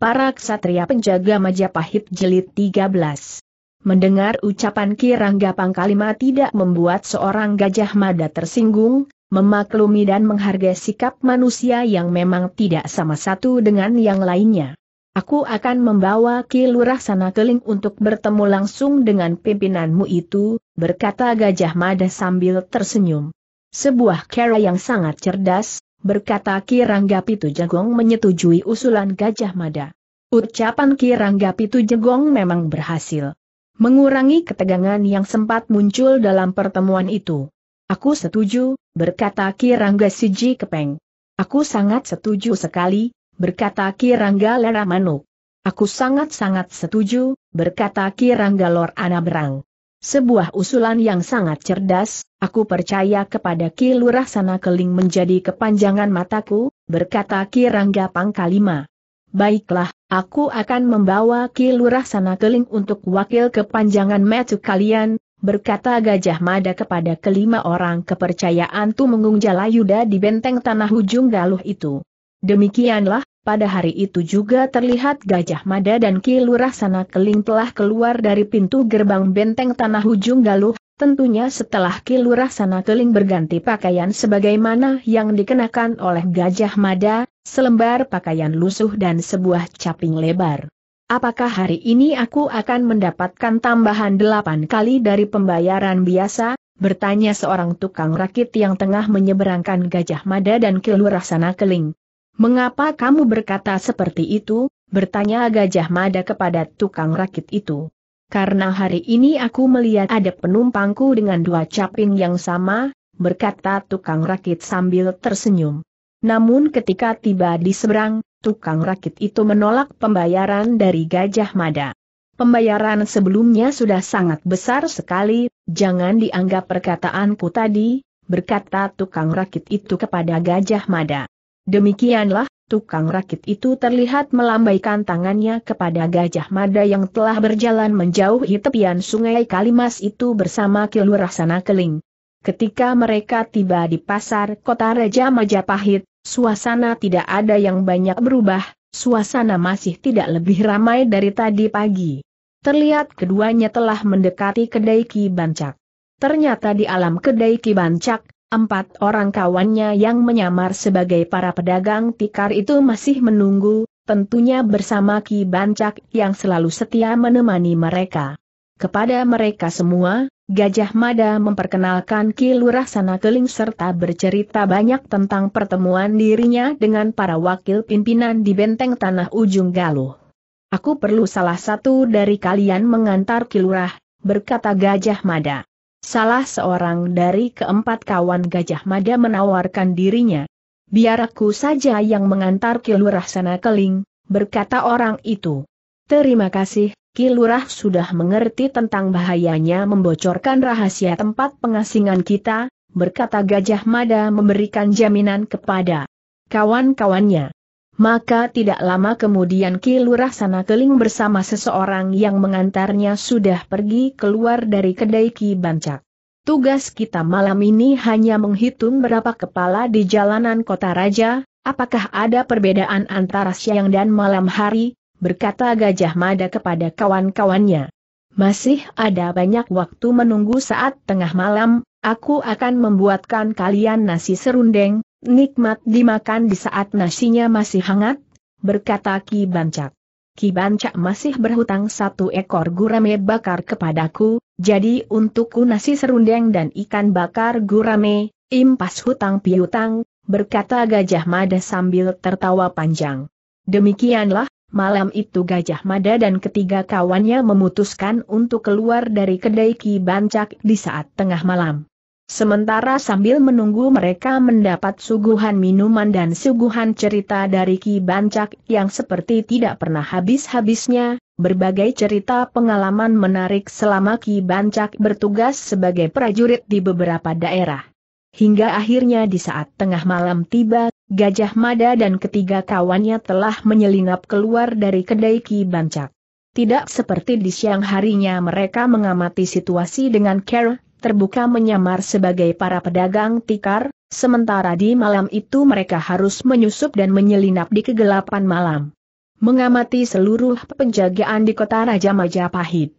Para Ksatria Penjaga Majapahit jelit 13 Mendengar ucapan Kirangga Pangkalima tidak membuat seorang gajah mada tersinggung, memaklumi dan menghargai sikap manusia yang memang tidak sama satu dengan yang lainnya. Aku akan membawa Ki Lurah Sana Keling untuk bertemu langsung dengan pimpinanmu itu, berkata Gajah Mada sambil tersenyum. Sebuah kera yang sangat cerdas, berkata Kirangga Pitu Jegong menyetujui usulan Gajah Mada. Ucapan Kirangga Pitu Jegong memang berhasil mengurangi ketegangan yang sempat muncul dalam pertemuan itu. Aku setuju, berkata Kirangga Siji Kepeng. Aku sangat setuju sekali, berkata Kirangga Manuk. Aku sangat-sangat setuju, berkata Kirangga Lor Anabrang. Sebuah usulan yang sangat cerdas, aku percaya kepada Ki Lurah Sana Keling menjadi kepanjangan mataku, berkata Ki Rangga Pangkalima. Baiklah, aku akan membawa Ki Lurah Sana Keling untuk wakil kepanjangan metu kalian, berkata Gajah Mada kepada kelima orang kepercayaan Tumenggung Jalayuda di benteng tanah ujung galuh itu. Demikianlah, pada hari itu juga terlihat Gajah Mada dan Ki Lurah Sana Keling telah keluar dari pintu gerbang benteng tanah ujung Galuh, tentunya setelah Ki Lurah Sana Keling berganti pakaian sebagaimana yang dikenakan oleh Gajah Mada, selembar pakaian lusuh dan sebuah caping lebar. Apakah hari ini aku akan mendapatkan tambahan delapan kali dari pembayaran biasa? Bertanya seorang tukang rakit yang tengah menyeberangkan Gajah Mada dan Ki Lurah Sana Keling. Mengapa kamu berkata seperti itu? bertanya Gajah Mada kepada tukang rakit itu. Karena hari ini aku melihat ada penumpangku dengan dua caping yang sama, berkata tukang rakit sambil tersenyum. Namun ketika tiba di seberang, tukang rakit itu menolak pembayaran dari Gajah Mada. Pembayaran sebelumnya sudah sangat besar sekali, jangan dianggap perkataanku tadi, berkata tukang rakit itu kepada Gajah Mada. Demikianlah, tukang rakit itu terlihat melambaikan tangannya kepada Gajah Mada yang telah berjalan menjauhi tepian sungai Kalimas itu bersama Kilurah Keling. Ketika mereka tiba di pasar kota Raja Majapahit, suasana tidak ada yang banyak berubah, suasana masih tidak lebih ramai dari tadi pagi. Terlihat keduanya telah mendekati kedai Ki Bancak. Ternyata di alam kedai Ki Bancak, Empat orang kawannya yang menyamar sebagai para pedagang tikar itu masih menunggu, tentunya bersama Ki Bancak yang selalu setia menemani mereka. Kepada mereka semua, Gajah Mada memperkenalkan Ki Lurah Sana Sanakeling serta bercerita banyak tentang pertemuan dirinya dengan para wakil pimpinan di benteng tanah ujung Galuh. Aku perlu salah satu dari kalian mengantar Ki Lurah, berkata Gajah Mada. Salah seorang dari keempat kawan Gajah Mada menawarkan dirinya. Biar aku saja yang mengantar Kilurah sana keling, berkata orang itu. Terima kasih, Kilurah sudah mengerti tentang bahayanya membocorkan rahasia tempat pengasingan kita, berkata Gajah Mada memberikan jaminan kepada kawan-kawannya. Maka tidak lama kemudian Ki Lurah Sana Keling bersama seseorang yang mengantarnya sudah pergi keluar dari kedai Ki Bancak. Tugas kita malam ini hanya menghitung berapa kepala di jalanan kota raja, apakah ada perbedaan antara siang dan malam hari, berkata Gajah Mada kepada kawan-kawannya. Masih ada banyak waktu menunggu saat tengah malam, aku akan membuatkan kalian nasi serundeng, Nikmat dimakan di saat nasinya masih hangat, berkata Ki Bancak. Ki Bancak masih berhutang satu ekor gurame bakar kepadaku, jadi untukku nasi serundeng dan ikan bakar gurame, impas hutang piutang, berkata Gajah Mada sambil tertawa panjang. Demikianlah, malam itu Gajah Mada dan ketiga kawannya memutuskan untuk keluar dari kedai Ki Bancak di saat tengah malam. Sementara sambil menunggu mereka mendapat suguhan minuman dan suguhan cerita dari Ki Bancak yang seperti tidak pernah habis-habisnya, berbagai cerita pengalaman menarik selama Ki Bancak bertugas sebagai prajurit di beberapa daerah. Hingga akhirnya di saat tengah malam tiba, Gajah Mada dan ketiga kawannya telah menyelinap keluar dari kedai Ki Bancak. Tidak seperti di siang harinya mereka mengamati situasi dengan care, terbuka menyamar sebagai para pedagang tikar, sementara di malam itu mereka harus menyusup dan menyelinap di kegelapan malam. Mengamati seluruh penjagaan di kota Raja Majapahit.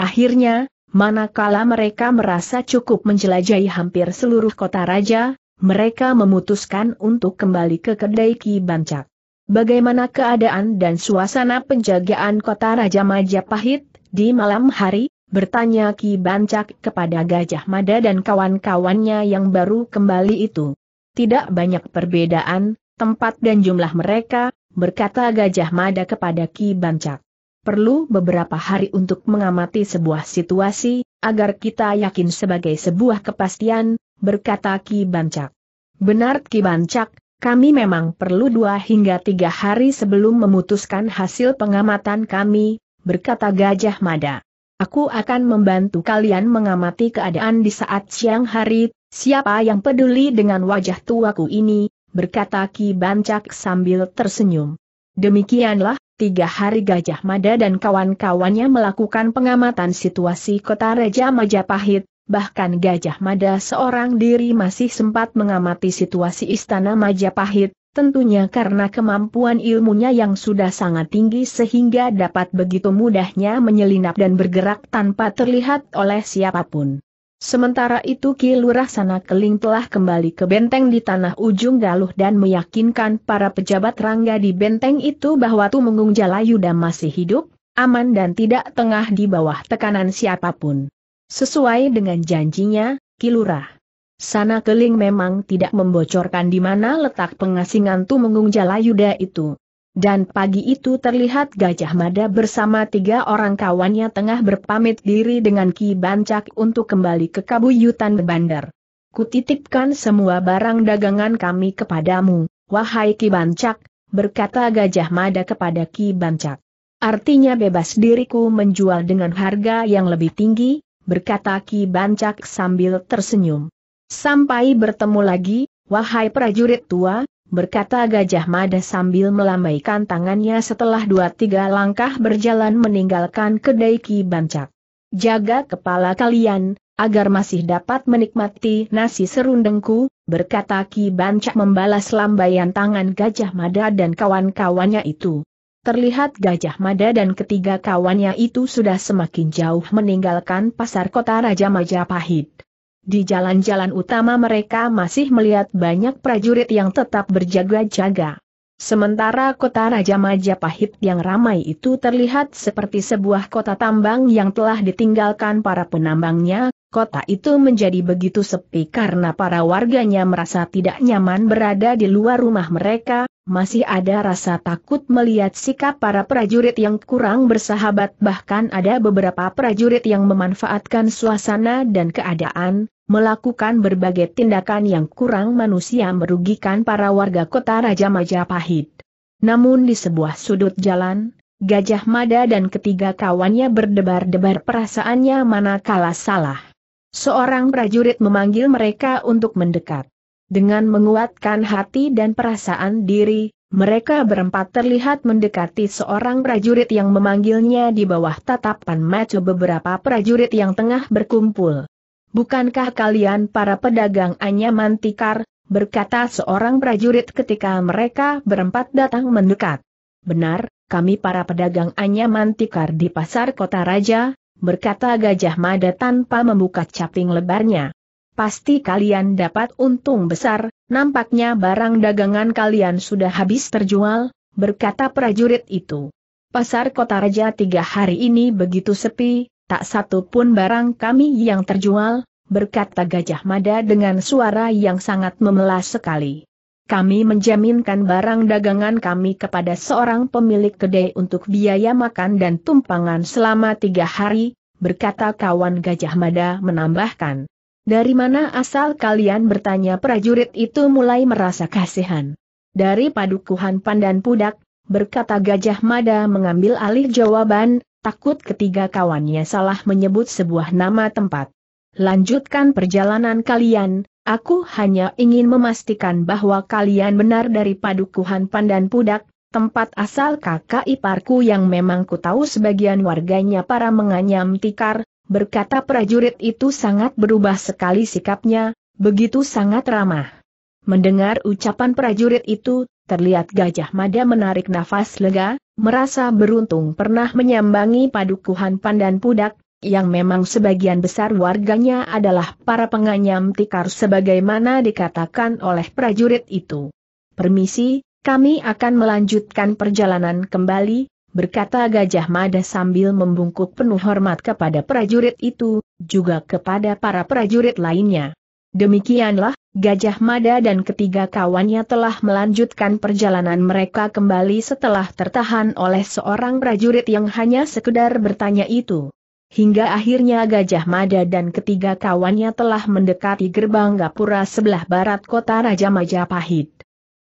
Akhirnya, manakala mereka merasa cukup menjelajahi hampir seluruh kota Raja, mereka memutuskan untuk kembali ke kedai Ki Bancak. Bagaimana keadaan dan suasana penjagaan kota Raja Majapahit di malam hari? bertanya Ki Bancak kepada Gajah Mada dan kawan-kawannya yang baru kembali itu. Tidak banyak perbedaan, tempat dan jumlah mereka, berkata Gajah Mada kepada Ki Bancak. Perlu beberapa hari untuk mengamati sebuah situasi, agar kita yakin sebagai sebuah kepastian, berkata Ki Bancak. Benar Ki Bancak, kami memang perlu dua hingga tiga hari sebelum memutuskan hasil pengamatan kami, berkata Gajah Mada. Aku akan membantu kalian mengamati keadaan di saat siang hari, siapa yang peduli dengan wajah tuaku ini, berkata Ki Bancak sambil tersenyum. Demikianlah, tiga hari Gajah Mada dan kawan-kawannya melakukan pengamatan situasi kota Raja Majapahit, bahkan Gajah Mada seorang diri masih sempat mengamati situasi Istana Majapahit, Tentunya karena kemampuan ilmunya yang sudah sangat tinggi sehingga dapat begitu mudahnya menyelinap dan bergerak tanpa terlihat oleh siapapun. Sementara itu Ki Lurah Sana Keling telah kembali ke benteng di tanah ujung galuh dan meyakinkan para pejabat rangga di benteng itu bahwa Tumenggung Jalayuda masih hidup, aman dan tidak tengah di bawah tekanan siapapun. Sesuai dengan janjinya, Ki Lurah Sana Keling memang tidak membocorkan di mana letak pengasingan Tumenggung Jalayuda itu. Dan pagi itu terlihat Gajah Mada bersama tiga orang kawannya tengah berpamit diri dengan Ki Bancak untuk kembali ke Kabuyutan Bandar. Kutitipkan semua barang dagangan kami kepadamu, wahai Ki Bancak, berkata Gajah Mada kepada Ki Bancak. Artinya bebas diriku menjual dengan harga yang lebih tinggi, berkata Ki Bancak sambil tersenyum. Sampai bertemu lagi, wahai prajurit tua, berkata Gajah Mada sambil melambaikan tangannya setelah dua-tiga langkah berjalan meninggalkan kedai Ki Bancak. Jaga kepala kalian, agar masih dapat menikmati nasi serundengku, berkata Ki Bancak membalas lambaian tangan Gajah Mada dan kawan-kawannya itu. Terlihat Gajah Mada dan ketiga kawannya itu sudah semakin jauh meninggalkan pasar kota Raja Majapahit. Di jalan-jalan utama mereka masih melihat banyak prajurit yang tetap berjaga-jaga. Sementara kota Raja Majapahit yang ramai itu terlihat seperti sebuah kota tambang yang telah ditinggalkan para penambangnya, kota itu menjadi begitu sepi karena para warganya merasa tidak nyaman berada di luar rumah mereka, masih ada rasa takut melihat sikap para prajurit yang kurang bersahabat bahkan ada beberapa prajurit yang memanfaatkan suasana dan keadaan, melakukan berbagai tindakan yang kurang manusia merugikan para warga kota Raja Majapahit. Namun di sebuah sudut jalan, Gajah Mada dan ketiga kawannya berdebar-debar perasaannya manakala salah. Seorang prajurit memanggil mereka untuk mendekat. Dengan menguatkan hati dan perasaan diri, mereka berempat terlihat mendekati seorang prajurit yang memanggilnya di bawah tatapan maco beberapa prajurit yang tengah berkumpul. Bukankah kalian para pedagang anyaman tikar, berkata seorang prajurit ketika mereka berempat datang mendekat. Benar, kami para pedagang anyaman tikar di pasar kota raja, berkata Gajah Mada tanpa membuka caping lebarnya. Pasti kalian dapat untung besar, nampaknya barang dagangan kalian sudah habis terjual, berkata prajurit itu. Pasar kota raja tiga hari ini begitu sepi, tak satu pun barang kami yang terjual, berkata Gajah Mada dengan suara yang sangat memelas sekali. Kami menjaminkan barang dagangan kami kepada seorang pemilik kedai untuk biaya makan dan tumpangan selama tiga hari, berkata kawan Gajah Mada menambahkan. Dari mana asal kalian bertanya prajurit itu mulai merasa kasihan. Dari padukuhan pandan pudak, berkata Gajah Mada mengambil alih jawaban, takut ketiga kawannya salah menyebut sebuah nama tempat. Lanjutkan perjalanan kalian, Aku hanya ingin memastikan bahwa kalian benar dari padukuhan Pandan Pudak, tempat asal kakak iparku yang memang ku tahu sebagian warganya para menganyam tikar, berkata prajurit itu sangat berubah sekali sikapnya, begitu sangat ramah. Mendengar ucapan prajurit itu, terlihat Gajah Mada menarik nafas lega, merasa beruntung pernah menyambangi padukuhan Pandan Pudak, yang memang sebagian besar warganya adalah para penganyam tikar sebagaimana dikatakan oleh prajurit itu. Permisi, kami akan melanjutkan perjalanan kembali, berkata Gajah Mada sambil membungkuk penuh hormat kepada prajurit itu, juga kepada para prajurit lainnya. Demikianlah, Gajah Mada dan ketiga kawannya telah melanjutkan perjalanan mereka kembali setelah tertahan oleh seorang prajurit yang hanya sekedar bertanya itu hingga akhirnya Gajah Mada dan ketiga kawannya telah mendekati gerbang Gapura sebelah barat kota Raja Majapahit.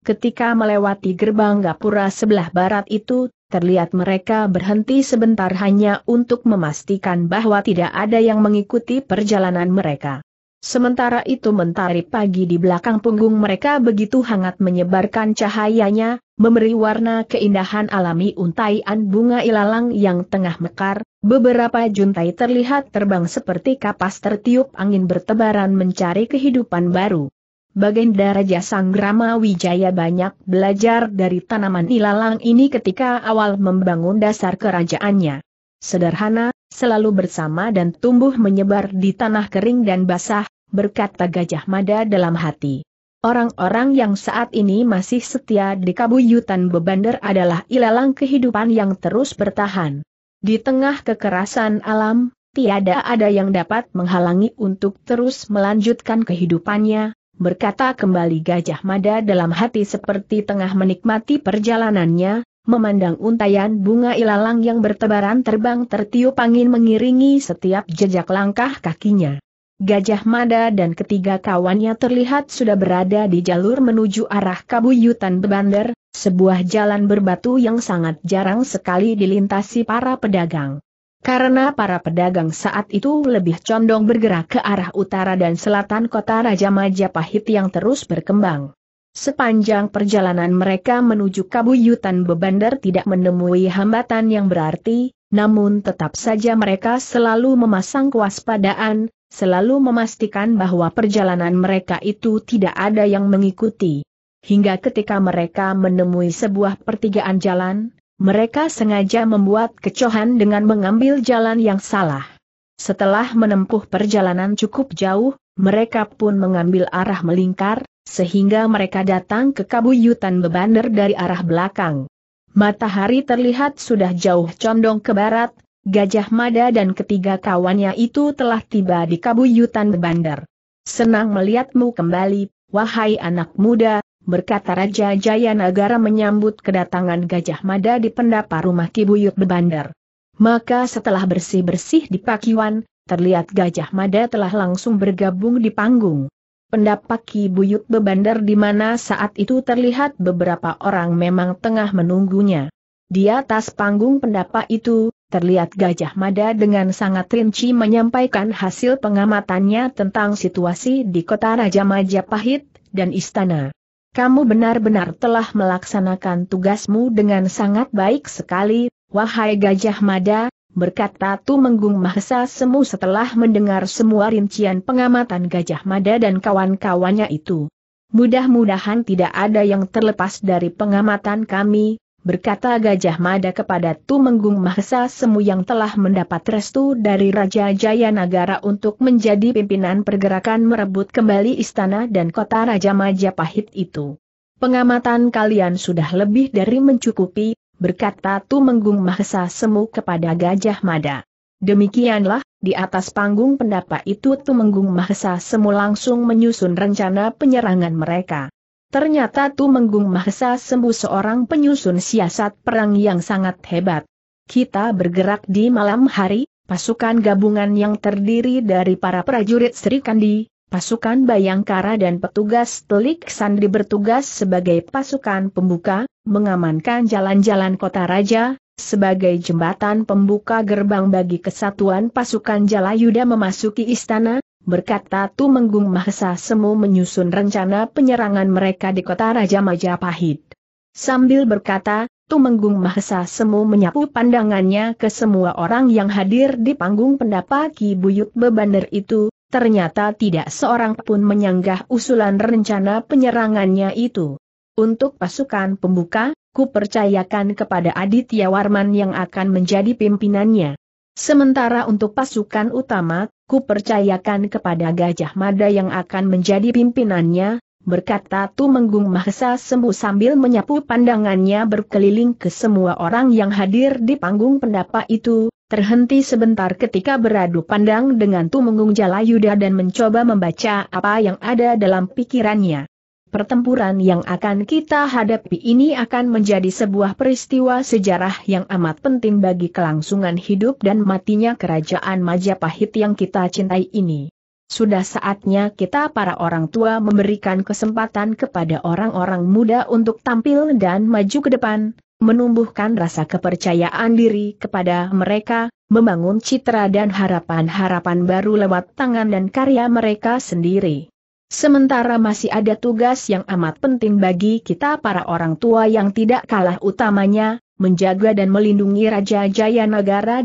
Ketika melewati gerbang Gapura sebelah barat itu, terlihat mereka berhenti sebentar hanya untuk memastikan bahwa tidak ada yang mengikuti perjalanan mereka. Sementara itu mentari pagi di belakang punggung mereka begitu hangat menyebarkan cahayanya, memberi warna keindahan alami untaian bunga ilalang yang tengah mekar, Beberapa juntai terlihat terbang seperti kapas tertiup angin bertebaran mencari kehidupan baru. Baginda Raja Sanggrama Wijaya banyak belajar dari tanaman ilalang ini ketika awal membangun dasar kerajaannya. Sederhana, selalu bersama dan tumbuh menyebar di tanah kering dan basah, berkata Gajah Mada dalam hati. Orang-orang yang saat ini masih setia di kabuyutan bebander adalah ilalang kehidupan yang terus bertahan. Di tengah kekerasan alam, tiada ada yang dapat menghalangi untuk terus melanjutkan kehidupannya, berkata kembali Gajah Mada dalam hati seperti tengah menikmati perjalanannya, memandang untayan bunga ilalang yang bertebaran terbang tertiup angin mengiringi setiap jejak langkah kakinya. Gajah Mada dan ketiga kawannya terlihat sudah berada di jalur menuju arah Kabuyutan Bebander, sebuah jalan berbatu yang sangat jarang sekali dilintasi para pedagang. Karena para pedagang saat itu lebih condong bergerak ke arah utara dan selatan kota Raja Majapahit yang terus berkembang. Sepanjang perjalanan mereka menuju Kabuyutan Bebander tidak menemui hambatan yang berarti, namun tetap saja mereka selalu memasang kewaspadaan, selalu memastikan bahwa perjalanan mereka itu tidak ada yang mengikuti. Hingga ketika mereka menemui sebuah pertigaan jalan, mereka sengaja membuat kecohan dengan mengambil jalan yang salah. Setelah menempuh perjalanan cukup jauh, mereka pun mengambil arah melingkar, sehingga mereka datang ke kabuyutan bebander dari arah belakang. Matahari terlihat sudah jauh condong ke barat, Gajah Mada dan ketiga kawannya itu telah tiba di kabuyutan bandar. Senang melihatmu kembali, wahai anak muda, berkata Raja Jayanagara menyambut kedatangan Gajah Mada di pendapa rumah Kibuyut Bebandar. Maka setelah bersih-bersih di Pakiwan, terlihat Gajah Mada telah langsung bergabung di panggung. Pendapa Kibuyut Bebandar di mana saat itu terlihat beberapa orang memang tengah menunggunya. Di atas panggung pendapat itu, terlihat Gajah Mada dengan sangat rinci menyampaikan hasil pengamatannya tentang situasi di kota Raja Majapahit, dan istana. Kamu benar-benar telah melaksanakan tugasmu dengan sangat baik sekali, wahai Gajah Mada, berkata Tu Menggung Mahesa Semu setelah mendengar semua rincian pengamatan Gajah Mada dan kawan-kawannya itu. Mudah-mudahan tidak ada yang terlepas dari pengamatan kami, berkata Gajah Mada kepada Tumenggung Mahesa Semu yang telah mendapat restu dari Raja Jayanagara untuk menjadi pimpinan pergerakan merebut kembali istana dan kota Raja Majapahit itu. Pengamatan kalian sudah lebih dari mencukupi, berkata Tumenggung Mahesa Semu kepada Gajah Mada. Demikianlah, di atas panggung pendapat itu Tumenggung Mahesa Semu langsung menyusun rencana penyerangan mereka. Ternyata Tumenggung Mahesa sembuh seorang penyusun siasat perang yang sangat hebat. Kita bergerak di malam hari, pasukan gabungan yang terdiri dari para prajurit Sri Kandi, pasukan Bayangkara dan petugas Telik Sandi bertugas sebagai pasukan pembuka, mengamankan jalan-jalan kota raja, sebagai jembatan pembuka gerbang bagi kesatuan pasukan Jalayuda memasuki istana, berkata Tumenggung Mahesa Semu menyusun rencana penyerangan mereka di kota Raja Majapahit. Sambil berkata, Tumenggung Mahesa Semu menyapu pandangannya ke semua orang yang hadir di panggung pendapa Ki Buyut Bebander itu, ternyata tidak seorang pun menyanggah usulan rencana penyerangannya itu. Untuk pasukan pembuka, ku percayakan kepada Aditya Warman yang akan menjadi pimpinannya. Sementara untuk pasukan utama, ku percayakan kepada Gajah Mada yang akan menjadi pimpinannya, berkata Tu Tumenggung Mahesa Sembu sambil menyapu pandangannya berkeliling ke semua orang yang hadir di panggung pendapa itu, terhenti sebentar ketika beradu pandang dengan Tu Tumenggung Jalayuda dan mencoba membaca apa yang ada dalam pikirannya. Pertempuran yang akan kita hadapi ini akan menjadi sebuah peristiwa sejarah yang amat penting bagi kelangsungan hidup dan matinya kerajaan Majapahit yang kita cintai ini. Sudah saatnya kita para orang tua memberikan kesempatan kepada orang-orang muda untuk tampil dan maju ke depan, menumbuhkan rasa kepercayaan diri kepada mereka, membangun citra dan harapan-harapan baru lewat tangan dan karya mereka sendiri. Sementara masih ada tugas yang amat penting bagi kita para orang tua yang tidak kalah utamanya, menjaga dan melindungi Raja Jaya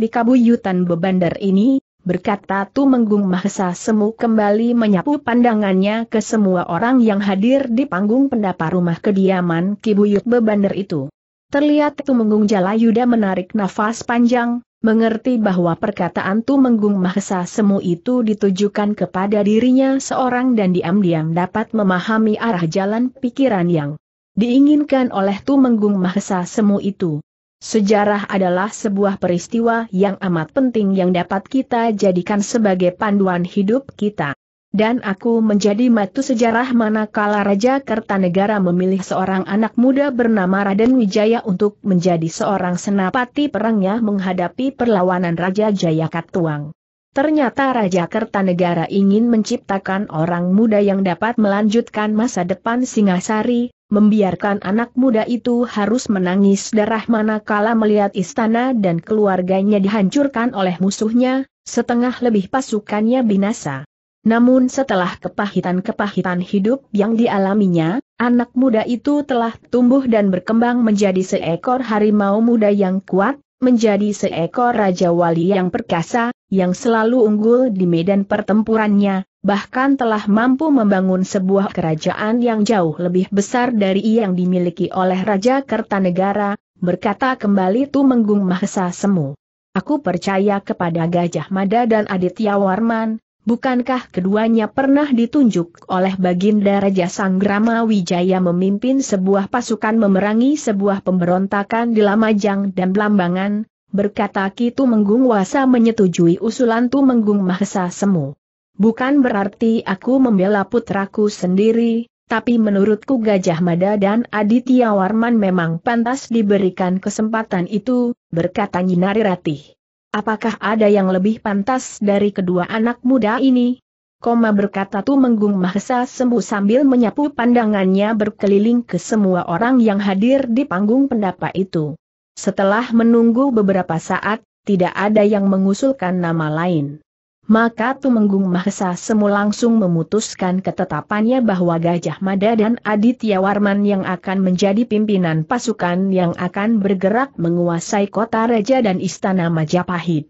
di kabuyutan Bebandar ini, berkata Tumenggung Mahesa Semu kembali menyapu pandangannya ke semua orang yang hadir di panggung pendapa rumah kediaman Kibuyut Bebandar itu. Terlihat Tumenggung Jalayuda menarik nafas panjang, mengerti bahwa perkataan Tu Menggung Mahesa Semu itu ditujukan kepada dirinya seorang dan diam-diam dapat memahami arah jalan pikiran yang diinginkan oleh Tu Menggung Mahesa Semu itu. Sejarah adalah sebuah peristiwa yang amat penting yang dapat kita jadikan sebagai panduan hidup kita dan aku menjadi matu sejarah manakala Raja Kertanegara memilih seorang anak muda bernama Raden Wijaya untuk menjadi seorang senapati perangnya menghadapi perlawanan Raja Jayakatwang. Ternyata Raja Kertanegara ingin menciptakan orang muda yang dapat melanjutkan masa depan Singasari, membiarkan anak muda itu harus menangis darah manakala melihat istana dan keluarganya dihancurkan oleh musuhnya, setengah lebih pasukannya binasa. Namun setelah kepahitan-kepahitan hidup yang dialaminya, anak muda itu telah tumbuh dan berkembang menjadi seekor harimau muda yang kuat, menjadi seekor raja wali yang perkasa, yang selalu unggul di medan pertempurannya, bahkan telah mampu membangun sebuah kerajaan yang jauh lebih besar dari yang dimiliki oleh Raja Kertanegara, berkata kembali Tumenggung Mahesa Semu. Aku percaya kepada Gajah Mada dan Aditya Warman, Bukankah keduanya pernah ditunjuk oleh Baginda Raja Sanggrama Wijaya memimpin sebuah pasukan memerangi sebuah pemberontakan di Lamajang dan Blambangan, berkata Ki Tumenggung Wasa menyetujui usulan Tumenggung Mahesa Semu. Bukan berarti aku membela putraku sendiri, tapi menurutku Gajah Mada dan Aditya Warman memang pantas diberikan kesempatan itu, berkata Nyinari Ratih. Apakah ada yang lebih pantas dari kedua anak muda ini? Koma berkata tu Menggung Mahesa sembuh sambil menyapu pandangannya berkeliling ke semua orang yang hadir di panggung pendapa itu. Setelah menunggu beberapa saat, tidak ada yang mengusulkan nama lain. Maka Tumenggung Mahesa Semu langsung memutuskan ketetapannya bahwa Gajah Mada dan Aditya Warman yang akan menjadi pimpinan pasukan yang akan bergerak menguasai kota raja dan istana Majapahit.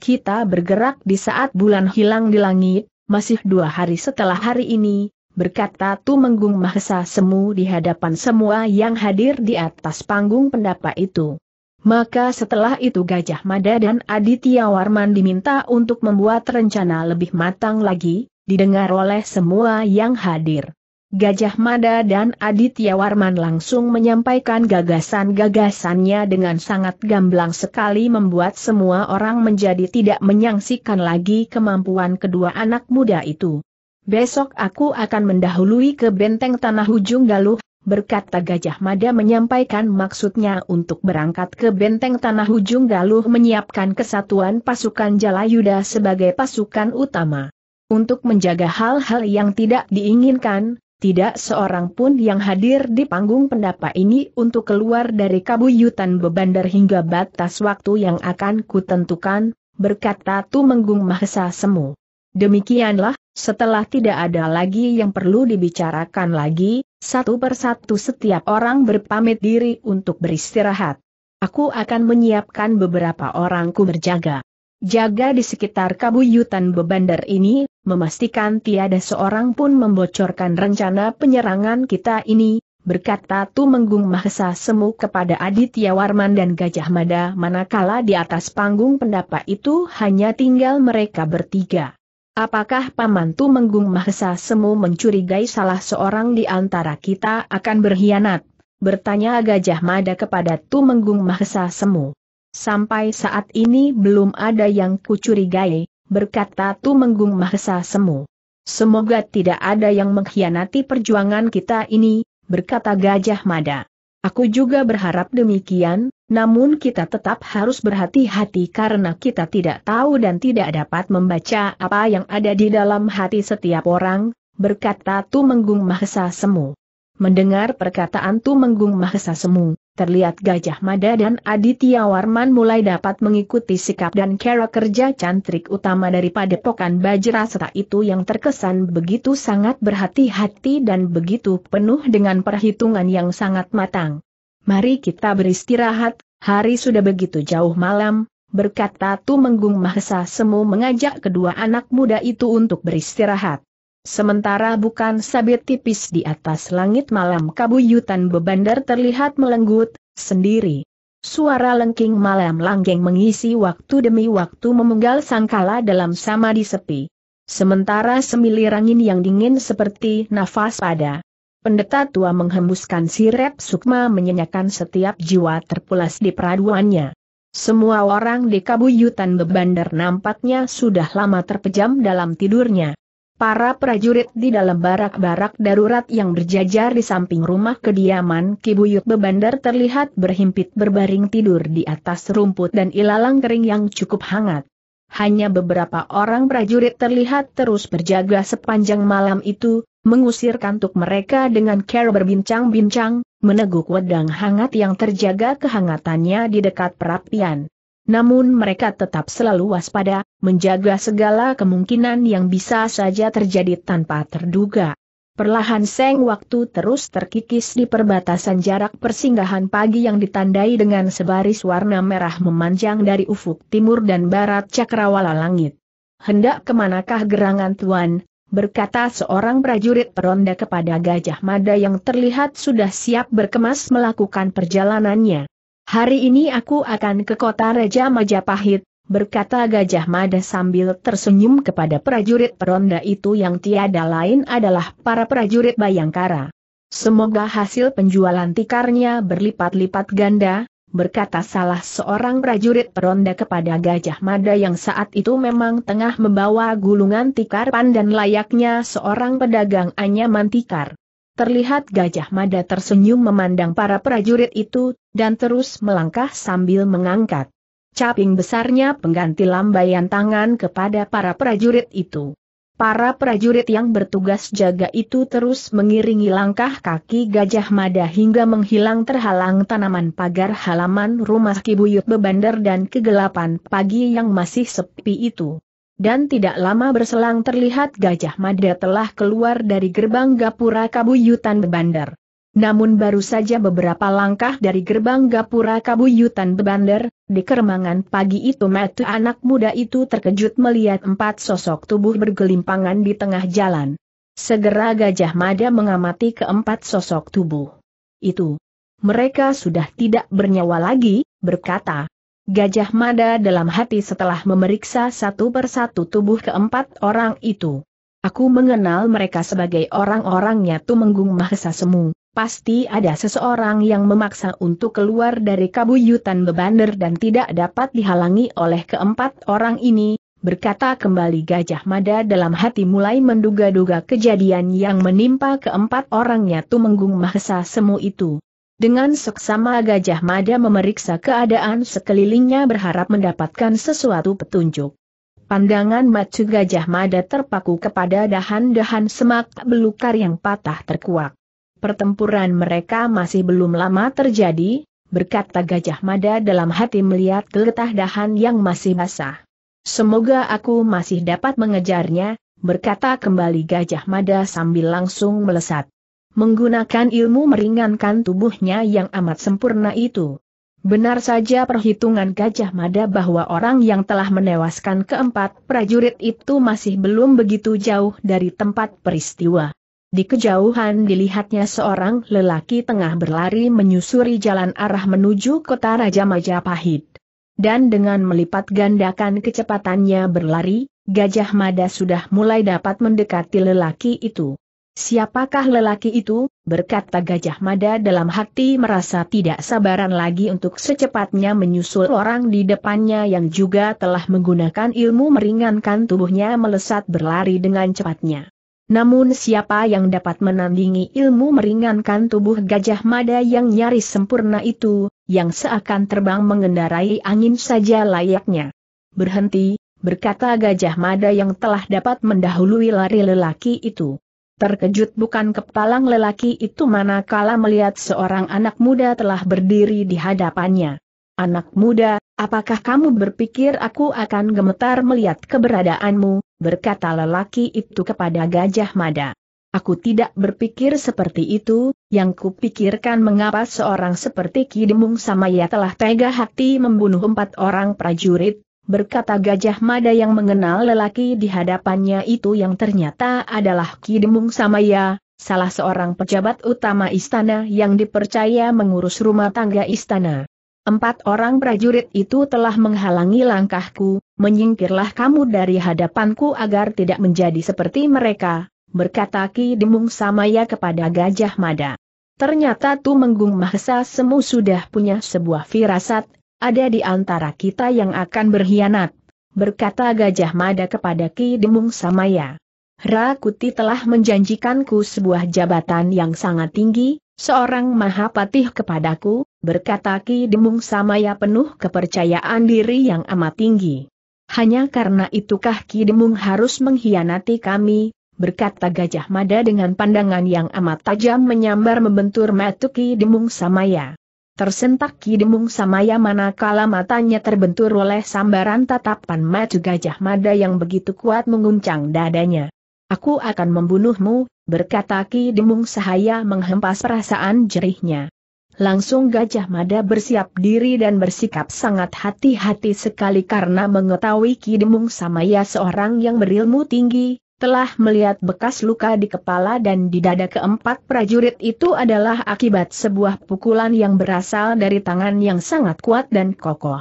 Kita bergerak di saat bulan hilang di langit, masih dua hari setelah hari ini, berkata Tumenggung Mahesa Semu di hadapan semua yang hadir di atas panggung pendapa itu. Maka setelah itu Gajah Mada dan Aditya Warman diminta untuk membuat rencana lebih matang lagi, didengar oleh semua yang hadir. Gajah Mada dan Aditya Warman langsung menyampaikan gagasan-gagasannya dengan sangat gamblang sekali membuat semua orang menjadi tidak menyangsikan lagi kemampuan kedua anak muda itu. Besok aku akan mendahului ke benteng tanah ujung galuh, berkata Gajah Mada menyampaikan maksudnya untuk berangkat ke benteng tanah ujung galuh menyiapkan kesatuan pasukan Jalayuda sebagai pasukan utama. Untuk menjaga hal-hal yang tidak diinginkan, tidak seorang pun yang hadir di panggung pendapa ini untuk keluar dari kabuyutan bebandar hingga batas waktu yang akan kutentukan, berkata Tumenggung Mahesa Semu. Demikianlah, setelah tidak ada lagi yang perlu dibicarakan lagi, satu persatu setiap orang berpamit diri untuk beristirahat. Aku akan menyiapkan beberapa orangku berjaga. Jaga di sekitar kabuyutan bebandar ini, memastikan tiada seorang pun membocorkan rencana penyerangan kita ini, berkata Tumenggung Mahesa Semu kepada Aditya Warman dan Gajah Mada manakala di atas panggung pendapa itu hanya tinggal mereka bertiga. Apakah Paman Tumenggung Mahesa Semu mencurigai salah seorang di antara kita akan berkhianat? Bertanya Gajah Mada kepada Tumenggung Mahesa Semu. Sampai saat ini belum ada yang kucurigai, berkata Tumenggung Mahesa Semu. Semoga tidak ada yang mengkhianati perjuangan kita ini, berkata Gajah Mada. Aku juga berharap demikian, namun kita tetap harus berhati-hati karena kita tidak tahu dan tidak dapat membaca apa yang ada di dalam hati setiap orang, berkata Tumenggung Mahesa Semu. Mendengar perkataan Tumenggung Mahesa Semu, terlihat Gajah Mada dan Aditya Warman mulai dapat mengikuti sikap dan cara kerja cantrik utama daripada pokan serta itu yang terkesan begitu sangat berhati-hati dan begitu penuh dengan perhitungan yang sangat matang. Mari kita beristirahat, hari sudah begitu jauh malam, berkata Tumenggung Mahesa Semu mengajak kedua anak muda itu untuk beristirahat. Sementara bukan sabit tipis di atas langit malam kabuyutan bebandar terlihat melenggut, sendiri. Suara lengking malam langgeng mengisi waktu demi waktu memenggal sangkala dalam sama di sepi. Sementara semilir angin yang dingin seperti nafas pada Pendeta tua menghembuskan sirep sukma menyenyakan setiap jiwa terpulas di peraduannya. Semua orang di kabuyutan bebandar nampaknya sudah lama terpejam dalam tidurnya. Para prajurit di dalam barak-barak darurat yang berjajar di samping rumah kediaman Kibuyut Bebandar terlihat berhimpit berbaring tidur di atas rumput dan ilalang kering yang cukup hangat. Hanya beberapa orang prajurit terlihat terus berjaga sepanjang malam itu, mengusir kantuk mereka dengan cara berbincang-bincang, meneguk wedang hangat yang terjaga kehangatannya di dekat perapian. Namun mereka tetap selalu waspada, menjaga segala kemungkinan yang bisa saja terjadi tanpa terduga. Perlahan seng waktu terus terkikis di perbatasan jarak persinggahan pagi yang ditandai dengan sebaris warna merah memanjang dari ufuk timur dan barat cakrawala langit. Hendak kemanakah gerangan tuan, berkata seorang prajurit peronda kepada Gajah Mada yang terlihat sudah siap berkemas melakukan perjalanannya. Hari ini aku akan ke kota Raja Majapahit, berkata Gajah Mada sambil tersenyum kepada prajurit peronda itu yang tiada lain adalah para prajurit Bayangkara. Semoga hasil penjualan tikarnya berlipat-lipat ganda, berkata salah seorang prajurit peronda kepada Gajah Mada yang saat itu memang tengah membawa gulungan tikar pandan layaknya seorang pedagang anyaman tikar. Terlihat Gajah Mada tersenyum memandang para prajurit itu, dan terus melangkah sambil mengangkat caping besarnya pengganti lambaian tangan kepada para prajurit itu. Para prajurit yang bertugas jaga itu terus mengiringi langkah kaki Gajah Mada hingga menghilang terhalang tanaman pagar halaman rumah Kibuyut Bebandar dan kegelapan pagi yang masih sepi itu. Dan tidak lama berselang terlihat Gajah Mada telah keluar dari gerbang Gapura Kabuyutan Bebandar. Namun baru saja beberapa langkah dari gerbang gapura kabuyutan bebander, di keremangan pagi itu metu anak muda itu terkejut melihat empat sosok tubuh bergelimpangan di tengah jalan. Segera Gajah Mada mengamati keempat sosok tubuh. Itu. Mereka sudah tidak bernyawa lagi, berkata. Gajah Mada dalam hati setelah memeriksa satu persatu tubuh keempat orang itu. Aku mengenal mereka sebagai orang-orangnya Tumenggung Mahesa Semu. Pasti ada seseorang yang memaksa untuk keluar dari kabuyutan bebander dan tidak dapat dihalangi oleh keempat orang ini, berkata kembali Gajah Mada dalam hati mulai menduga-duga kejadian yang menimpa keempat orangnya Tumenggung Mahesa Semu itu. Dengan seksama Gajah Mada memeriksa keadaan sekelilingnya berharap mendapatkan sesuatu petunjuk. Pandangan macu gajah mada terpaku kepada dahan-dahan semak belukar yang patah terkuak. Pertempuran mereka masih belum lama terjadi, berkata gajah mada dalam hati melihat geletah dahan yang masih basah. Semoga aku masih dapat mengejarnya, berkata kembali gajah mada sambil langsung melesat. Menggunakan ilmu meringankan tubuhnya yang amat sempurna itu, Benar saja perhitungan Gajah Mada bahwa orang yang telah menewaskan keempat prajurit itu masih belum begitu jauh dari tempat peristiwa. Di kejauhan dilihatnya seorang lelaki tengah berlari menyusuri jalan arah menuju kota Raja Majapahit. Dan dengan melipat gandakan kecepatannya berlari, Gajah Mada sudah mulai dapat mendekati lelaki itu. Siapakah lelaki itu? berkata Gajah Mada dalam hati merasa tidak sabaran lagi untuk secepatnya menyusul orang di depannya yang juga telah menggunakan ilmu meringankan tubuhnya melesat berlari dengan cepatnya. Namun siapa yang dapat menandingi ilmu meringankan tubuh Gajah Mada yang nyaris sempurna itu, yang seakan terbang mengendarai angin saja layaknya. Berhenti, berkata Gajah Mada yang telah dapat mendahului lari lelaki itu. Terkejut bukan kepalang lelaki itu manakala melihat seorang anak muda telah berdiri di hadapannya. Anak muda, apakah kamu berpikir aku akan gemetar melihat keberadaanmu, berkata lelaki itu kepada Gajah Mada. Aku tidak berpikir seperti itu, yang kupikirkan mengapa seorang seperti Kidemung Samaya telah tega hati membunuh empat orang prajurit, berkata Gajah Mada yang mengenal lelaki di hadapannya itu yang ternyata adalah kidemung Samaya, salah seorang pejabat utama istana yang dipercaya mengurus rumah tangga istana. Empat orang prajurit itu telah menghalangi langkahku, menyingkirlah kamu dari hadapanku agar tidak menjadi seperti mereka, berkata Ki Demung Samaya kepada Gajah Mada. Ternyata Tu Menggung Mahesa Semu sudah punya sebuah firasat, ada di antara kita yang akan berkhianat, berkata Gajah Mada kepada Ki Demung Samaya. Rakuti telah menjanjikanku sebuah jabatan yang sangat tinggi, seorang mahapatih kepadaku, berkata Ki Demung Samaya penuh kepercayaan diri yang amat tinggi. Hanya karena itukah Ki Demung harus mengkhianati kami, berkata Gajah Mada dengan pandangan yang amat tajam menyambar membentur metu Ki Demung Samaya. Tersentak Kidemung Samaya manakala matanya terbentur oleh sambaran tatapan mata gajah mada yang begitu kuat menguncang dadanya. Aku akan membunuhmu, berkata Kidemung Sahaya menghempas perasaan jerihnya. Langsung gajah mada bersiap diri dan bersikap sangat hati-hati sekali karena mengetahui Kidemung Samaya seorang yang berilmu tinggi, telah melihat bekas luka di kepala dan di dada keempat prajurit itu adalah akibat sebuah pukulan yang berasal dari tangan yang sangat kuat dan kokoh.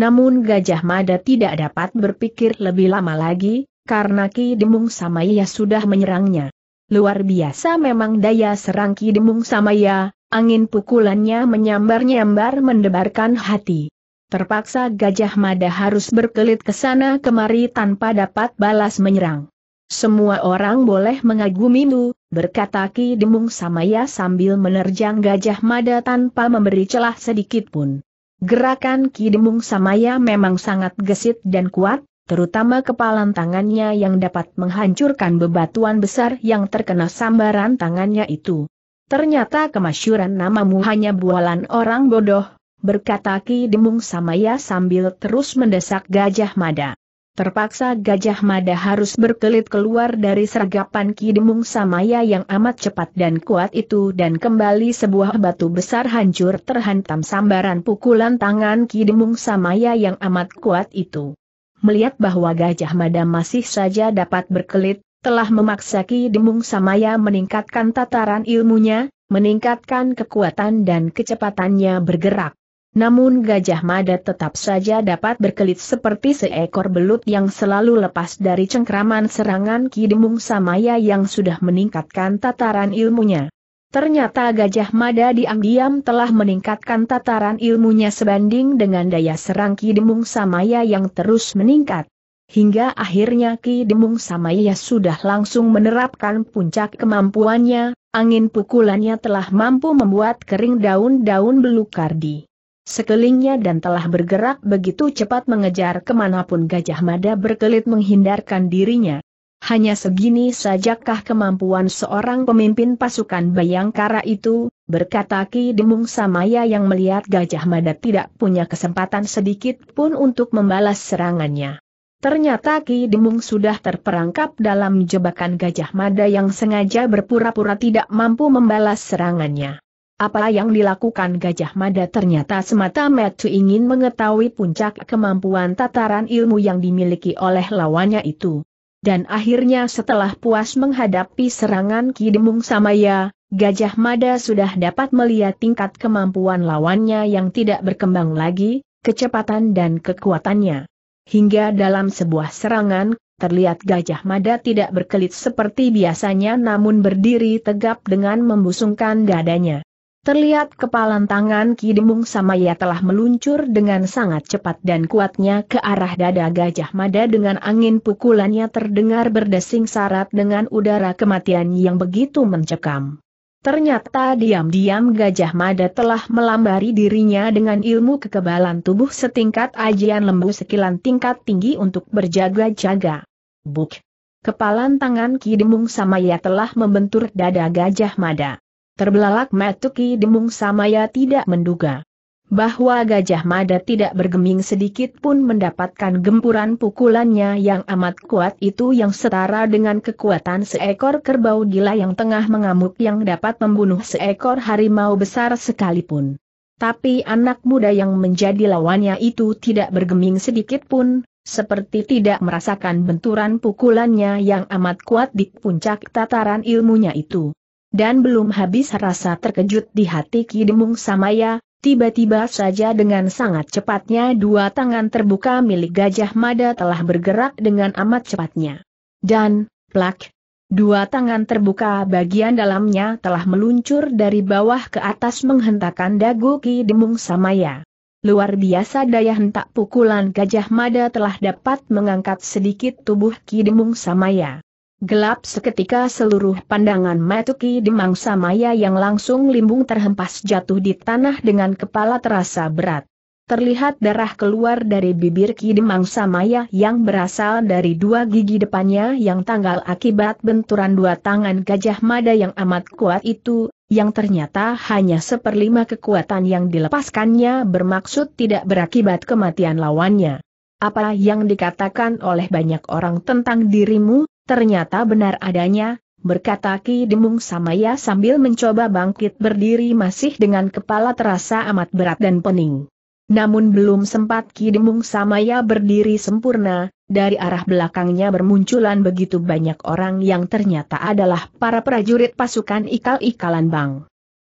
Namun Gajah Mada tidak dapat berpikir lebih lama lagi, karena Ki Demung Samaya sudah menyerangnya. Luar biasa memang daya serang Ki Demung Samaya, angin pukulannya menyambar-nyambar mendebarkan hati. Terpaksa Gajah Mada harus berkelit ke sana kemari tanpa dapat balas menyerang. Semua orang boleh mengagumimu, berkata Ki Demung Samaya sambil menerjang Gajah Mada tanpa memberi celah sedikit pun. Gerakan Ki Demung Samaya memang sangat gesit dan kuat, terutama kepalan tangannya yang dapat menghancurkan bebatuan besar yang terkena sambaran tangannya itu. Ternyata kemasyuran namamu hanya bualan orang bodoh, berkata Ki Demung Samaya sambil terus mendesak Gajah Mada. Terpaksa Gajah Mada harus berkelit keluar dari sergapan Kidemung Samaya yang amat cepat dan kuat itu dan kembali sebuah batu besar hancur terhantam sambaran pukulan tangan Kidemung Samaya yang amat kuat itu. Melihat bahwa Gajah Mada masih saja dapat berkelit, telah memaksa Kidemung Samaya meningkatkan tataran ilmunya, meningkatkan kekuatan dan kecepatannya bergerak. Namun Gajah Mada tetap saja dapat berkelit seperti seekor belut yang selalu lepas dari cengkraman serangan Ki Demung Samaya yang sudah meningkatkan tataran ilmunya. Ternyata Gajah Mada diam-diam telah meningkatkan tataran ilmunya sebanding dengan daya serang Ki Demung Samaya yang terus meningkat. Hingga akhirnya Ki Demung Samaya sudah langsung menerapkan puncak kemampuannya, angin pukulannya telah mampu membuat kering daun-daun belukar di sekelilingnya dan telah bergerak begitu cepat mengejar kemanapun Gajah Mada berkelit menghindarkan dirinya. Hanya segini sajakah kemampuan seorang pemimpin pasukan Bayangkara itu, berkata Ki Demung Samaya yang melihat Gajah Mada tidak punya kesempatan sedikit pun untuk membalas serangannya. Ternyata Ki Demung sudah terperangkap dalam jebakan Gajah Mada yang sengaja berpura-pura tidak mampu membalas serangannya. Apa yang dilakukan Gajah Mada ternyata semata-mata ingin mengetahui puncak kemampuan tataran ilmu yang dimiliki oleh lawannya itu. Dan akhirnya setelah puas menghadapi serangan Kidemung Samaya, Gajah Mada sudah dapat melihat tingkat kemampuan lawannya yang tidak berkembang lagi, kecepatan dan kekuatannya. Hingga dalam sebuah serangan, terlihat Gajah Mada tidak berkelit seperti biasanya namun berdiri tegap dengan membusungkan dadanya. Terlihat kepalan tangan Ki Kidemung Samaya telah meluncur dengan sangat cepat dan kuatnya ke arah dada Gajah Mada dengan angin pukulannya terdengar berdesing sarat dengan udara kematian yang begitu mencekam. Ternyata diam-diam Gajah Mada telah melambari dirinya dengan ilmu kekebalan tubuh setingkat ajian lembu sekilan tingkat tinggi untuk berjaga-jaga. Buk! Kepalan tangan Ki Kidemung Samaya telah membentur dada Gajah Mada. Terbelalak Matuki Demung Samaya tidak menduga bahwa Gajah Mada tidak bergeming sedikit pun mendapatkan gempuran pukulannya yang amat kuat itu yang setara dengan kekuatan seekor kerbau gila yang tengah mengamuk yang dapat membunuh seekor harimau besar sekalipun. Tapi anak muda yang menjadi lawannya itu tidak bergeming sedikit pun, seperti tidak merasakan benturan pukulannya yang amat kuat di puncak tataran ilmunya itu. Dan belum habis rasa terkejut di hati Ki Demung Samaya, tiba-tiba saja dengan sangat cepatnya dua tangan terbuka milik Gajah Mada telah bergerak dengan amat cepatnya. Dan, plak, dua tangan terbuka bagian dalamnya telah meluncur dari bawah ke atas menghentakkan dagu Ki Demung Samaya. Luar biasa daya hentak pukulan Gajah Mada telah dapat mengangkat sedikit tubuh Ki Demung Samaya. Gelap seketika seluruh pandangan Matuki mangsa Maya yang langsung limbung terhempas jatuh di tanah dengan kepala terasa berat. Terlihat darah keluar dari bibir Ki Demang Maya yang berasal dari dua gigi depannya yang tanggal akibat benturan dua tangan Gajah Mada yang amat kuat itu, yang ternyata hanya seperlima kekuatan yang dilepaskannya bermaksud tidak berakibat kematian lawannya. Apa yang dikatakan oleh banyak orang tentang dirimu, Ternyata benar adanya, berkata Ki Demung Samaya sambil mencoba bangkit berdiri masih dengan kepala terasa amat berat dan pening. Namun belum sempat Ki Demung Samaya berdiri sempurna, dari arah belakangnya bermunculan begitu banyak orang yang ternyata adalah para prajurit pasukan ikal-ikalan bang.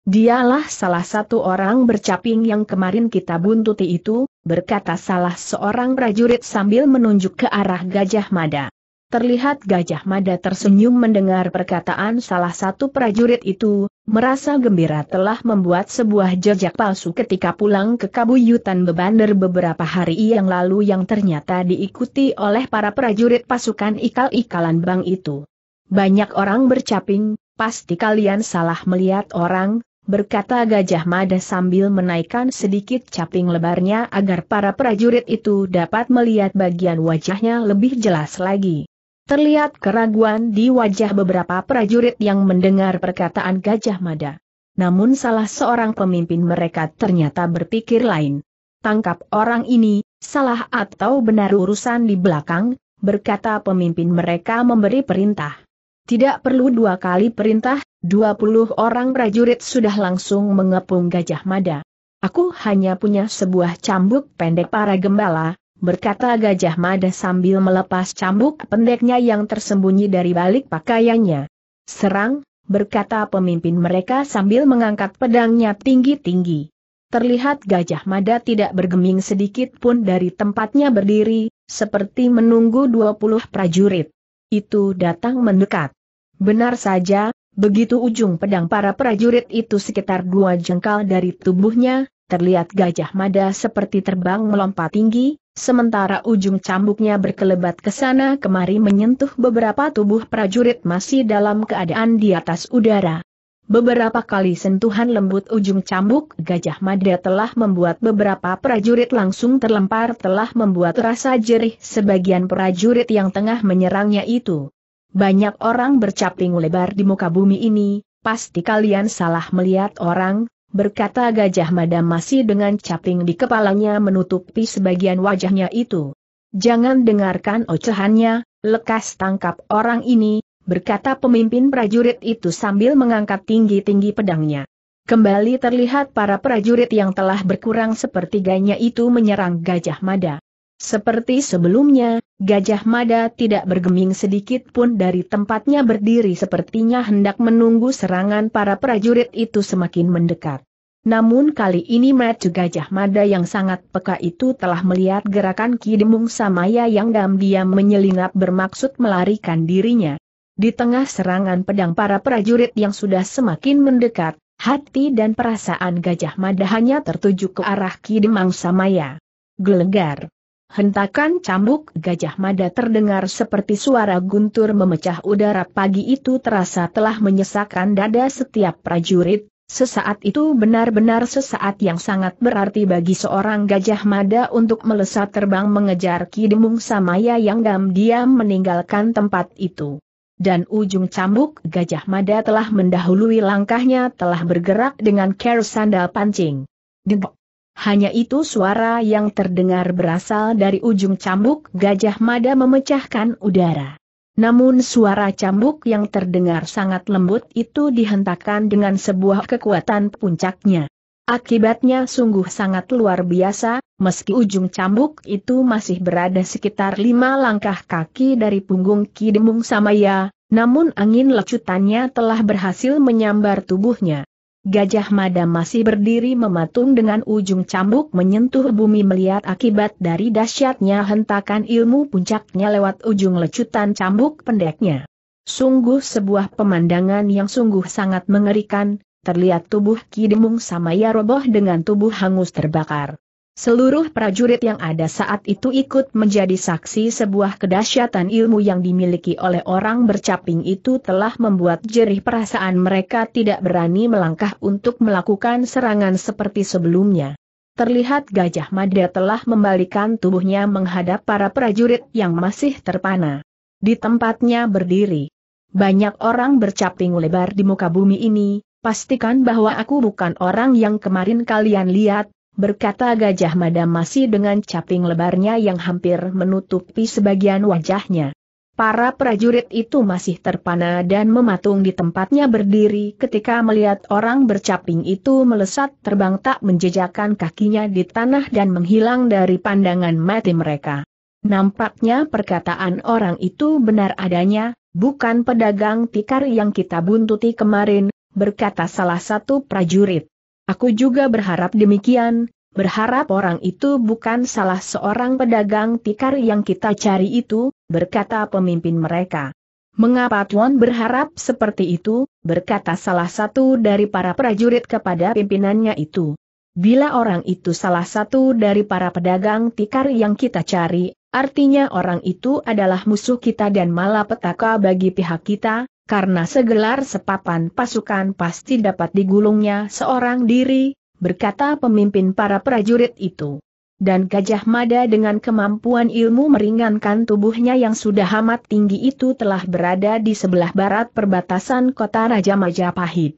Dialah salah satu orang bercaping yang kemarin kita buntuti itu, berkata salah seorang prajurit sambil menunjuk ke arah Gajah Mada. Terlihat Gajah Mada tersenyum mendengar perkataan salah satu prajurit itu, merasa gembira telah membuat sebuah jejak palsu ketika pulang ke Kabuyutan Bebander beberapa hari yang lalu yang ternyata diikuti oleh para prajurit pasukan ikal-ikalan bang itu. Banyak orang bercaping, pasti kalian salah melihat orang, berkata Gajah Mada sambil menaikkan sedikit caping lebarnya agar para prajurit itu dapat melihat bagian wajahnya lebih jelas lagi. Terlihat keraguan di wajah beberapa prajurit yang mendengar perkataan Gajah Mada. Namun salah seorang pemimpin mereka ternyata berpikir lain. Tangkap orang ini, salah atau benar urusan di belakang, berkata pemimpin mereka memberi perintah. Tidak perlu dua kali perintah, dua puluh orang prajurit sudah langsung mengepung Gajah Mada. Aku hanya punya sebuah cambuk pendek para gembala, berkata Gajah Mada sambil melepas cambuk pendeknya yang tersembunyi dari balik pakaiannya. Serang, berkata pemimpin mereka sambil mengangkat pedangnya tinggi-tinggi. Terlihat Gajah Mada tidak bergeming sedikit pun dari tempatnya berdiri, seperti menunggu 20 prajurit. Itu datang mendekat. Benar saja, begitu ujung pedang para prajurit itu sekitar dua jengkal dari tubuhnya, terlihat gajah mada seperti terbang melompat tinggi, sementara ujung cambuknya berkelebat ke sana kemari menyentuh beberapa tubuh prajurit masih dalam keadaan di atas udara. Beberapa kali sentuhan lembut ujung cambuk gajah mada telah membuat beberapa prajurit langsung terlempar telah membuat rasa jerih sebagian prajurit yang tengah menyerangnya itu. Banyak orang bercaping lebar di muka bumi ini, pasti kalian salah melihat orang, berkata Gajah Mada masih dengan caping di kepalanya menutupi sebagian wajahnya itu. Jangan dengarkan ocehannya, lekas tangkap orang ini, berkata pemimpin prajurit itu sambil mengangkat tinggi-tinggi pedangnya. Kembali terlihat para prajurit yang telah berkurang sepertiganya itu menyerang Gajah Mada. Seperti sebelumnya, Gajah Mada tidak bergeming sedikit pun dari tempatnya berdiri sepertinya hendak menunggu serangan para prajurit itu semakin mendekat. Namun kali ini Matu Gajah Mada yang sangat peka itu telah melihat gerakan Kidemung Samaya yang diam-diam menyelinap bermaksud melarikan dirinya. Di tengah serangan pedang para prajurit yang sudah semakin mendekat, hati dan perasaan Gajah Mada hanya tertuju ke arah Kidemung Samaya. Gelegar Hentakan cambuk gajah mada terdengar seperti suara guntur memecah udara pagi itu terasa telah menyesakkan dada setiap prajurit, sesaat itu benar-benar sesaat yang sangat berarti bagi seorang gajah mada untuk melesat terbang mengejar Kidemung Samaya yang diam-diam meninggalkan tempat itu. Dan ujung cambuk gajah mada telah mendahului langkahnya telah bergerak dengan care sandal pancing. Dibok. Hanya itu suara yang terdengar berasal dari ujung cambuk gajah mada memecahkan udara. Namun suara cambuk yang terdengar sangat lembut itu dihentakkan dengan sebuah kekuatan puncaknya. Akibatnya sungguh sangat luar biasa, meski ujung cambuk itu masih berada sekitar lima langkah kaki dari punggung Kidemung Samaya, namun angin lecutannya telah berhasil menyambar tubuhnya. Gajah Mada masih berdiri mematung dengan ujung cambuk menyentuh bumi melihat akibat dari dahsyatnya hentakan ilmu puncaknya lewat ujung lecutan cambuk pendeknya. Sungguh sebuah pemandangan yang sungguh sangat mengerikan, terlihat tubuh Kidemung Samaya roboh dengan tubuh hangus terbakar. Seluruh prajurit yang ada saat itu ikut menjadi saksi sebuah kedahsyatan ilmu yang dimiliki oleh orang bercaping itu telah membuat jerih perasaan mereka tidak berani melangkah untuk melakukan serangan seperti sebelumnya. Terlihat Gajah Mada telah membalikan tubuhnya menghadap para prajurit yang masih terpana. Di tempatnya berdiri. Banyak orang bercaping lebar di muka bumi ini, pastikan bahwa aku bukan orang yang kemarin kalian lihat, berkata Gajah Mada masih dengan caping lebarnya yang hampir menutupi sebagian wajahnya. Para prajurit itu masih terpana dan mematung di tempatnya berdiri ketika melihat orang bercaping itu melesat terbang tak menjejakkan kakinya di tanah dan menghilang dari pandangan mati mereka. Nampaknya perkataan orang itu benar adanya, bukan pedagang tikar yang kita buntuti kemarin, berkata salah satu prajurit. Aku juga berharap demikian, berharap orang itu bukan salah seorang pedagang tikar yang kita cari itu, berkata pemimpin mereka. Mengapa Tuan berharap seperti itu, berkata salah satu dari para prajurit kepada pimpinannya itu. Bila orang itu salah satu dari para pedagang tikar yang kita cari, artinya orang itu adalah musuh kita dan malapetaka bagi pihak kita, karena segelar sepapan pasukan pasti dapat digulungnya seorang diri, berkata pemimpin para prajurit itu. Dan Gajah Mada dengan kemampuan ilmu meringankan tubuhnya yang sudah amat tinggi itu telah berada di sebelah barat perbatasan kota Raja Majapahit.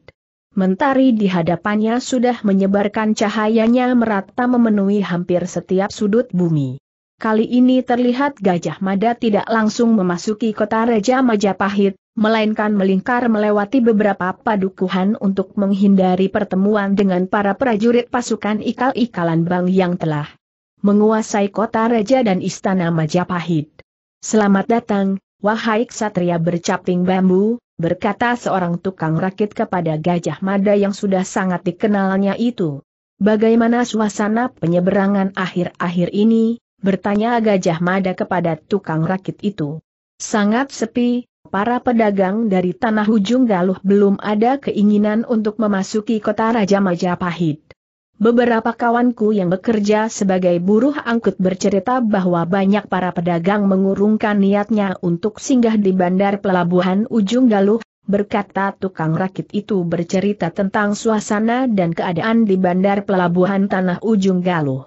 Mentari di hadapannya sudah menyebarkan cahayanya merata memenuhi hampir setiap sudut bumi. Kali ini terlihat Gajah Mada tidak langsung memasuki kota Raja Majapahit, melainkan melingkar melewati beberapa padukuhan untuk menghindari pertemuan dengan para prajurit pasukan ikal-ikalan Bang yang telah menguasai kota raja dan istana Majapahit. Selamat datang, wahai ksatria bercaping bambu, berkata seorang tukang rakit kepada Gajah Mada yang sudah sangat dikenalnya itu. Bagaimana suasana penyeberangan akhir-akhir ini, bertanya Gajah Mada kepada tukang rakit itu. Sangat sepi, para pedagang dari tanah ujung galuh belum ada keinginan untuk memasuki kota Raja Majapahit. Beberapa kawanku yang bekerja sebagai buruh angkut bercerita bahwa banyak para pedagang mengurungkan niatnya untuk singgah di bandar pelabuhan ujung galuh, berkata tukang rakit itu bercerita tentang suasana dan keadaan di bandar pelabuhan tanah ujung galuh.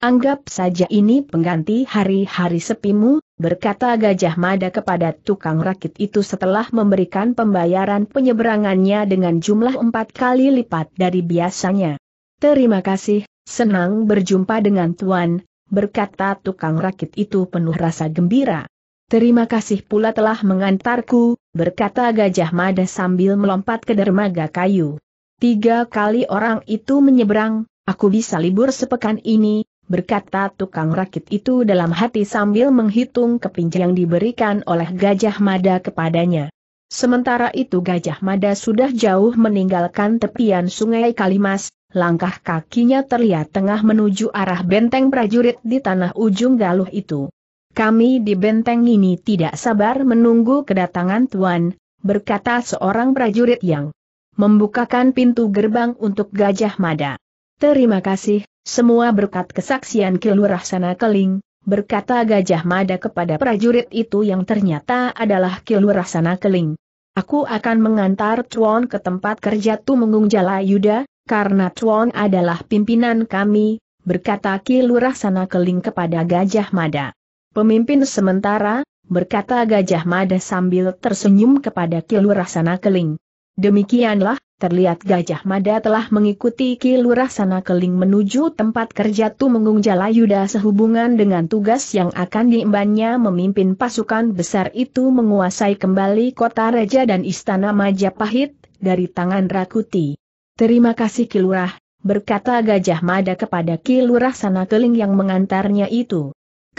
Anggap saja ini pengganti hari-hari sepimu, berkata Gajah Mada kepada tukang rakit itu setelah memberikan pembayaran penyeberangannya dengan jumlah empat kali lipat dari biasanya. Terima kasih, senang berjumpa dengan Tuan, berkata tukang rakit itu penuh rasa gembira. Terima kasih pula telah mengantarku, berkata Gajah Mada sambil melompat ke dermaga kayu. Tiga kali orang itu menyeberang, aku bisa libur sepekan ini, berkata tukang rakit itu dalam hati sambil menghitung keping yang diberikan oleh Gajah Mada kepadanya. Sementara itu Gajah Mada sudah jauh meninggalkan tepian sungai Kalimas, langkah kakinya terlihat tengah menuju arah benteng prajurit di tanah ujung galuh itu. Kami di benteng ini tidak sabar menunggu kedatangan Tuan, berkata seorang prajurit yang membukakan pintu gerbang untuk Gajah Mada. Terima kasih, semua berkat kesaksian Kilurah Sana Keling, berkata Gajah Mada kepada prajurit itu yang ternyata adalah Kilurah Sana Keling. Aku akan mengantar Chuan ke tempat kerja Tumenggung Jala Yuda, karena Chuan adalah pimpinan kami, berkata Kilurah Sana Keling kepada Gajah Mada. Pemimpin sementara, berkata Gajah Mada sambil tersenyum kepada Kilurah Sana Keling. Demikianlah, terlihat Gajah Mada telah mengikuti Kilurah Sana Keling menuju tempat kerja Tumenggung Jalayuda sehubungan dengan tugas yang akan diembannya memimpin pasukan besar itu menguasai kembali kota Raja dan Istana Majapahit, dari tangan Rakuti. Terima kasih Kilurah, berkata Gajah Mada kepada Kilurah Sana Keling yang mengantarnya itu.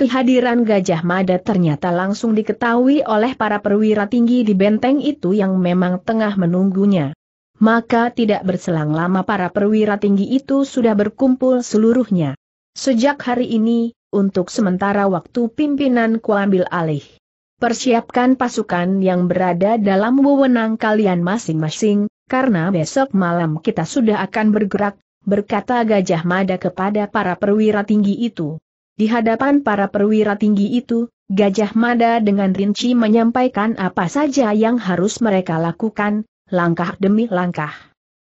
Kehadiran Gajah Mada ternyata langsung diketahui oleh para perwira tinggi di benteng itu yang memang tengah menunggunya. Maka tidak berselang lama para perwira tinggi itu sudah berkumpul seluruhnya. Sejak hari ini, untuk sementara waktu pimpinan kuambil alih. Persiapkan pasukan yang berada dalam wewenang kalian masing-masing, karena besok malam kita sudah akan bergerak, berkata Gajah Mada kepada para perwira tinggi itu. Di hadapan para perwira tinggi itu, Gajah Mada dengan rinci menyampaikan apa saja yang harus mereka lakukan, langkah demi langkah.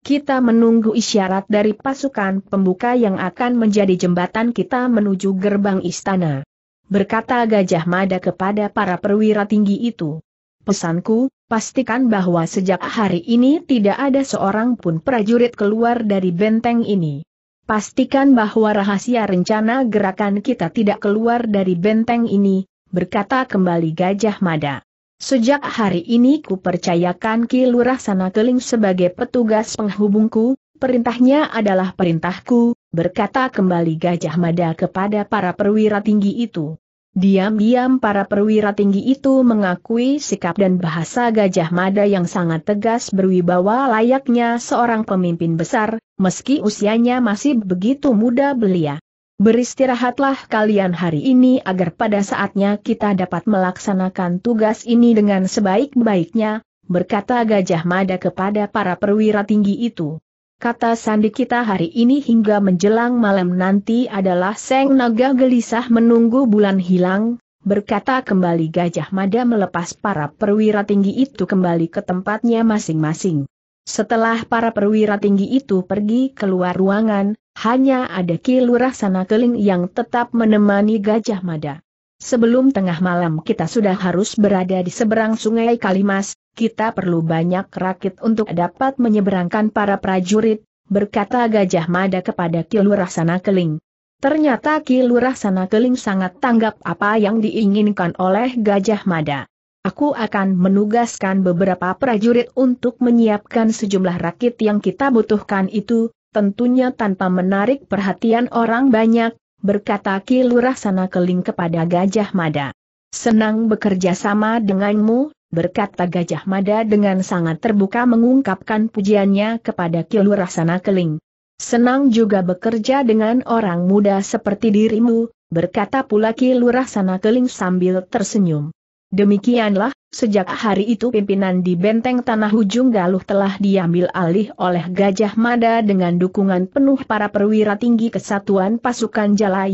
Kita menunggu isyarat dari pasukan pembuka yang akan menjadi jembatan kita menuju gerbang istana. Berkata Gajah Mada kepada para perwira tinggi itu. Pesanku, pastikan bahwa sejak hari ini tidak ada seorang pun prajurit keluar dari benteng ini pastikan bahwa rahasia rencana gerakan kita tidak keluar dari benteng ini, berkata kembali Gajah Mada. Sejak hari ini ku percayakan Ki Lurah Sanakeling sebagai petugas penghubungku, perintahnya adalah perintahku, berkata kembali Gajah Mada kepada para perwira tinggi itu. Diam-diam para perwira tinggi itu mengakui sikap dan bahasa Gajah Mada yang sangat tegas berwibawa layaknya seorang pemimpin besar, meski usianya masih begitu muda belia. Beristirahatlah kalian hari ini agar pada saatnya kita dapat melaksanakan tugas ini dengan sebaik-baiknya, berkata Gajah Mada kepada para perwira tinggi itu. Kata sandi kita hari ini hingga menjelang malam nanti adalah Seng Naga gelisah menunggu bulan hilang, berkata kembali Gajah Mada melepas para perwira tinggi itu kembali ke tempatnya masing-masing. Setelah para perwira tinggi itu pergi keluar ruangan, hanya ada Ki Lurah Sanakeling yang tetap menemani Gajah Mada. Sebelum tengah malam kita sudah harus berada di seberang sungai Kalimas, kita perlu banyak rakit untuk dapat menyeberangkan para prajurit, berkata Gajah Mada kepada Kilurah Sana Sanakeling. Ternyata Kilurah Sana Sanakeling sangat tanggap apa yang diinginkan oleh Gajah Mada. Aku akan menugaskan beberapa prajurit untuk menyiapkan sejumlah rakit yang kita butuhkan itu, tentunya tanpa menarik perhatian orang banyak, berkata Kilurah Sana Sanakeling kepada Gajah Mada. Senang bekerja sama denganmu, berkata Gajah Mada dengan sangat terbuka mengungkapkan pujiannya kepada Kilurah Sana Keling. Senang juga bekerja dengan orang muda seperti dirimu, berkata pula Kilurah Sana Keling sambil tersenyum. Demikianlah, sejak hari itu pimpinan di benteng Tanah Ujung Galuh telah diambil alih oleh Gajah Mada dengan dukungan penuh para perwira tinggi Kesatuan Pasukan Jala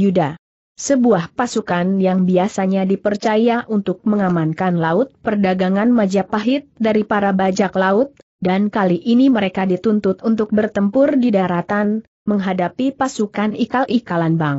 sebuah pasukan yang biasanya dipercaya untuk mengamankan laut perdagangan Majapahit dari para bajak laut, dan kali ini mereka dituntut untuk bertempur di daratan, menghadapi pasukan ikal-ikalan bang.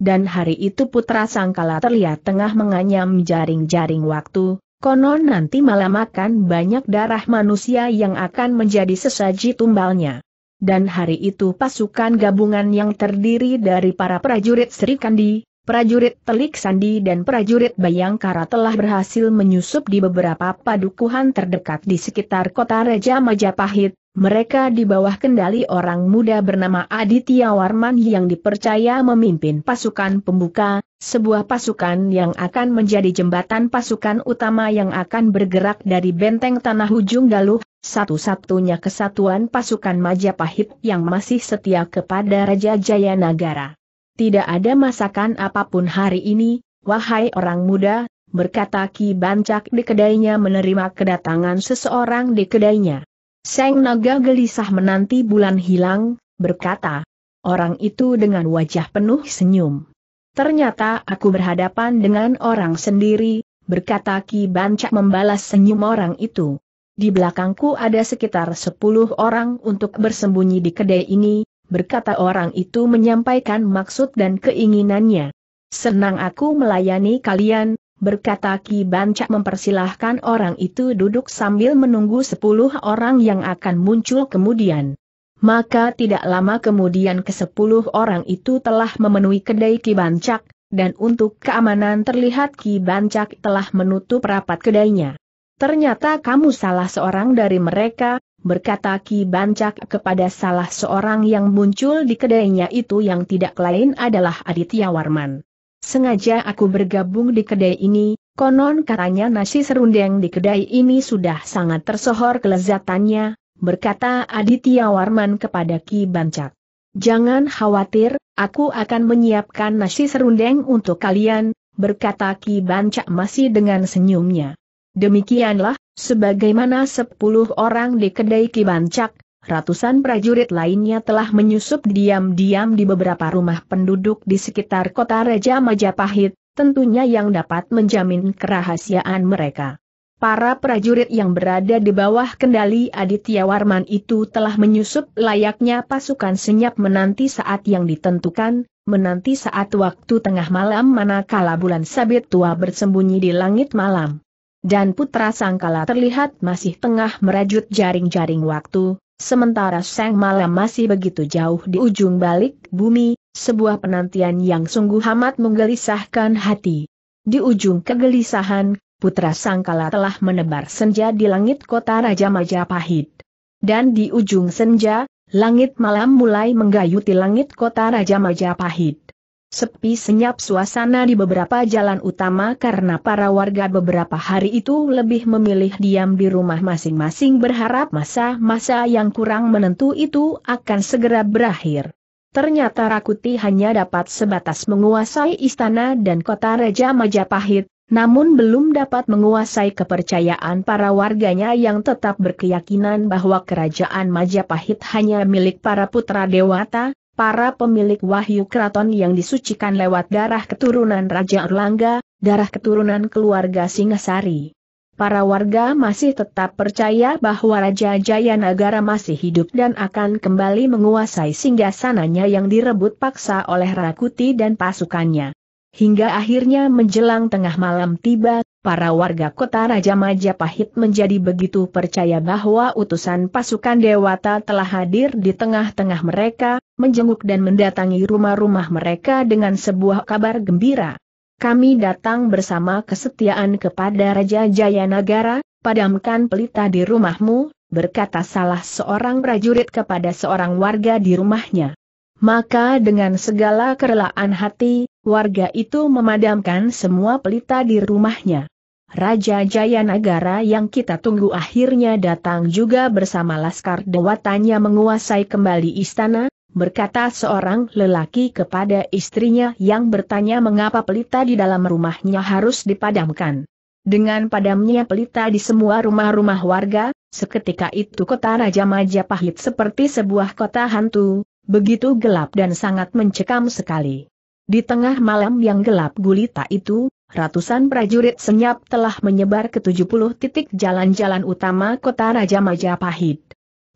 Dan hari itu putra sangkala terlihat tengah menganyam jaring-jaring waktu, konon nanti malam akan banyak darah manusia yang akan menjadi sesaji tumbalnya. Dan hari itu pasukan gabungan yang terdiri dari para prajurit Sri Kandi, Prajurit Telik Sandi dan prajurit Bayangkara telah berhasil menyusup di beberapa padukuhan terdekat di sekitar kota Raja Majapahit, mereka di bawah kendali orang muda bernama Aditya Warman yang dipercaya memimpin pasukan pembuka, sebuah pasukan yang akan menjadi jembatan pasukan utama yang akan bergerak dari benteng tanah ujung Galuh, satu-satunya kesatuan pasukan Majapahit yang masih setia kepada Raja Jayanagara. Tidak ada masakan apapun hari ini, wahai orang muda, berkata Ki Bancak di kedainya menerima kedatangan seseorang di kedainya. Seng Naga gelisah menanti bulan hilang, berkata, orang itu dengan wajah penuh senyum. Ternyata aku berhadapan dengan orang sendiri, berkata Ki Bancak membalas senyum orang itu. Di belakangku ada sekitar sepuluh orang untuk bersembunyi di kedai ini, berkata orang itu menyampaikan maksud dan keinginannya. Senang aku melayani kalian, berkata Ki Bancak mempersilahkan orang itu duduk sambil menunggu sepuluh orang yang akan muncul kemudian. Maka tidak lama kemudian kesepuluh orang itu telah memenuhi kedai Ki Bancak, dan untuk keamanan terlihat Ki Bancak telah menutup rapat kedainya. Ternyata kamu salah seorang dari mereka, berkata Ki Bancak kepada salah seorang yang muncul di kedainya itu yang tidak lain adalah Aditya Warman. Sengaja aku bergabung di kedai ini, konon katanya nasi serundeng di kedai ini sudah sangat tersohor kelezatannya, berkata Aditya Warman kepada Ki Bancak. Jangan khawatir, aku akan menyiapkan nasi serundeng untuk kalian, berkata Ki Bancak masih dengan senyumnya. Demikianlah, Sebagaimana sepuluh orang di kedai Kibancak, ratusan prajurit lainnya telah menyusup diam-diam di beberapa rumah penduduk di sekitar kota Raja Majapahit, tentunya yang dapat menjamin kerahasiaan mereka. Para prajurit yang berada di bawah kendali Aditya Warman itu telah menyusup layaknya pasukan senyap menanti saat yang ditentukan, menanti saat waktu tengah malam manakala bulan sabit tua bersembunyi di langit malam dan putra sangkala terlihat masih tengah merajut jaring-jaring waktu, sementara sang malam masih begitu jauh di ujung balik bumi, sebuah penantian yang sungguh amat menggelisahkan hati. Di ujung kegelisahan, putra sangkala telah menebar senja di langit kota Raja Majapahit. Dan di ujung senja, langit malam mulai menggayuti langit kota Raja Majapahit. Sepi senyap suasana di beberapa jalan utama karena para warga beberapa hari itu lebih memilih diam di rumah masing-masing berharap masa-masa yang kurang menentu itu akan segera berakhir. Ternyata Rakuti hanya dapat sebatas menguasai istana dan kota Raja Majapahit, namun belum dapat menguasai kepercayaan para warganya yang tetap berkeyakinan bahwa kerajaan Majapahit hanya milik para putra dewata, para pemilik wahyu keraton yang disucikan lewat darah keturunan Raja Erlangga, darah keturunan keluarga Singasari. Para warga masih tetap percaya bahwa Raja Jayanagara masih hidup dan akan kembali menguasai singgasananya yang direbut paksa oleh Rakuti dan pasukannya. Hingga akhirnya menjelang tengah malam tiba, para warga kota Raja Majapahit menjadi begitu percaya bahwa utusan pasukan Dewata telah hadir di tengah-tengah mereka, menjenguk dan mendatangi rumah-rumah mereka dengan sebuah kabar gembira. Kami datang bersama kesetiaan kepada Raja Jayanagara, padamkan pelita di rumahmu, berkata salah seorang prajurit kepada seorang warga di rumahnya. Maka dengan segala kerelaan hati, warga itu memadamkan semua pelita di rumahnya. Raja Jayanagara yang kita tunggu akhirnya datang juga bersama Laskar Dewatanya menguasai kembali istana, berkata seorang lelaki kepada istrinya yang bertanya mengapa pelita di dalam rumahnya harus dipadamkan. Dengan padamnya pelita di semua rumah-rumah warga, seketika itu kota Raja Majapahit seperti sebuah kota hantu, begitu gelap dan sangat mencekam sekali. Di tengah malam yang gelap gulita itu, ratusan prajurit senyap telah menyebar ke 70 titik jalan-jalan utama kota Raja Majapahit.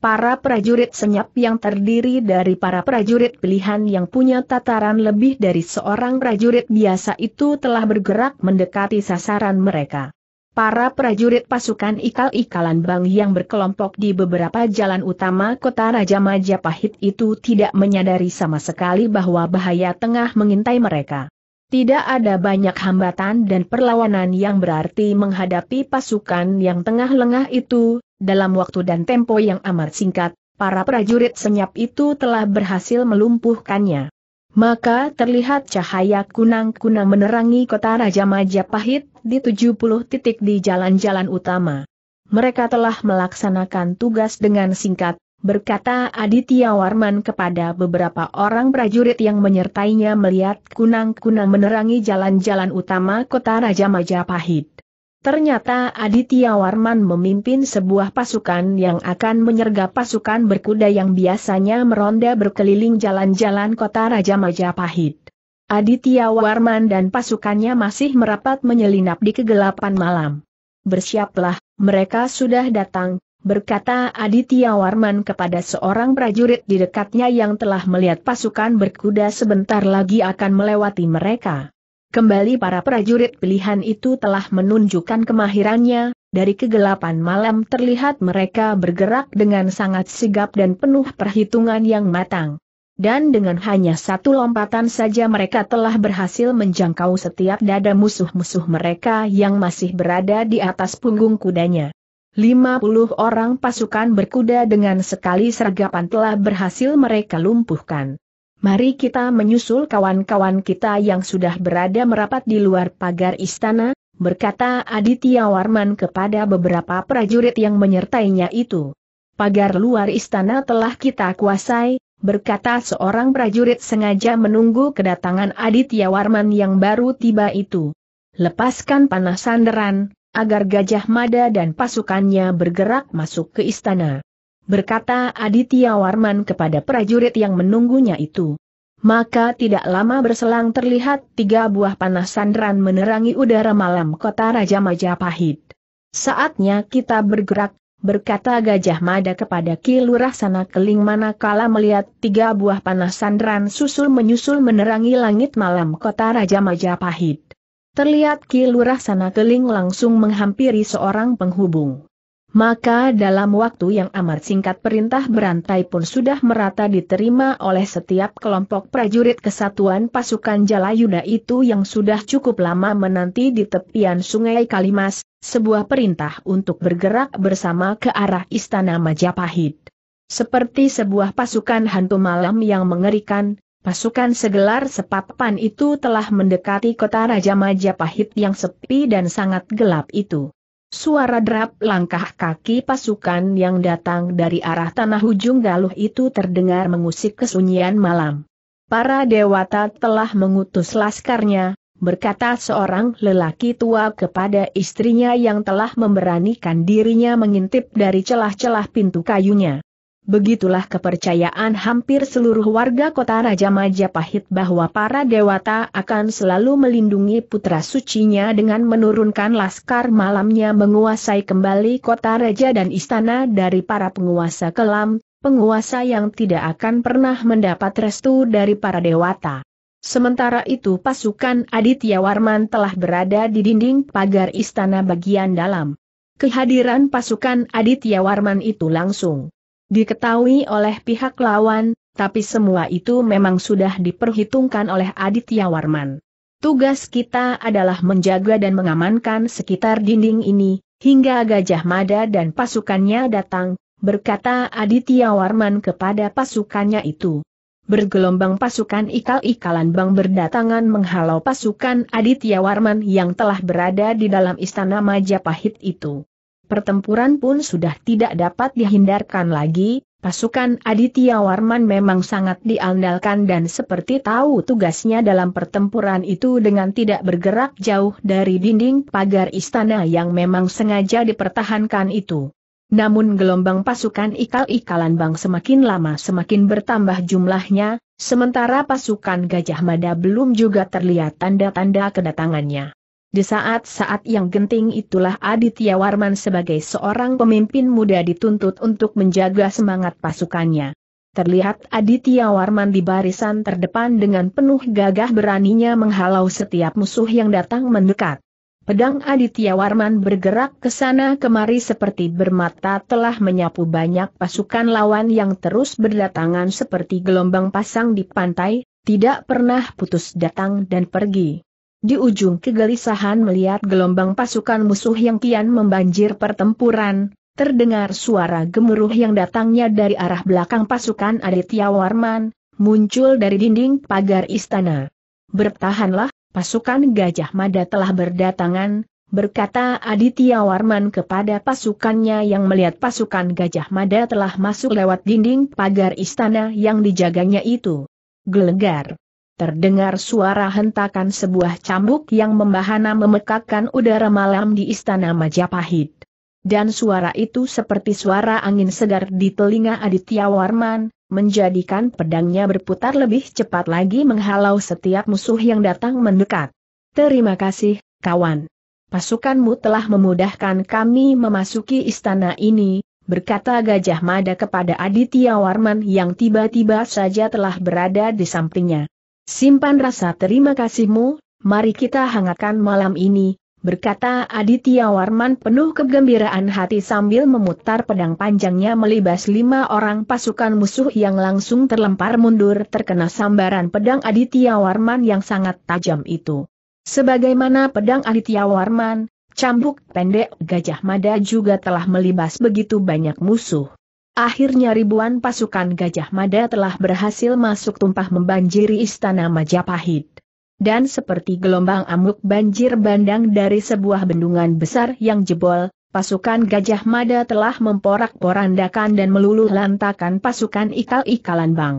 Para prajurit senyap yang terdiri dari para prajurit pilihan yang punya tataran lebih dari seorang prajurit biasa itu telah bergerak mendekati sasaran mereka. Para prajurit pasukan ikal-ikalan Bang yang berkelompok di beberapa jalan utama kota Raja Majapahit itu tidak menyadari sama sekali bahwa bahaya tengah mengintai mereka. Tidak ada banyak hambatan dan perlawanan yang berarti menghadapi pasukan yang tengah lengah itu, dalam waktu dan tempo yang amat singkat, para prajurit senyap itu telah berhasil melumpuhkannya. Maka terlihat cahaya kunang-kunang menerangi kota Raja Majapahit di 70 titik di jalan-jalan utama. Mereka telah melaksanakan tugas dengan singkat, berkata Aditya Warman kepada beberapa orang prajurit yang menyertainya melihat kunang-kunang menerangi jalan-jalan utama kota Raja Majapahit. Ternyata Aditya Warman memimpin sebuah pasukan yang akan menyergap pasukan berkuda yang biasanya meronda berkeliling jalan-jalan kota Raja Majapahit. Aditya Warman dan pasukannya masih merapat menyelinap di kegelapan malam. Bersiaplah, mereka sudah datang, berkata Aditya Warman kepada seorang prajurit di dekatnya yang telah melihat pasukan berkuda sebentar lagi akan melewati mereka. Kembali para prajurit pilihan itu telah menunjukkan kemahirannya, dari kegelapan malam terlihat mereka bergerak dengan sangat sigap dan penuh perhitungan yang matang. Dan dengan hanya satu lompatan saja mereka telah berhasil menjangkau setiap dada musuh-musuh mereka yang masih berada di atas punggung kudanya. 50 orang pasukan berkuda dengan sekali sergapan telah berhasil mereka lumpuhkan. Mari kita menyusul kawan-kawan kita yang sudah berada merapat di luar pagar istana, berkata Aditya Warman kepada beberapa prajurit yang menyertainya itu. Pagar luar istana telah kita kuasai, berkata seorang prajurit sengaja menunggu kedatangan Aditya Warman yang baru tiba itu. Lepaskan panah sandaran, agar Gajah Mada dan pasukannya bergerak masuk ke istana berkata Aditya Warman kepada prajurit yang menunggunya itu. Maka tidak lama berselang terlihat tiga buah panah sandaran menerangi udara malam kota Raja Majapahit. Saatnya kita bergerak, berkata Gajah Mada kepada Ki Lurah Sana Keling manakala melihat tiga buah panah sandaran susul menyusul menerangi langit malam kota Raja Majapahit. Terlihat Ki Lurah Sana Keling langsung menghampiri seorang penghubung. Maka dalam waktu yang amat singkat perintah berantai pun sudah merata diterima oleh setiap kelompok prajurit kesatuan pasukan Jalayuda itu yang sudah cukup lama menanti di tepian sungai Kalimas, sebuah perintah untuk bergerak bersama ke arah istana Majapahit. Seperti sebuah pasukan hantu malam yang mengerikan, pasukan segelar sepapan itu telah mendekati kota Raja Majapahit yang sepi dan sangat gelap itu. Suara derap langkah kaki pasukan yang datang dari arah tanah hujung galuh itu terdengar mengusik kesunyian malam. Para dewata telah mengutus laskarnya, berkata seorang lelaki tua kepada istrinya yang telah memberanikan dirinya mengintip dari celah-celah pintu kayunya. Begitulah kepercayaan hampir seluruh warga kota Raja Majapahit bahwa para dewata akan selalu melindungi putra sucinya dengan menurunkan laskar malamnya menguasai kembali kota raja dan istana dari para penguasa kelam, penguasa yang tidak akan pernah mendapat restu dari para dewata. Sementara itu pasukan Aditya Warman telah berada di dinding pagar istana bagian dalam. Kehadiran pasukan Aditya Warman itu langsung diketahui oleh pihak lawan, tapi semua itu memang sudah diperhitungkan oleh Aditya Warman. Tugas kita adalah menjaga dan mengamankan sekitar dinding ini, hingga Gajah Mada dan pasukannya datang, berkata Aditya Warman kepada pasukannya itu. Bergelombang pasukan ikal-ikalan bang berdatangan menghalau pasukan Aditya Warman yang telah berada di dalam istana Majapahit itu pertempuran pun sudah tidak dapat dihindarkan lagi, pasukan Aditya Warman memang sangat diandalkan dan seperti tahu tugasnya dalam pertempuran itu dengan tidak bergerak jauh dari dinding pagar istana yang memang sengaja dipertahankan itu. Namun gelombang pasukan ikal-ikalan bang semakin lama semakin bertambah jumlahnya, sementara pasukan Gajah Mada belum juga terlihat tanda-tanda kedatangannya. Di saat-saat yang genting itulah Aditya Warman sebagai seorang pemimpin muda dituntut untuk menjaga semangat pasukannya. Terlihat Aditya Warman di barisan terdepan dengan penuh gagah beraninya menghalau setiap musuh yang datang mendekat. Pedang Aditya Warman bergerak ke sana kemari seperti bermata telah menyapu banyak pasukan lawan yang terus berdatangan seperti gelombang pasang di pantai, tidak pernah putus datang dan pergi. Di ujung kegelisahan melihat gelombang pasukan musuh yang kian membanjir pertempuran, terdengar suara gemuruh yang datangnya dari arah belakang pasukan Aditya Warman, muncul dari dinding pagar istana. Bertahanlah, pasukan Gajah Mada telah berdatangan, berkata Aditya Warman kepada pasukannya yang melihat pasukan Gajah Mada telah masuk lewat dinding pagar istana yang dijaganya itu. Gelegar terdengar suara hentakan sebuah cambuk yang membahana memekakkan udara malam di istana Majapahit. Dan suara itu seperti suara angin segar di telinga Aditya Warman, menjadikan pedangnya berputar lebih cepat lagi menghalau setiap musuh yang datang mendekat. Terima kasih, kawan. Pasukanmu telah memudahkan kami memasuki istana ini, berkata Gajah Mada kepada Aditya Warman yang tiba-tiba saja telah berada di sampingnya. Simpan rasa terima kasihmu, mari kita hangatkan malam ini, berkata Aditya Warman penuh kegembiraan hati sambil memutar pedang panjangnya melibas lima orang pasukan musuh yang langsung terlempar mundur terkena sambaran pedang Aditya Warman yang sangat tajam itu. Sebagaimana pedang Aditya Warman, cambuk pendek Gajah Mada juga telah melibas begitu banyak musuh. Akhirnya ribuan pasukan Gajah Mada telah berhasil masuk tumpah membanjiri istana Majapahit. Dan seperti gelombang amuk banjir bandang dari sebuah bendungan besar yang jebol, pasukan Gajah Mada telah memporak-porandakan dan meluluh lantakan pasukan ikal-ikalan bang.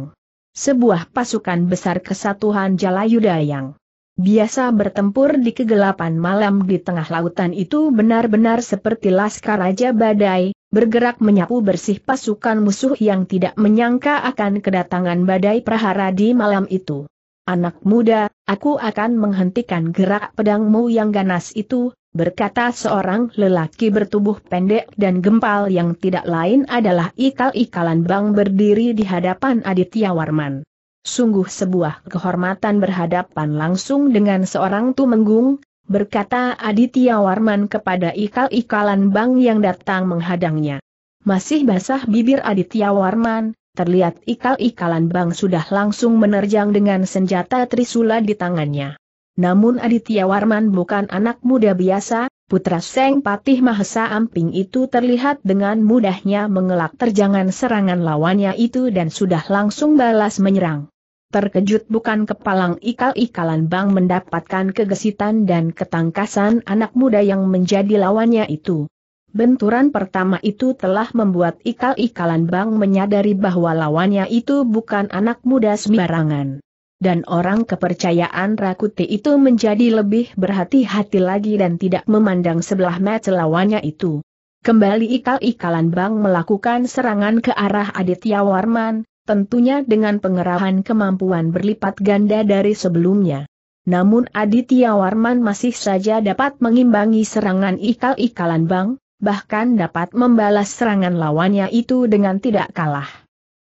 Sebuah pasukan besar kesatuan Jalayuda yang biasa bertempur di kegelapan malam di tengah lautan itu benar-benar seperti laskar Raja Badai, bergerak menyapu bersih pasukan musuh yang tidak menyangka akan kedatangan badai prahara di malam itu. Anak muda, aku akan menghentikan gerak pedangmu yang ganas itu, berkata seorang lelaki bertubuh pendek dan gempal yang tidak lain adalah ikal-ikalan bang berdiri di hadapan Aditya Warman. Sungguh sebuah kehormatan berhadapan langsung dengan seorang tumenggung, berkata Aditya Warman kepada ikal-ikalan bang yang datang menghadangnya. Masih basah bibir Aditya Warman, terlihat ikal-ikalan bang sudah langsung menerjang dengan senjata trisula di tangannya. Namun Aditya Warman bukan anak muda biasa, putra Seng Patih Mahesa Amping itu terlihat dengan mudahnya mengelak terjangan serangan lawannya itu dan sudah langsung balas menyerang. Terkejut bukan kepalang ikal-ikalan Bang mendapatkan kegesitan dan ketangkasan anak muda yang menjadi lawannya itu. Benturan pertama itu telah membuat ikal-ikalan Bang menyadari bahwa lawannya itu bukan anak muda sembarangan. Dan orang kepercayaan Rakuti itu menjadi lebih berhati-hati lagi dan tidak memandang sebelah mata lawannya itu. Kembali ikal-ikalan Bang melakukan serangan ke arah Aditya Warman, tentunya dengan pengerahan kemampuan berlipat ganda dari sebelumnya. Namun Aditya Warman masih saja dapat mengimbangi serangan ikal-ikalan Bang, bahkan dapat membalas serangan lawannya itu dengan tidak kalah.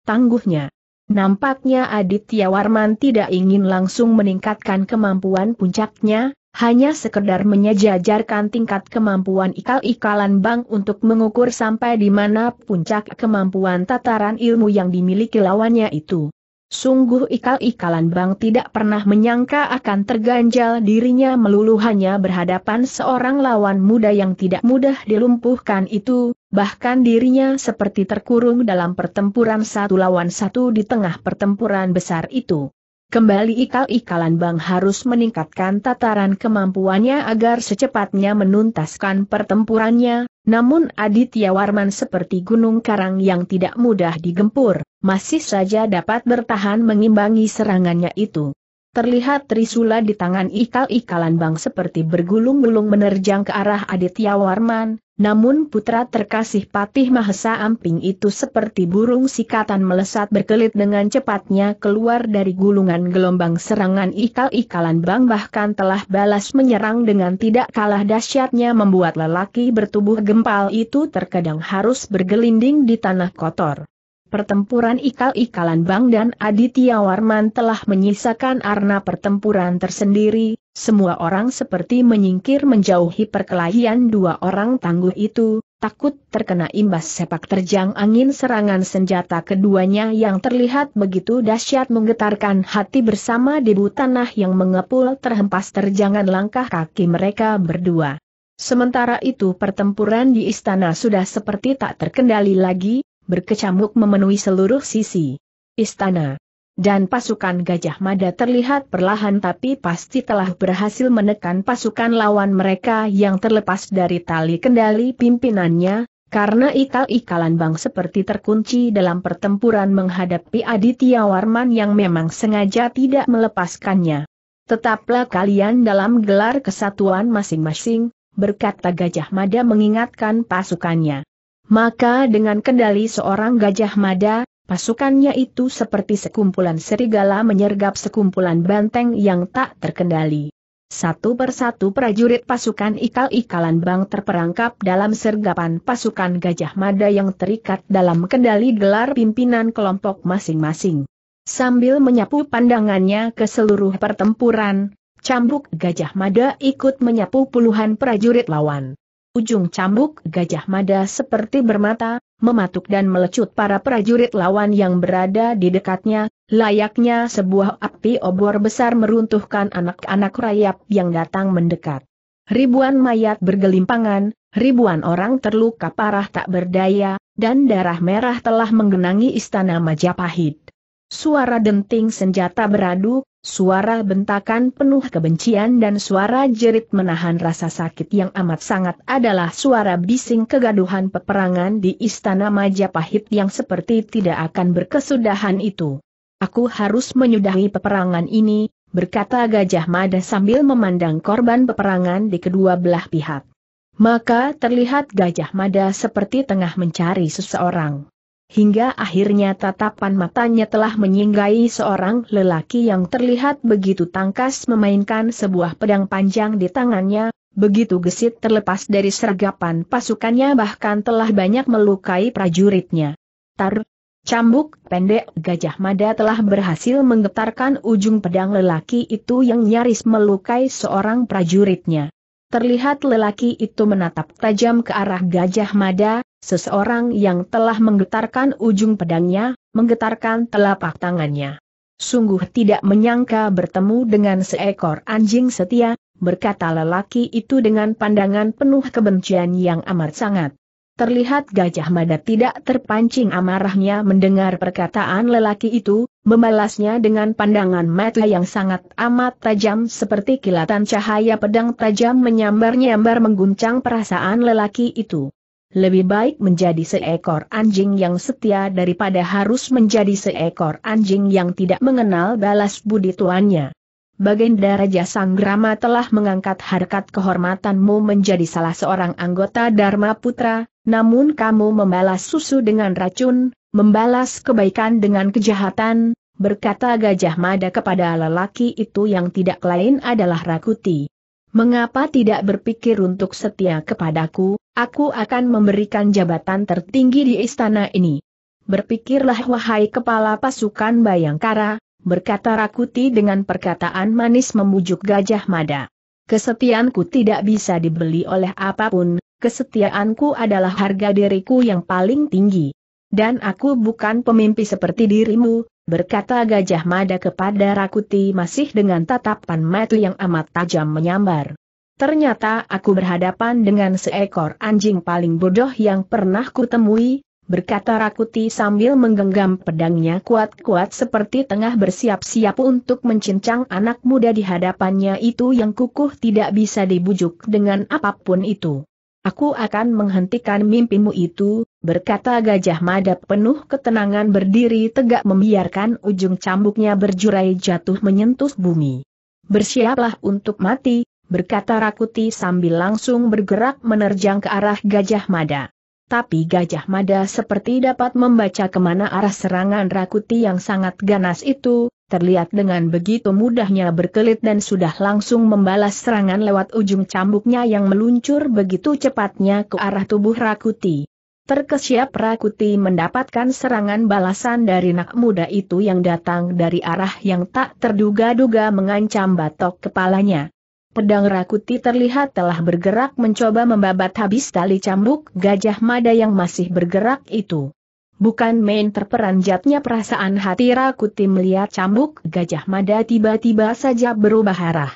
Tangguhnya. Nampaknya Aditya Warman tidak ingin langsung meningkatkan kemampuan puncaknya, hanya sekedar menyejajarkan tingkat kemampuan ikal-ikalan Bang untuk mengukur sampai di mana puncak kemampuan tataran ilmu yang dimiliki lawannya itu. Sungguh ikal-ikalan Bang tidak pernah menyangka akan terganjal dirinya melulu hanya berhadapan seorang lawan muda yang tidak mudah dilumpuhkan itu, bahkan dirinya seperti terkurung dalam pertempuran satu lawan satu di tengah pertempuran besar itu. Kembali ikal-ikalan Bang harus meningkatkan tataran kemampuannya agar secepatnya menuntaskan pertempurannya, namun Aditya Warman seperti gunung karang yang tidak mudah digempur, masih saja dapat bertahan mengimbangi serangannya itu. Terlihat trisula di tangan ikal-ikalan bang seperti bergulung-gulung menerjang ke arah Aditya Warman, namun putra terkasih Patih Mahesa Amping itu seperti burung sikatan melesat berkelit dengan cepatnya keluar dari gulungan gelombang serangan ikal-ikalan bang bahkan telah balas menyerang dengan tidak kalah dahsyatnya membuat lelaki bertubuh gempal itu terkadang harus bergelinding di tanah kotor pertempuran ikal-ikalan Bang dan Aditya Warman telah menyisakan arna pertempuran tersendiri, semua orang seperti menyingkir menjauhi perkelahian dua orang tangguh itu, takut terkena imbas sepak terjang angin serangan senjata keduanya yang terlihat begitu dahsyat menggetarkan hati bersama debu tanah yang mengepul terhempas terjangan langkah kaki mereka berdua. Sementara itu pertempuran di istana sudah seperti tak terkendali lagi, berkecamuk memenuhi seluruh sisi. Istana dan pasukan Gajah Mada terlihat perlahan tapi pasti telah berhasil menekan pasukan lawan mereka yang terlepas dari tali kendali pimpinannya, karena ikal-ikalan bang seperti terkunci dalam pertempuran menghadapi Aditya Warman yang memang sengaja tidak melepaskannya. Tetaplah kalian dalam gelar kesatuan masing-masing, berkata Gajah Mada mengingatkan pasukannya. Maka dengan kendali seorang gajah mada, pasukannya itu seperti sekumpulan serigala menyergap sekumpulan banteng yang tak terkendali. Satu persatu prajurit pasukan ikal-ikalan bang terperangkap dalam sergapan pasukan Gajah Mada yang terikat dalam kendali gelar pimpinan kelompok masing-masing. Sambil menyapu pandangannya ke seluruh pertempuran, cambuk Gajah Mada ikut menyapu puluhan prajurit lawan. Ujung cambuk Gajah Mada seperti bermata, mematuk dan melecut para prajurit lawan yang berada di dekatnya, layaknya sebuah api obor besar meruntuhkan anak-anak rayap yang datang mendekat. Ribuan mayat bergelimpangan, ribuan orang terluka parah tak berdaya, dan darah merah telah menggenangi istana Majapahit suara denting senjata beradu, suara bentakan penuh kebencian dan suara jerit menahan rasa sakit yang amat sangat adalah suara bising kegaduhan peperangan di Istana Majapahit yang seperti tidak akan berkesudahan itu. Aku harus menyudahi peperangan ini, berkata Gajah Mada sambil memandang korban peperangan di kedua belah pihak. Maka terlihat Gajah Mada seperti tengah mencari seseorang hingga akhirnya tatapan matanya telah menyinggahi seorang lelaki yang terlihat begitu tangkas memainkan sebuah pedang panjang di tangannya, begitu gesit terlepas dari sergapan pasukannya bahkan telah banyak melukai prajuritnya. Tar, cambuk pendek Gajah Mada telah berhasil menggetarkan ujung pedang lelaki itu yang nyaris melukai seorang prajuritnya. Terlihat lelaki itu menatap tajam ke arah Gajah Mada, seseorang yang telah menggetarkan ujung pedangnya, menggetarkan telapak tangannya. Sungguh tidak menyangka bertemu dengan seekor anjing setia, berkata lelaki itu dengan pandangan penuh kebencian yang amat sangat. Terlihat Gajah Mada tidak terpancing amarahnya mendengar perkataan lelaki itu, Membalasnya dengan pandangan mata yang sangat amat tajam seperti kilatan cahaya pedang tajam menyambar-nyambar mengguncang perasaan lelaki itu. Lebih baik menjadi seekor anjing yang setia daripada harus menjadi seekor anjing yang tidak mengenal balas budi tuannya. Baginda Raja Sanggrama telah mengangkat harkat kehormatanmu menjadi salah seorang anggota Dharma Putra, namun kamu membalas susu dengan racun, membalas kebaikan dengan kejahatan, berkata Gajah Mada kepada lelaki itu yang tidak lain adalah Rakuti. Mengapa tidak berpikir untuk setia kepadaku, aku akan memberikan jabatan tertinggi di istana ini. Berpikirlah wahai kepala pasukan Bayangkara, berkata Rakuti dengan perkataan manis membujuk Gajah Mada. Kesetiaanku tidak bisa dibeli oleh apapun, kesetiaanku adalah harga diriku yang paling tinggi. Dan aku bukan pemimpi seperti dirimu, berkata Gajah Mada kepada Rakuti masih dengan tatapan mata yang amat tajam menyambar. Ternyata aku berhadapan dengan seekor anjing paling bodoh yang pernah kutemui, berkata Rakuti sambil menggenggam pedangnya kuat-kuat seperti tengah bersiap-siap untuk mencincang anak muda di hadapannya itu yang kukuh tidak bisa dibujuk dengan apapun itu. Aku akan menghentikan mimpimu itu, berkata Gajah Mada penuh ketenangan berdiri tegak membiarkan ujung cambuknya berjurai jatuh menyentuh bumi. Bersiaplah untuk mati, berkata Rakuti sambil langsung bergerak menerjang ke arah Gajah Mada. Tapi Gajah Mada seperti dapat membaca kemana arah serangan Rakuti yang sangat ganas itu, terlihat dengan begitu mudahnya berkelit dan sudah langsung membalas serangan lewat ujung cambuknya yang meluncur begitu cepatnya ke arah tubuh Rakuti. Terkesiap Rakuti mendapatkan serangan balasan dari nak muda itu yang datang dari arah yang tak terduga-duga mengancam batok kepalanya. Pedang Rakuti terlihat telah bergerak mencoba membabat habis tali cambuk gajah mada yang masih bergerak itu. Bukan main terperanjatnya perasaan hati Rakuti melihat cambuk gajah mada tiba-tiba saja berubah arah.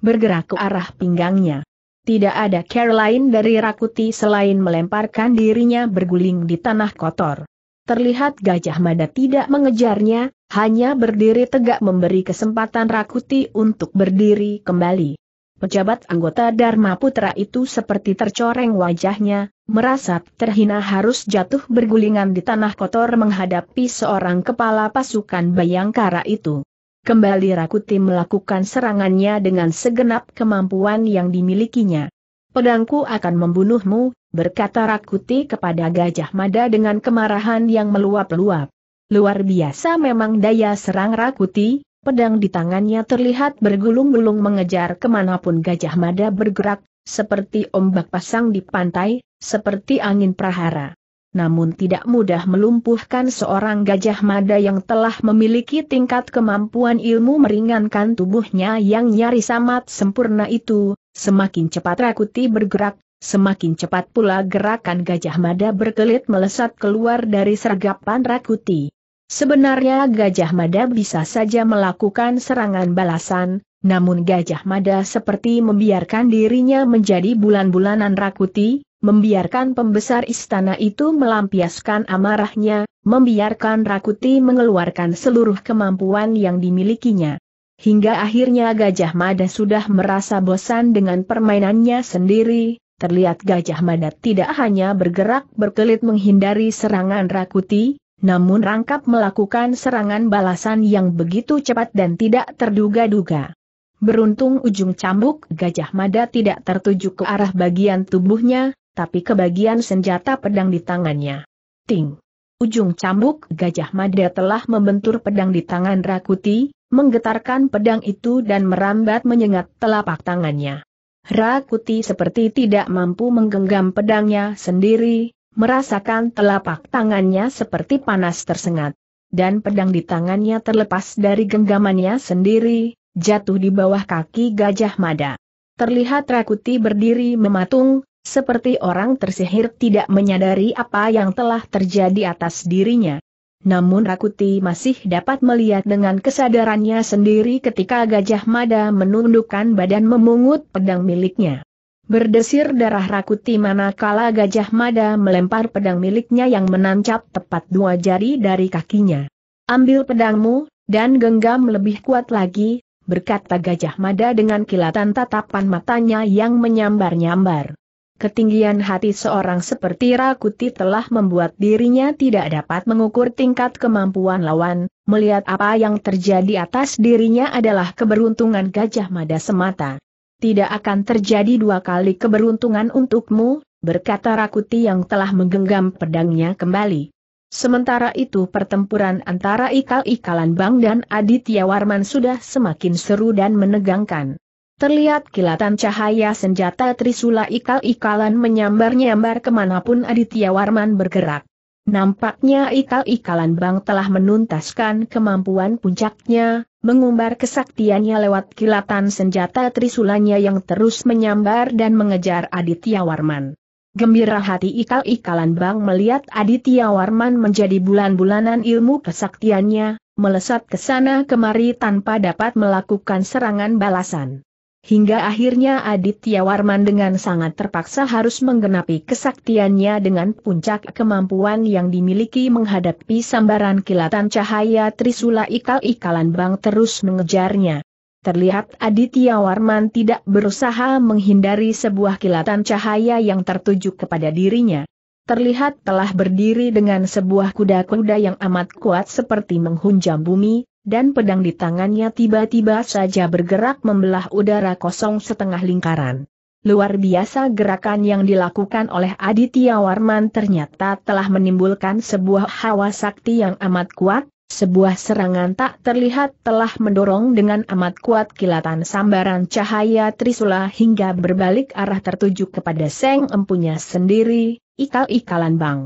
Bergerak ke arah pinggangnya. Tidak ada care lain dari Rakuti selain melemparkan dirinya berguling di tanah kotor. Terlihat gajah mada tidak mengejarnya, hanya berdiri tegak memberi kesempatan Rakuti untuk berdiri kembali pejabat anggota Dharma Putra itu seperti tercoreng wajahnya, merasa terhina harus jatuh bergulingan di tanah kotor menghadapi seorang kepala pasukan Bayangkara itu. Kembali Rakuti melakukan serangannya dengan segenap kemampuan yang dimilikinya. Pedangku akan membunuhmu, berkata Rakuti kepada Gajah Mada dengan kemarahan yang meluap-luap. Luar biasa memang daya serang Rakuti, Pedang di tangannya terlihat bergulung-gulung mengejar kemanapun Gajah Mada bergerak, seperti ombak pasang di pantai, seperti angin prahara. Namun tidak mudah melumpuhkan seorang Gajah Mada yang telah memiliki tingkat kemampuan ilmu meringankan tubuhnya yang nyaris amat sempurna itu, semakin cepat Rakuti bergerak, semakin cepat pula gerakan Gajah Mada berkelit melesat keluar dari sergapan Rakuti. Sebenarnya Gajah Mada bisa saja melakukan serangan balasan, namun Gajah Mada seperti membiarkan dirinya menjadi bulan-bulanan Rakuti, membiarkan pembesar istana itu melampiaskan amarahnya, membiarkan Rakuti mengeluarkan seluruh kemampuan yang dimilikinya. Hingga akhirnya Gajah Mada sudah merasa bosan dengan permainannya sendiri, terlihat Gajah Mada tidak hanya bergerak berkelit menghindari serangan Rakuti, namun rangkap melakukan serangan balasan yang begitu cepat dan tidak terduga-duga. Beruntung ujung cambuk Gajah Mada tidak tertuju ke arah bagian tubuhnya, tapi ke bagian senjata pedang di tangannya. Ting! Ujung cambuk Gajah Mada telah membentur pedang di tangan Rakuti, menggetarkan pedang itu dan merambat menyengat telapak tangannya. Rakuti seperti tidak mampu menggenggam pedangnya sendiri, merasakan telapak tangannya seperti panas tersengat. Dan pedang di tangannya terlepas dari genggamannya sendiri, jatuh di bawah kaki gajah mada. Terlihat Rakuti berdiri mematung, seperti orang tersihir tidak menyadari apa yang telah terjadi atas dirinya. Namun Rakuti masih dapat melihat dengan kesadarannya sendiri ketika Gajah Mada menundukkan badan memungut pedang miliknya. Berdesir darah Rakuti manakala Gajah Mada melempar pedang miliknya yang menancap tepat dua jari dari kakinya. Ambil pedangmu, dan genggam lebih kuat lagi, berkata Gajah Mada dengan kilatan tatapan matanya yang menyambar-nyambar. Ketinggian hati seorang seperti Rakuti telah membuat dirinya tidak dapat mengukur tingkat kemampuan lawan, melihat apa yang terjadi atas dirinya adalah keberuntungan Gajah Mada semata tidak akan terjadi dua kali keberuntungan untukmu, berkata Rakuti yang telah menggenggam pedangnya kembali. Sementara itu pertempuran antara ikal-ikalan Bang dan Aditya Warman sudah semakin seru dan menegangkan. Terlihat kilatan cahaya senjata Trisula ikal-ikalan menyambar-nyambar kemanapun Aditya Warman bergerak. Nampaknya ikal-ikalan Bang telah menuntaskan kemampuan puncaknya, mengumbar kesaktiannya lewat kilatan senjata trisulanya yang terus menyambar dan mengejar Aditya Warman. Gembira hati ikal-ikalan Bang melihat Aditya Warman menjadi bulan-bulanan ilmu kesaktiannya, melesat ke sana kemari tanpa dapat melakukan serangan balasan hingga akhirnya Aditya Warman dengan sangat terpaksa harus menggenapi kesaktiannya dengan puncak kemampuan yang dimiliki menghadapi sambaran kilatan cahaya Trisula ikal-ikalan bang terus mengejarnya. Terlihat Aditya Warman tidak berusaha menghindari sebuah kilatan cahaya yang tertuju kepada dirinya. Terlihat telah berdiri dengan sebuah kuda-kuda yang amat kuat seperti menghunjam bumi, dan pedang di tangannya tiba-tiba saja bergerak membelah udara kosong setengah lingkaran. Luar biasa gerakan yang dilakukan oleh Aditya Warman ternyata telah menimbulkan sebuah hawa sakti yang amat kuat, sebuah serangan tak terlihat telah mendorong dengan amat kuat kilatan sambaran cahaya Trisula hingga berbalik arah tertuju kepada Seng Empunya sendiri, ikal-ikalan bang.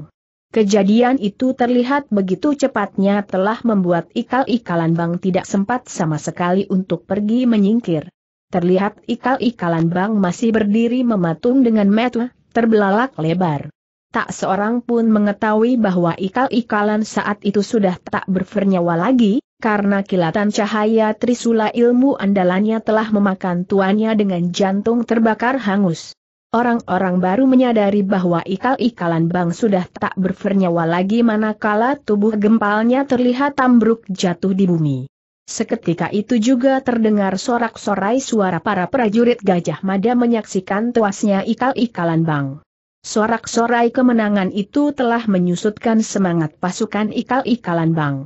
Kejadian itu terlihat begitu cepatnya telah membuat ikal-ikalan bang tidak sempat sama sekali untuk pergi menyingkir. Terlihat ikal-ikalan bang masih berdiri mematung dengan metu, terbelalak lebar. Tak seorang pun mengetahui bahwa ikal-ikalan saat itu sudah tak bernyawa lagi, karena kilatan cahaya trisula ilmu andalannya telah memakan tuannya dengan jantung terbakar hangus. Orang-orang baru menyadari bahwa ikal-ikalan Bang sudah tak bernyawa lagi manakala tubuh gempalnya terlihat tambruk jatuh di bumi. Seketika itu juga terdengar sorak-sorai suara para prajurit Gajah Mada menyaksikan tuasnya ikal-ikalan Bang. Sorak-sorai kemenangan itu telah menyusutkan semangat pasukan ikal-ikalan Bang.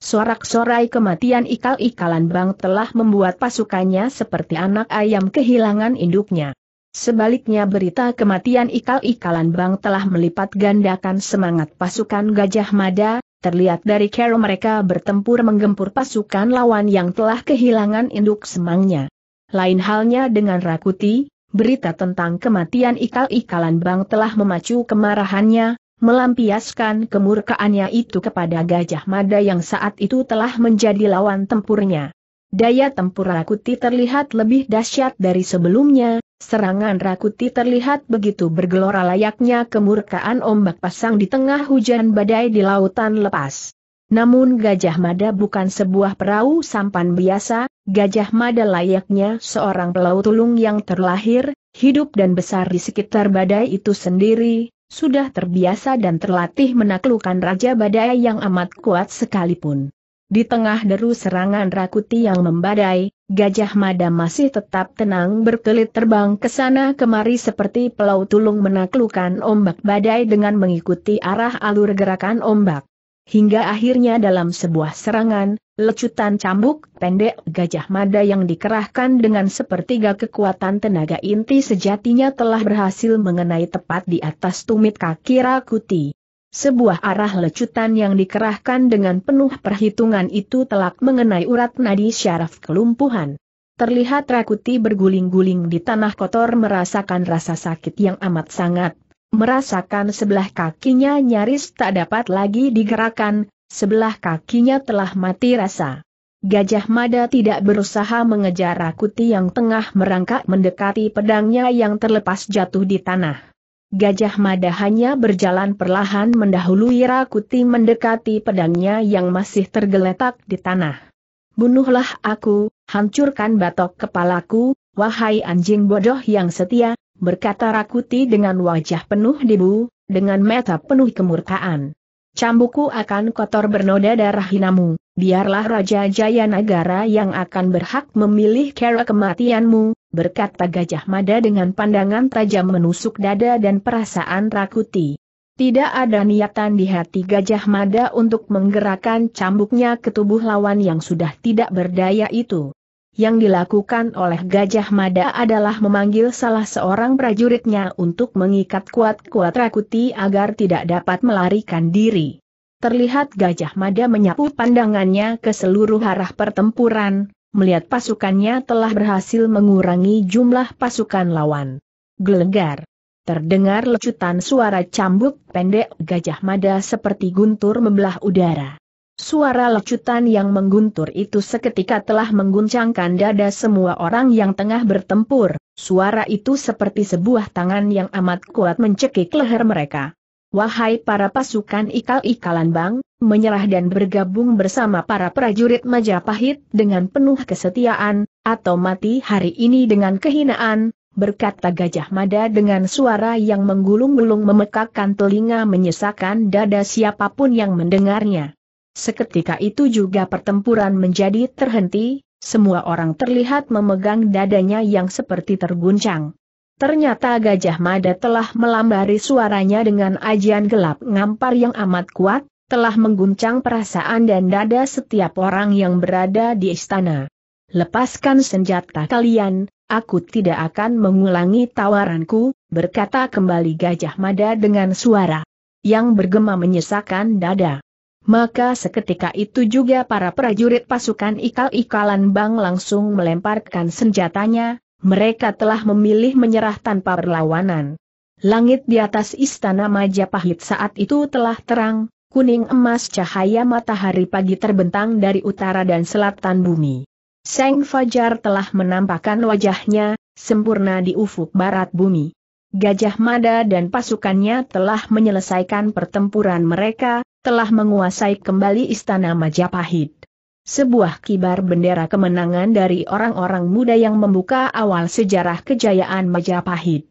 Sorak-sorai kematian ikal-ikalan Bang telah membuat pasukannya seperti anak ayam kehilangan induknya. Sebaliknya berita kematian ikal-ikalan bang telah melipat gandakan semangat pasukan Gajah Mada, terlihat dari cara mereka bertempur menggempur pasukan lawan yang telah kehilangan induk semangnya. Lain halnya dengan Rakuti, berita tentang kematian ikal-ikalan bang telah memacu kemarahannya, melampiaskan kemurkaannya itu kepada Gajah Mada yang saat itu telah menjadi lawan tempurnya. Daya tempur Rakuti terlihat lebih dahsyat dari sebelumnya, Serangan Rakuti terlihat begitu bergelora layaknya kemurkaan ombak pasang di tengah hujan badai di lautan lepas. Namun Gajah Mada bukan sebuah perahu sampan biasa, Gajah Mada layaknya seorang pelaut tulung yang terlahir, hidup dan besar di sekitar badai itu sendiri, sudah terbiasa dan terlatih menaklukkan Raja Badai yang amat kuat sekalipun. Di tengah deru serangan Rakuti yang membadai, Gajah Mada masih tetap tenang berkelit terbang ke sana kemari seperti pelau tulung menaklukkan ombak badai dengan mengikuti arah alur gerakan ombak. Hingga akhirnya dalam sebuah serangan, lecutan cambuk pendek Gajah Mada yang dikerahkan dengan sepertiga kekuatan tenaga inti sejatinya telah berhasil mengenai tepat di atas tumit kaki Rakuti. Sebuah arah lecutan yang dikerahkan dengan penuh perhitungan itu telak mengenai urat nadi syaraf kelumpuhan. Terlihat Rakuti berguling-guling di tanah kotor merasakan rasa sakit yang amat sangat. Merasakan sebelah kakinya nyaris tak dapat lagi digerakkan, sebelah kakinya telah mati rasa. Gajah Mada tidak berusaha mengejar Rakuti yang tengah merangkak mendekati pedangnya yang terlepas jatuh di tanah. Gajah Mada hanya berjalan perlahan mendahului Rakuti mendekati pedangnya yang masih tergeletak di tanah. Bunuhlah aku, hancurkan batok kepalaku, wahai anjing bodoh yang setia, berkata Rakuti dengan wajah penuh debu, dengan mata penuh kemurkaan. Cambuku akan kotor bernoda darah hinamu, biarlah Raja Jaya Nagara yang akan berhak memilih kera kematianmu, berkata Gajah Mada dengan pandangan tajam menusuk dada dan perasaan rakuti. Tidak ada niatan di hati Gajah Mada untuk menggerakkan cambuknya ke tubuh lawan yang sudah tidak berdaya itu yang dilakukan oleh Gajah Mada adalah memanggil salah seorang prajuritnya untuk mengikat kuat-kuat Rakuti agar tidak dapat melarikan diri. Terlihat Gajah Mada menyapu pandangannya ke seluruh arah pertempuran, melihat pasukannya telah berhasil mengurangi jumlah pasukan lawan. Gelegar. Terdengar lecutan suara cambuk pendek Gajah Mada seperti guntur membelah udara. Suara lecutan yang mengguntur itu seketika telah mengguncangkan dada semua orang yang tengah bertempur. Suara itu seperti sebuah tangan yang amat kuat mencekik leher mereka. Wahai para pasukan ikal-ikalan bang, menyerah dan bergabung bersama para prajurit Majapahit dengan penuh kesetiaan, atau mati hari ini dengan kehinaan, berkata Gajah Mada dengan suara yang menggulung-gulung memekakkan telinga menyesakan dada siapapun yang mendengarnya. Seketika itu juga pertempuran menjadi terhenti, semua orang terlihat memegang dadanya yang seperti terguncang. Ternyata Gajah Mada telah melambari suaranya dengan ajian gelap ngampar yang amat kuat, telah mengguncang perasaan dan dada setiap orang yang berada di istana. Lepaskan senjata kalian, aku tidak akan mengulangi tawaranku, berkata kembali Gajah Mada dengan suara yang bergema menyesakan dada. Maka seketika itu juga para prajurit pasukan ikal-ikalan Bang langsung melemparkan senjatanya, mereka telah memilih menyerah tanpa perlawanan. Langit di atas istana Majapahit saat itu telah terang, kuning emas cahaya matahari pagi terbentang dari utara dan selatan bumi. Seng Fajar telah menampakkan wajahnya, sempurna di ufuk barat bumi. Gajah Mada dan pasukannya telah menyelesaikan pertempuran mereka, telah menguasai kembali istana Majapahit. Sebuah kibar bendera kemenangan dari orang-orang muda yang membuka awal sejarah kejayaan Majapahit.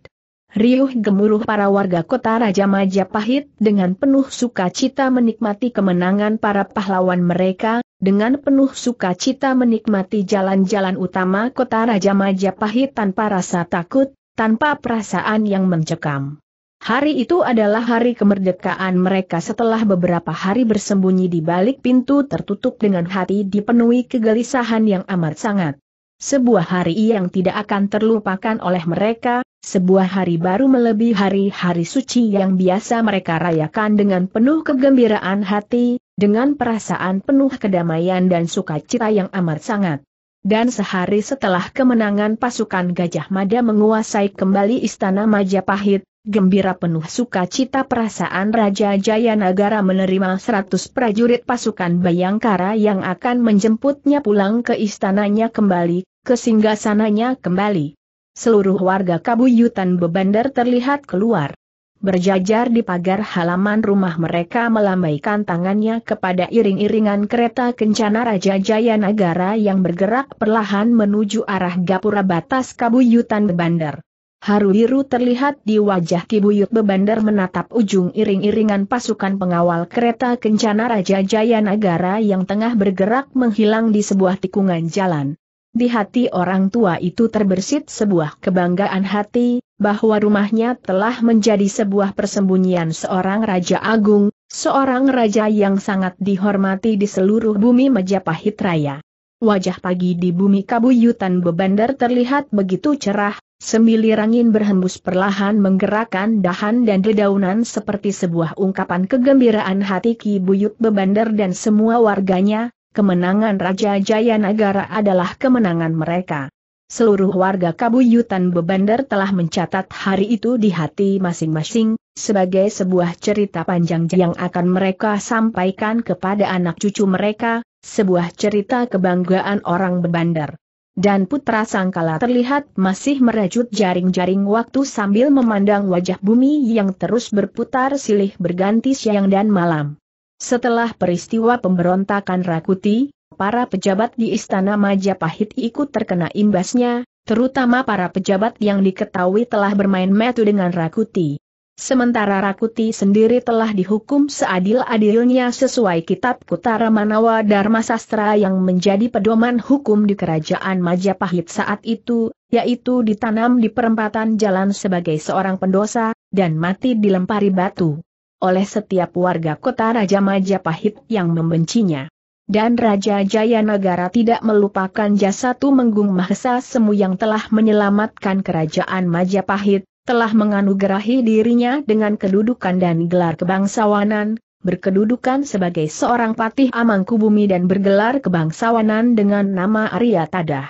Riuh gemuruh para warga kota Raja Majapahit dengan penuh sukacita menikmati kemenangan para pahlawan mereka, dengan penuh sukacita menikmati jalan-jalan utama kota Raja Majapahit tanpa rasa takut, tanpa perasaan yang mencekam. Hari itu adalah hari kemerdekaan mereka setelah beberapa hari bersembunyi di balik pintu tertutup dengan hati dipenuhi kegelisahan yang amat sangat. Sebuah hari yang tidak akan terlupakan oleh mereka, sebuah hari baru melebihi hari-hari suci yang biasa mereka rayakan dengan penuh kegembiraan hati, dengan perasaan penuh kedamaian dan sukacita yang amat sangat. Dan sehari setelah kemenangan pasukan Gajah Mada menguasai kembali Istana Majapahit, Gembira penuh sukacita perasaan Raja Jayanagara menerima 100 prajurit pasukan Bayangkara yang akan menjemputnya pulang ke istananya kembali, ke singgasananya kembali. Seluruh warga Kabuyutan Bebandar terlihat keluar. Berjajar di pagar halaman rumah mereka melambaikan tangannya kepada iring-iringan kereta kencana Raja Jayanagara yang bergerak perlahan menuju arah Gapura batas Kabuyutan Bebandar. Haru biru terlihat di wajah Kibuyut Bebandar menatap ujung iring-iringan pasukan pengawal kereta kencana Raja Jayanagara yang tengah bergerak menghilang di sebuah tikungan jalan. Di hati orang tua itu terbersit sebuah kebanggaan hati, bahwa rumahnya telah menjadi sebuah persembunyian seorang Raja Agung, seorang raja yang sangat dihormati di seluruh bumi Majapahit Raya. Wajah pagi di bumi kabuyutan Bebandar terlihat begitu cerah, Semilir angin berhembus perlahan menggerakkan dahan dan dedaunan seperti sebuah ungkapan kegembiraan hati Ki Buyut Bebandar dan semua warganya, kemenangan Raja Jayanagara adalah kemenangan mereka. Seluruh warga Kabuyutan Bebandar telah mencatat hari itu di hati masing-masing, sebagai sebuah cerita panjang yang akan mereka sampaikan kepada anak cucu mereka, sebuah cerita kebanggaan orang Bebandar dan putra sangkala terlihat masih merajut jaring-jaring waktu sambil memandang wajah bumi yang terus berputar silih berganti siang dan malam. Setelah peristiwa pemberontakan Rakuti, para pejabat di Istana Majapahit ikut terkena imbasnya, terutama para pejabat yang diketahui telah bermain metu dengan Rakuti. Sementara Rakuti sendiri telah dihukum seadil-adilnya sesuai kitab Kutara Manawa Dharma Sastra yang menjadi pedoman hukum di kerajaan Majapahit saat itu, yaitu ditanam di perempatan jalan sebagai seorang pendosa, dan mati dilempari batu oleh setiap warga kota Raja Majapahit yang membencinya. Dan Raja Jayanagara tidak melupakan jasa Tumenggung Mahesa Semu yang telah menyelamatkan kerajaan Majapahit, telah menganugerahi dirinya dengan kedudukan dan gelar kebangsawanan, berkedudukan sebagai seorang patih Amangkubumi dan bergelar kebangsawanan dengan nama Arya Tadah.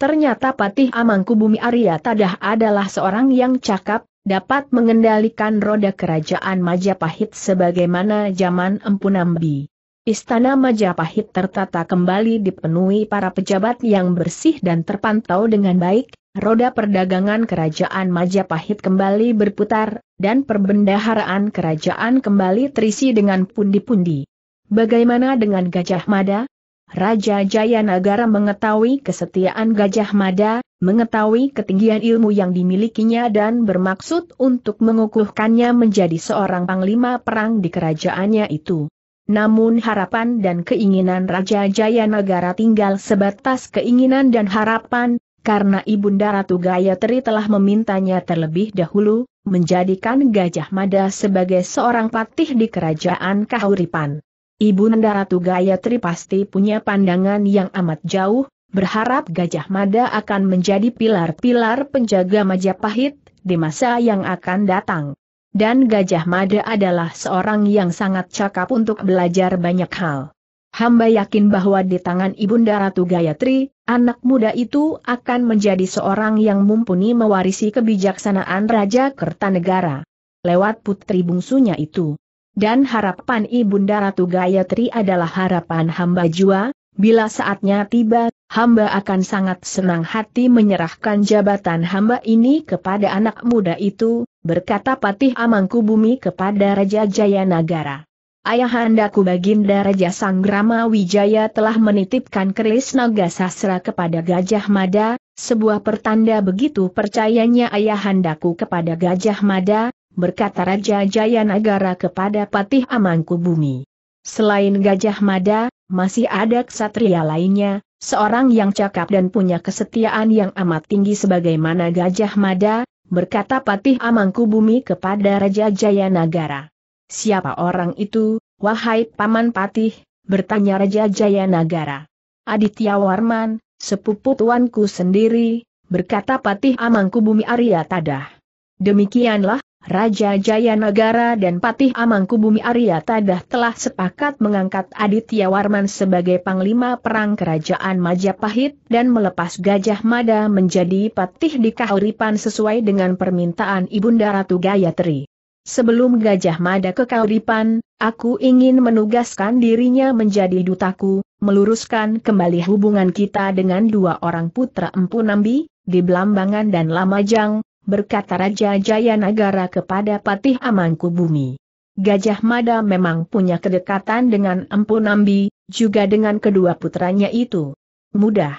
Ternyata patih Amangkubumi Arya Tadah adalah seorang yang cakap, dapat mengendalikan roda kerajaan Majapahit sebagaimana zaman Empu Nambi. Istana Majapahit tertata kembali dipenuhi para pejabat yang bersih dan terpantau dengan baik, roda perdagangan kerajaan Majapahit kembali berputar, dan perbendaharaan kerajaan kembali terisi dengan pundi-pundi. Bagaimana dengan Gajah Mada? Raja Jayanagara mengetahui kesetiaan Gajah Mada, mengetahui ketinggian ilmu yang dimilikinya dan bermaksud untuk mengukuhkannya menjadi seorang panglima perang di kerajaannya itu. Namun harapan dan keinginan Raja Jayanagara tinggal sebatas keinginan dan harapan, karena Ibunda Ratu Gayatri telah memintanya terlebih dahulu, menjadikan Gajah Mada sebagai seorang patih di kerajaan Kahuripan. Ibunda Ratu Gayatri pasti punya pandangan yang amat jauh, berharap Gajah Mada akan menjadi pilar-pilar penjaga Majapahit, di masa yang akan datang. Dan Gajah Mada adalah seorang yang sangat cakap untuk belajar banyak hal. Hamba yakin bahwa di tangan Ibunda Ratu Gayatri, anak muda itu akan menjadi seorang yang mumpuni mewarisi kebijaksanaan Raja Kertanegara. Lewat putri bungsunya itu. Dan harapan Ibunda Ratu Gayatri adalah harapan hamba jua, bila saatnya tiba, hamba akan sangat senang hati menyerahkan jabatan hamba ini kepada anak muda itu, berkata Patih Amangku Bumi kepada Raja Jayanagara. Ayahandaku Baginda Raja Sanggrama Wijaya telah menitipkan keris naga sasra kepada Gajah Mada, sebuah pertanda begitu percayanya ayahandaku kepada Gajah Mada, berkata Raja Jayanagara kepada Patih Amangku Bumi. Selain Gajah Mada, masih ada ksatria lainnya, seorang yang cakap dan punya kesetiaan yang amat tinggi sebagaimana Gajah Mada, berkata Patih Amangku Bumi kepada Raja Jayanagara. Siapa orang itu, wahai Paman Patih? bertanya Raja Jayanagara. Aditya Warman, sepupu tuanku sendiri, berkata Patih Amangkubumi Arya Tadah. Demikianlah, Raja Jayanagara dan Patih Amangkubumi Arya Tadah telah sepakat mengangkat Aditya Warman sebagai Panglima Perang Kerajaan Majapahit dan melepas Gajah Mada menjadi Patih di Kahuripan sesuai dengan permintaan Ibunda Ratu Gayatri. Sebelum Gajah Mada ke Kauripan, aku ingin menugaskan dirinya menjadi dutaku, meluruskan kembali hubungan kita dengan dua orang putra Empu Nambi, di Belambangan dan Lamajang, berkata Raja Jayanagara kepada Patih Bumi. Gajah Mada memang punya kedekatan dengan Empu Nambi, juga dengan kedua putranya itu. Mudah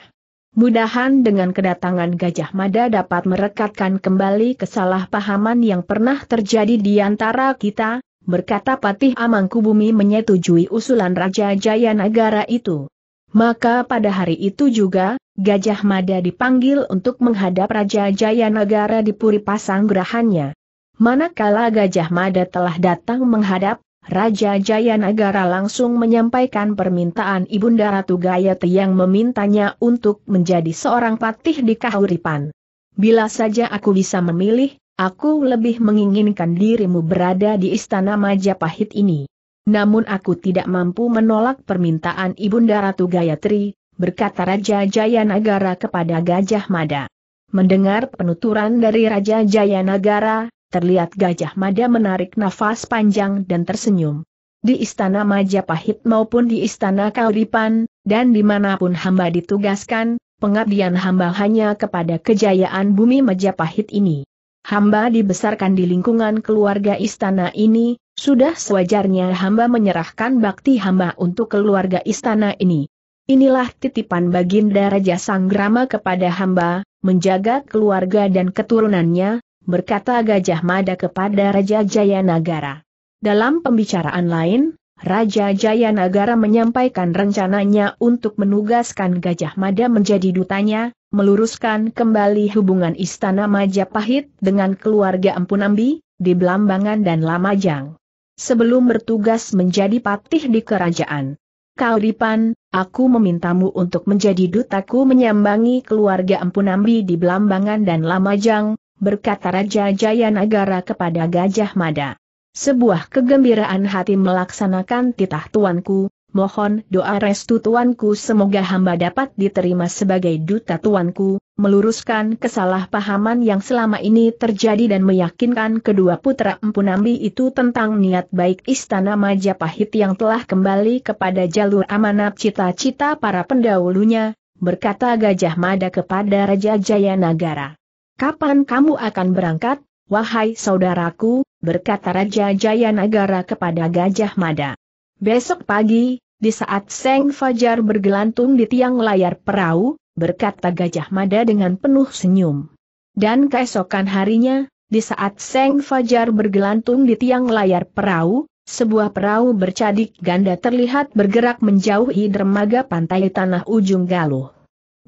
Mudahan dengan kedatangan Gajah Mada dapat merekatkan kembali kesalahpahaman yang pernah terjadi di antara kita, berkata Patih Amangkubumi menyetujui usulan Raja Jayanagara itu. Maka pada hari itu juga, Gajah Mada dipanggil untuk menghadap Raja Jayanagara di Puri Pasanggrahannya. Manakala Gajah Mada telah datang menghadap, Raja Jayanagara langsung menyampaikan permintaan Ibunda Ratu Gayatri yang memintanya untuk menjadi seorang patih di Kahuripan. Bila saja aku bisa memilih, aku lebih menginginkan dirimu berada di Istana Majapahit ini. Namun aku tidak mampu menolak permintaan Ibunda Ratu Gayatri, berkata Raja Jayanagara kepada Gajah Mada. Mendengar penuturan dari Raja Jayanagara, terlihat Gajah Mada menarik nafas panjang dan tersenyum. Di istana Majapahit maupun di istana Kauripan, dan dimanapun hamba ditugaskan, pengabdian hamba hanya kepada kejayaan bumi Majapahit ini. Hamba dibesarkan di lingkungan keluarga istana ini, sudah sewajarnya hamba menyerahkan bakti hamba untuk keluarga istana ini. Inilah titipan Baginda Raja Sanggrama kepada hamba, menjaga keluarga dan keturunannya, berkata Gajah Mada kepada Raja Jayanagara. Dalam pembicaraan lain, Raja Jayanagara menyampaikan rencananya untuk menugaskan Gajah Mada menjadi dutanya, meluruskan kembali hubungan Istana Majapahit dengan keluarga nambi di Belambangan dan Lamajang. Sebelum bertugas menjadi patih di kerajaan, Kauripan, aku memintamu untuk menjadi dutaku menyambangi keluarga nambi di Belambangan dan Lamajang, berkata Raja Jayanagara kepada Gajah Mada. Sebuah kegembiraan hati melaksanakan titah tuanku, mohon doa restu tuanku semoga hamba dapat diterima sebagai duta tuanku, meluruskan kesalahpahaman yang selama ini terjadi dan meyakinkan kedua putra Empunambi itu tentang niat baik Istana Majapahit yang telah kembali kepada jalur amanat cita-cita para pendahulunya, berkata Gajah Mada kepada Raja Jayanagara. Kapan kamu akan berangkat, wahai saudaraku, berkata Raja Jayanagara kepada Gajah Mada. Besok pagi, di saat Seng Fajar bergelantung di tiang layar perahu, berkata Gajah Mada dengan penuh senyum. Dan keesokan harinya, di saat Seng Fajar bergelantung di tiang layar perahu, sebuah perahu bercadik ganda terlihat bergerak menjauhi dermaga pantai tanah ujung galuh.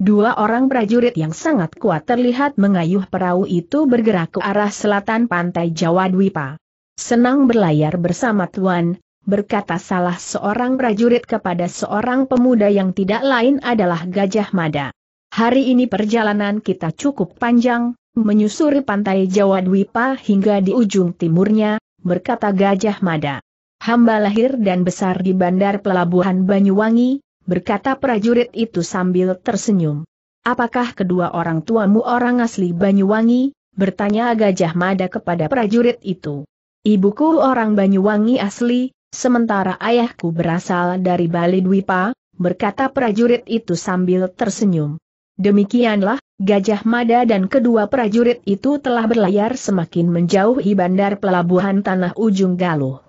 Dua orang prajurit yang sangat kuat terlihat mengayuh perahu itu bergerak ke arah selatan pantai Jawa Dwipa. Senang berlayar bersama Tuan, berkata salah seorang prajurit kepada seorang pemuda yang tidak lain adalah Gajah Mada. Hari ini perjalanan kita cukup panjang, menyusuri pantai Jawa Dwipa hingga di ujung timurnya, berkata Gajah Mada. Hamba lahir dan besar di Bandar Pelabuhan Banyuwangi, berkata prajurit itu sambil tersenyum. Apakah kedua orang tuamu orang asli Banyuwangi? bertanya Gajah Mada kepada prajurit itu. Ibuku orang Banyuwangi asli, sementara ayahku berasal dari Bali Dwipa, berkata prajurit itu sambil tersenyum. Demikianlah, Gajah Mada dan kedua prajurit itu telah berlayar semakin menjauhi bandar pelabuhan Tanah Ujung Galuh.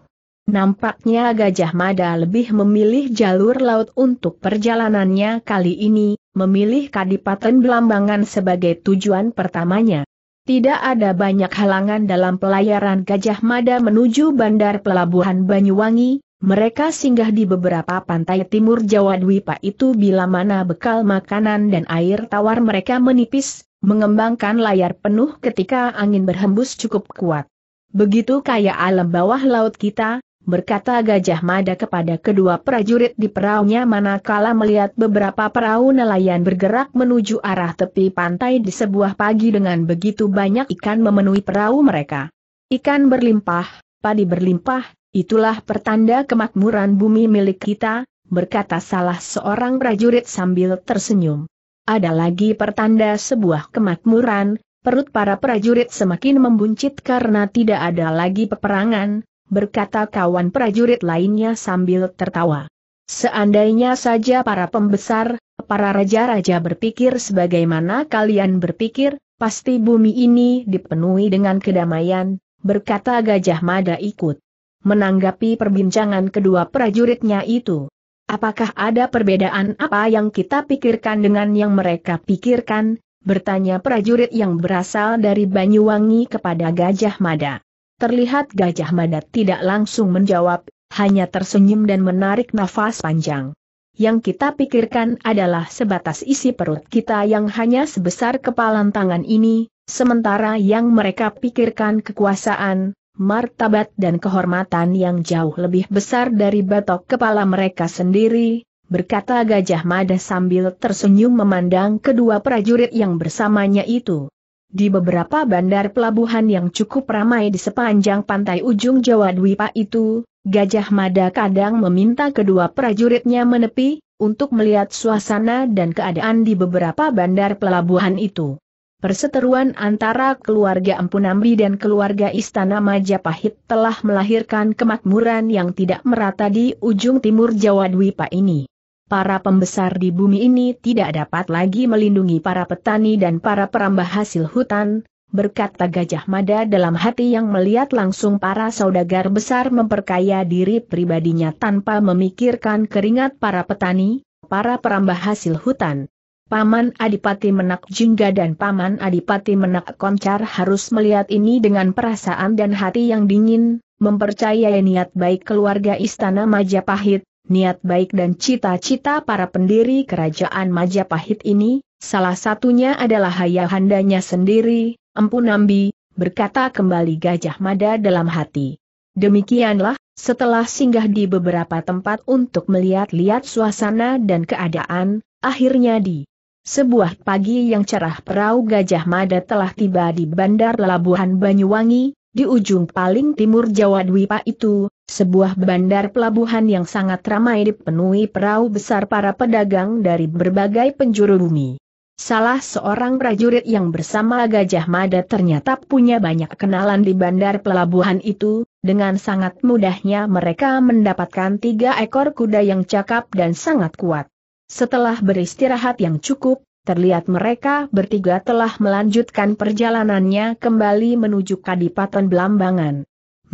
Nampaknya Gajah Mada lebih memilih jalur laut untuk perjalanannya kali ini, memilih Kadipaten Belambangan sebagai tujuan pertamanya. Tidak ada banyak halangan dalam pelayaran Gajah Mada menuju Bandar Pelabuhan Banyuwangi, mereka singgah di beberapa pantai timur Jawa Dwipa itu bila mana bekal makanan dan air tawar mereka menipis, mengembangkan layar penuh ketika angin berhembus cukup kuat. Begitu kaya alam bawah laut kita, berkata Gajah Mada kepada kedua prajurit di perahunya manakala melihat beberapa perahu nelayan bergerak menuju arah tepi pantai di sebuah pagi dengan begitu banyak ikan memenuhi perahu mereka. Ikan berlimpah, padi berlimpah, itulah pertanda kemakmuran bumi milik kita, berkata salah seorang prajurit sambil tersenyum. Ada lagi pertanda sebuah kemakmuran, perut para prajurit semakin membuncit karena tidak ada lagi peperangan, berkata kawan prajurit lainnya sambil tertawa. Seandainya saja para pembesar, para raja-raja berpikir sebagaimana kalian berpikir, pasti bumi ini dipenuhi dengan kedamaian, berkata Gajah Mada ikut. Menanggapi perbincangan kedua prajuritnya itu. Apakah ada perbedaan apa yang kita pikirkan dengan yang mereka pikirkan? Bertanya prajurit yang berasal dari Banyuwangi kepada Gajah Mada. Terlihat Gajah Mada tidak langsung menjawab, hanya tersenyum dan menarik nafas panjang. Yang kita pikirkan adalah sebatas isi perut kita yang hanya sebesar kepalan tangan ini, sementara yang mereka pikirkan kekuasaan, martabat dan kehormatan yang jauh lebih besar dari batok kepala mereka sendiri, berkata Gajah Mada sambil tersenyum memandang kedua prajurit yang bersamanya itu. Di beberapa bandar pelabuhan yang cukup ramai di sepanjang pantai ujung Jawa Dwipa itu, Gajah Mada kadang meminta kedua prajuritnya menepi, untuk melihat suasana dan keadaan di beberapa bandar pelabuhan itu. Perseteruan antara keluarga Empunambi dan keluarga Istana Majapahit telah melahirkan kemakmuran yang tidak merata di ujung timur Jawa Dwipa ini para pembesar di bumi ini tidak dapat lagi melindungi para petani dan para perambah hasil hutan, berkata Gajah Mada dalam hati yang melihat langsung para saudagar besar memperkaya diri pribadinya tanpa memikirkan keringat para petani, para perambah hasil hutan. Paman Adipati Menak Jingga dan Paman Adipati Menak Koncar harus melihat ini dengan perasaan dan hati yang dingin, mempercayai niat baik keluarga Istana Majapahit, niat baik dan cita-cita para pendiri kerajaan Majapahit ini, salah satunya adalah hayahandanya sendiri, Empu Nambi, berkata kembali Gajah Mada dalam hati. Demikianlah, setelah singgah di beberapa tempat untuk melihat-lihat suasana dan keadaan, akhirnya di sebuah pagi yang cerah perahu Gajah Mada telah tiba di bandar Labuhan Banyuwangi, di ujung paling timur Jawa Dwipa itu, sebuah bandar pelabuhan yang sangat ramai dipenuhi perahu besar para pedagang dari berbagai penjuru bumi. Salah seorang prajurit yang bersama Gajah Mada ternyata punya banyak kenalan di bandar pelabuhan itu, dengan sangat mudahnya mereka mendapatkan tiga ekor kuda yang cakap dan sangat kuat. Setelah beristirahat yang cukup, terlihat mereka bertiga telah melanjutkan perjalanannya kembali menuju Kadipaten Belambangan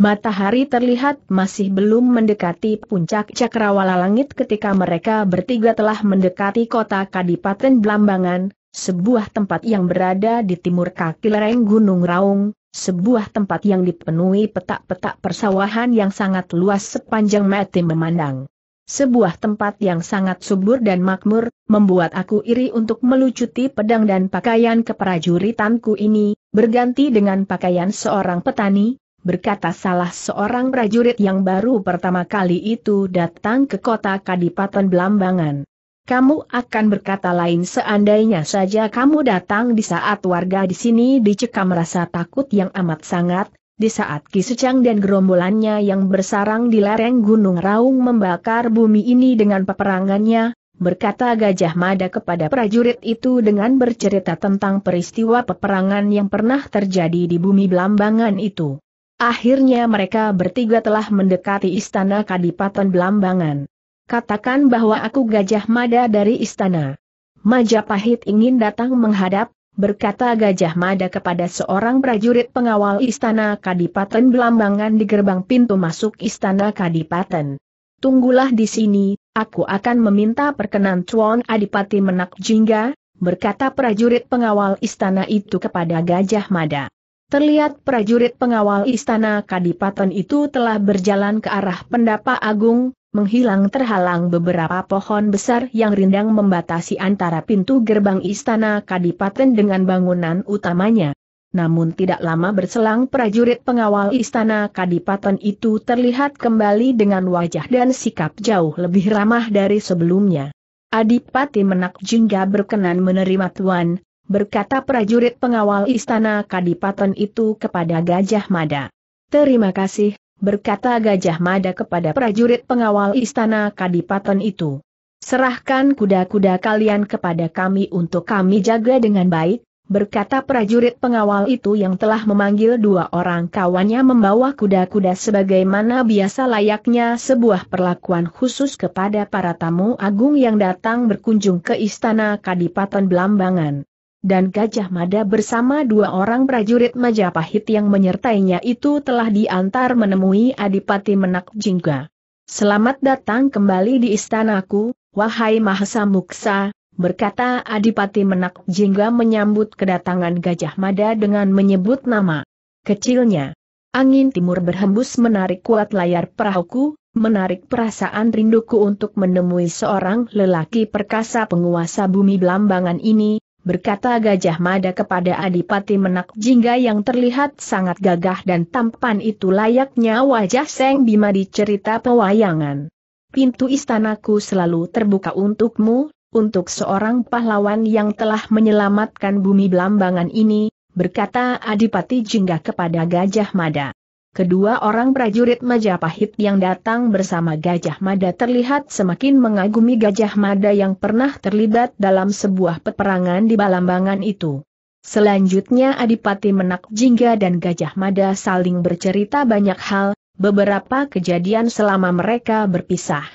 matahari terlihat masih belum mendekati puncak cakrawala langit ketika mereka bertiga telah mendekati kota Kadipaten Blambangan, sebuah tempat yang berada di timur kaki lereng Gunung Raung, sebuah tempat yang dipenuhi petak-petak persawahan yang sangat luas sepanjang mata memandang. Sebuah tempat yang sangat subur dan makmur, membuat aku iri untuk melucuti pedang dan pakaian keprajuritanku ini, berganti dengan pakaian seorang petani, berkata salah seorang prajurit yang baru pertama kali itu datang ke kota Kadipaten Belambangan. Kamu akan berkata lain seandainya saja kamu datang di saat warga di sini dicekam rasa takut yang amat sangat, di saat kisucang dan gerombolannya yang bersarang di lereng Gunung Raung membakar bumi ini dengan peperangannya, berkata Gajah Mada kepada prajurit itu dengan bercerita tentang peristiwa peperangan yang pernah terjadi di bumi Belambangan itu. Akhirnya mereka bertiga telah mendekati istana Kadipaten Belambangan. Katakan bahwa aku Gajah Mada dari istana. Majapahit ingin datang menghadap, berkata Gajah Mada kepada seorang prajurit pengawal istana Kadipaten Belambangan di gerbang pintu masuk istana Kadipaten. Tunggulah di sini, aku akan meminta perkenan Tuan Adipati Menak Jingga, berkata prajurit pengawal istana itu kepada Gajah Mada. Terlihat prajurit pengawal istana Kadipaten itu telah berjalan ke arah pendapa agung, menghilang terhalang beberapa pohon besar yang rindang membatasi antara pintu gerbang istana Kadipaten dengan bangunan utamanya. Namun tidak lama berselang prajurit pengawal istana Kadipaten itu terlihat kembali dengan wajah dan sikap jauh lebih ramah dari sebelumnya. Adipati Menak Jingga berkenan menerima Tuan, berkata prajurit pengawal istana Kadipaten itu kepada Gajah Mada. Terima kasih, berkata Gajah Mada kepada prajurit pengawal istana Kadipaten itu. Serahkan kuda-kuda kalian kepada kami untuk kami jaga dengan baik, berkata prajurit pengawal itu yang telah memanggil dua orang kawannya membawa kuda-kuda sebagaimana biasa layaknya sebuah perlakuan khusus kepada para tamu agung yang datang berkunjung ke istana Kadipaten Belambangan dan Gajah Mada bersama dua orang prajurit Majapahit yang menyertainya itu telah diantar menemui Adipati Menak Jingga. Selamat datang kembali di istanaku, wahai Mahasa Muksa, berkata Adipati Menak Jingga menyambut kedatangan Gajah Mada dengan menyebut nama kecilnya. Angin timur berhembus menarik kuat layar perahuku, menarik perasaan rinduku untuk menemui seorang lelaki perkasa penguasa bumi belambangan ini, berkata Gajah Mada kepada Adipati Menak Jingga yang terlihat sangat gagah dan tampan itu layaknya wajah Seng Bima di cerita pewayangan. Pintu istanaku selalu terbuka untukmu, untuk seorang pahlawan yang telah menyelamatkan bumi Belambangan ini, berkata Adipati Jingga kepada Gajah Mada. Kedua orang prajurit Majapahit yang datang bersama Gajah Mada terlihat semakin mengagumi Gajah Mada yang pernah terlibat dalam sebuah peperangan di Balambangan itu. Selanjutnya Adipati Menak Jingga dan Gajah Mada saling bercerita banyak hal, beberapa kejadian selama mereka berpisah.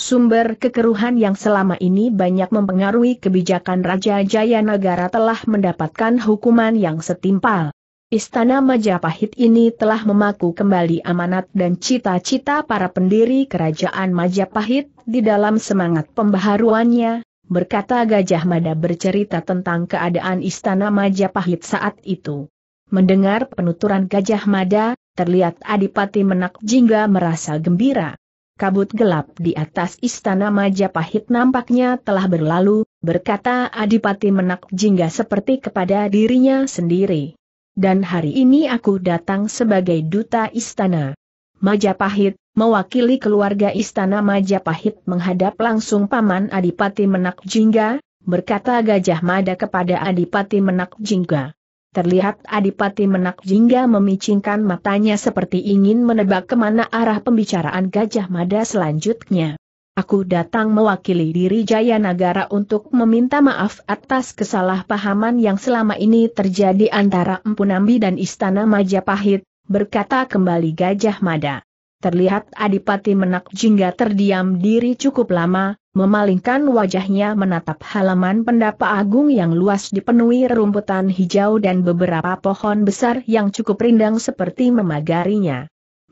Sumber kekeruhan yang selama ini banyak mempengaruhi kebijakan Raja Jayanagara telah mendapatkan hukuman yang setimpal. Istana Majapahit ini telah memaku kembali amanat dan cita-cita para pendiri kerajaan Majapahit di dalam semangat pembaharuannya, berkata Gajah Mada bercerita tentang keadaan Istana Majapahit saat itu. Mendengar penuturan Gajah Mada, terlihat Adipati Menak Jingga merasa gembira. Kabut gelap di atas Istana Majapahit nampaknya telah berlalu, berkata Adipati Menak Jingga seperti kepada dirinya sendiri dan hari ini aku datang sebagai duta istana. Majapahit, mewakili keluarga istana Majapahit menghadap langsung Paman Adipati Menak Jingga, berkata Gajah Mada kepada Adipati Menak Jingga. Terlihat Adipati Menak Jingga memicingkan matanya seperti ingin menebak kemana arah pembicaraan Gajah Mada selanjutnya. Aku datang mewakili diri Jaya Nagara untuk meminta maaf atas kesalahpahaman yang selama ini terjadi antara Empunambi dan Istana Majapahit, berkata kembali Gajah Mada. Terlihat Adipati Menak Jingga terdiam diri cukup lama, memalingkan wajahnya menatap halaman pendapa agung yang luas dipenuhi rerumputan hijau dan beberapa pohon besar yang cukup rindang seperti memagarinya.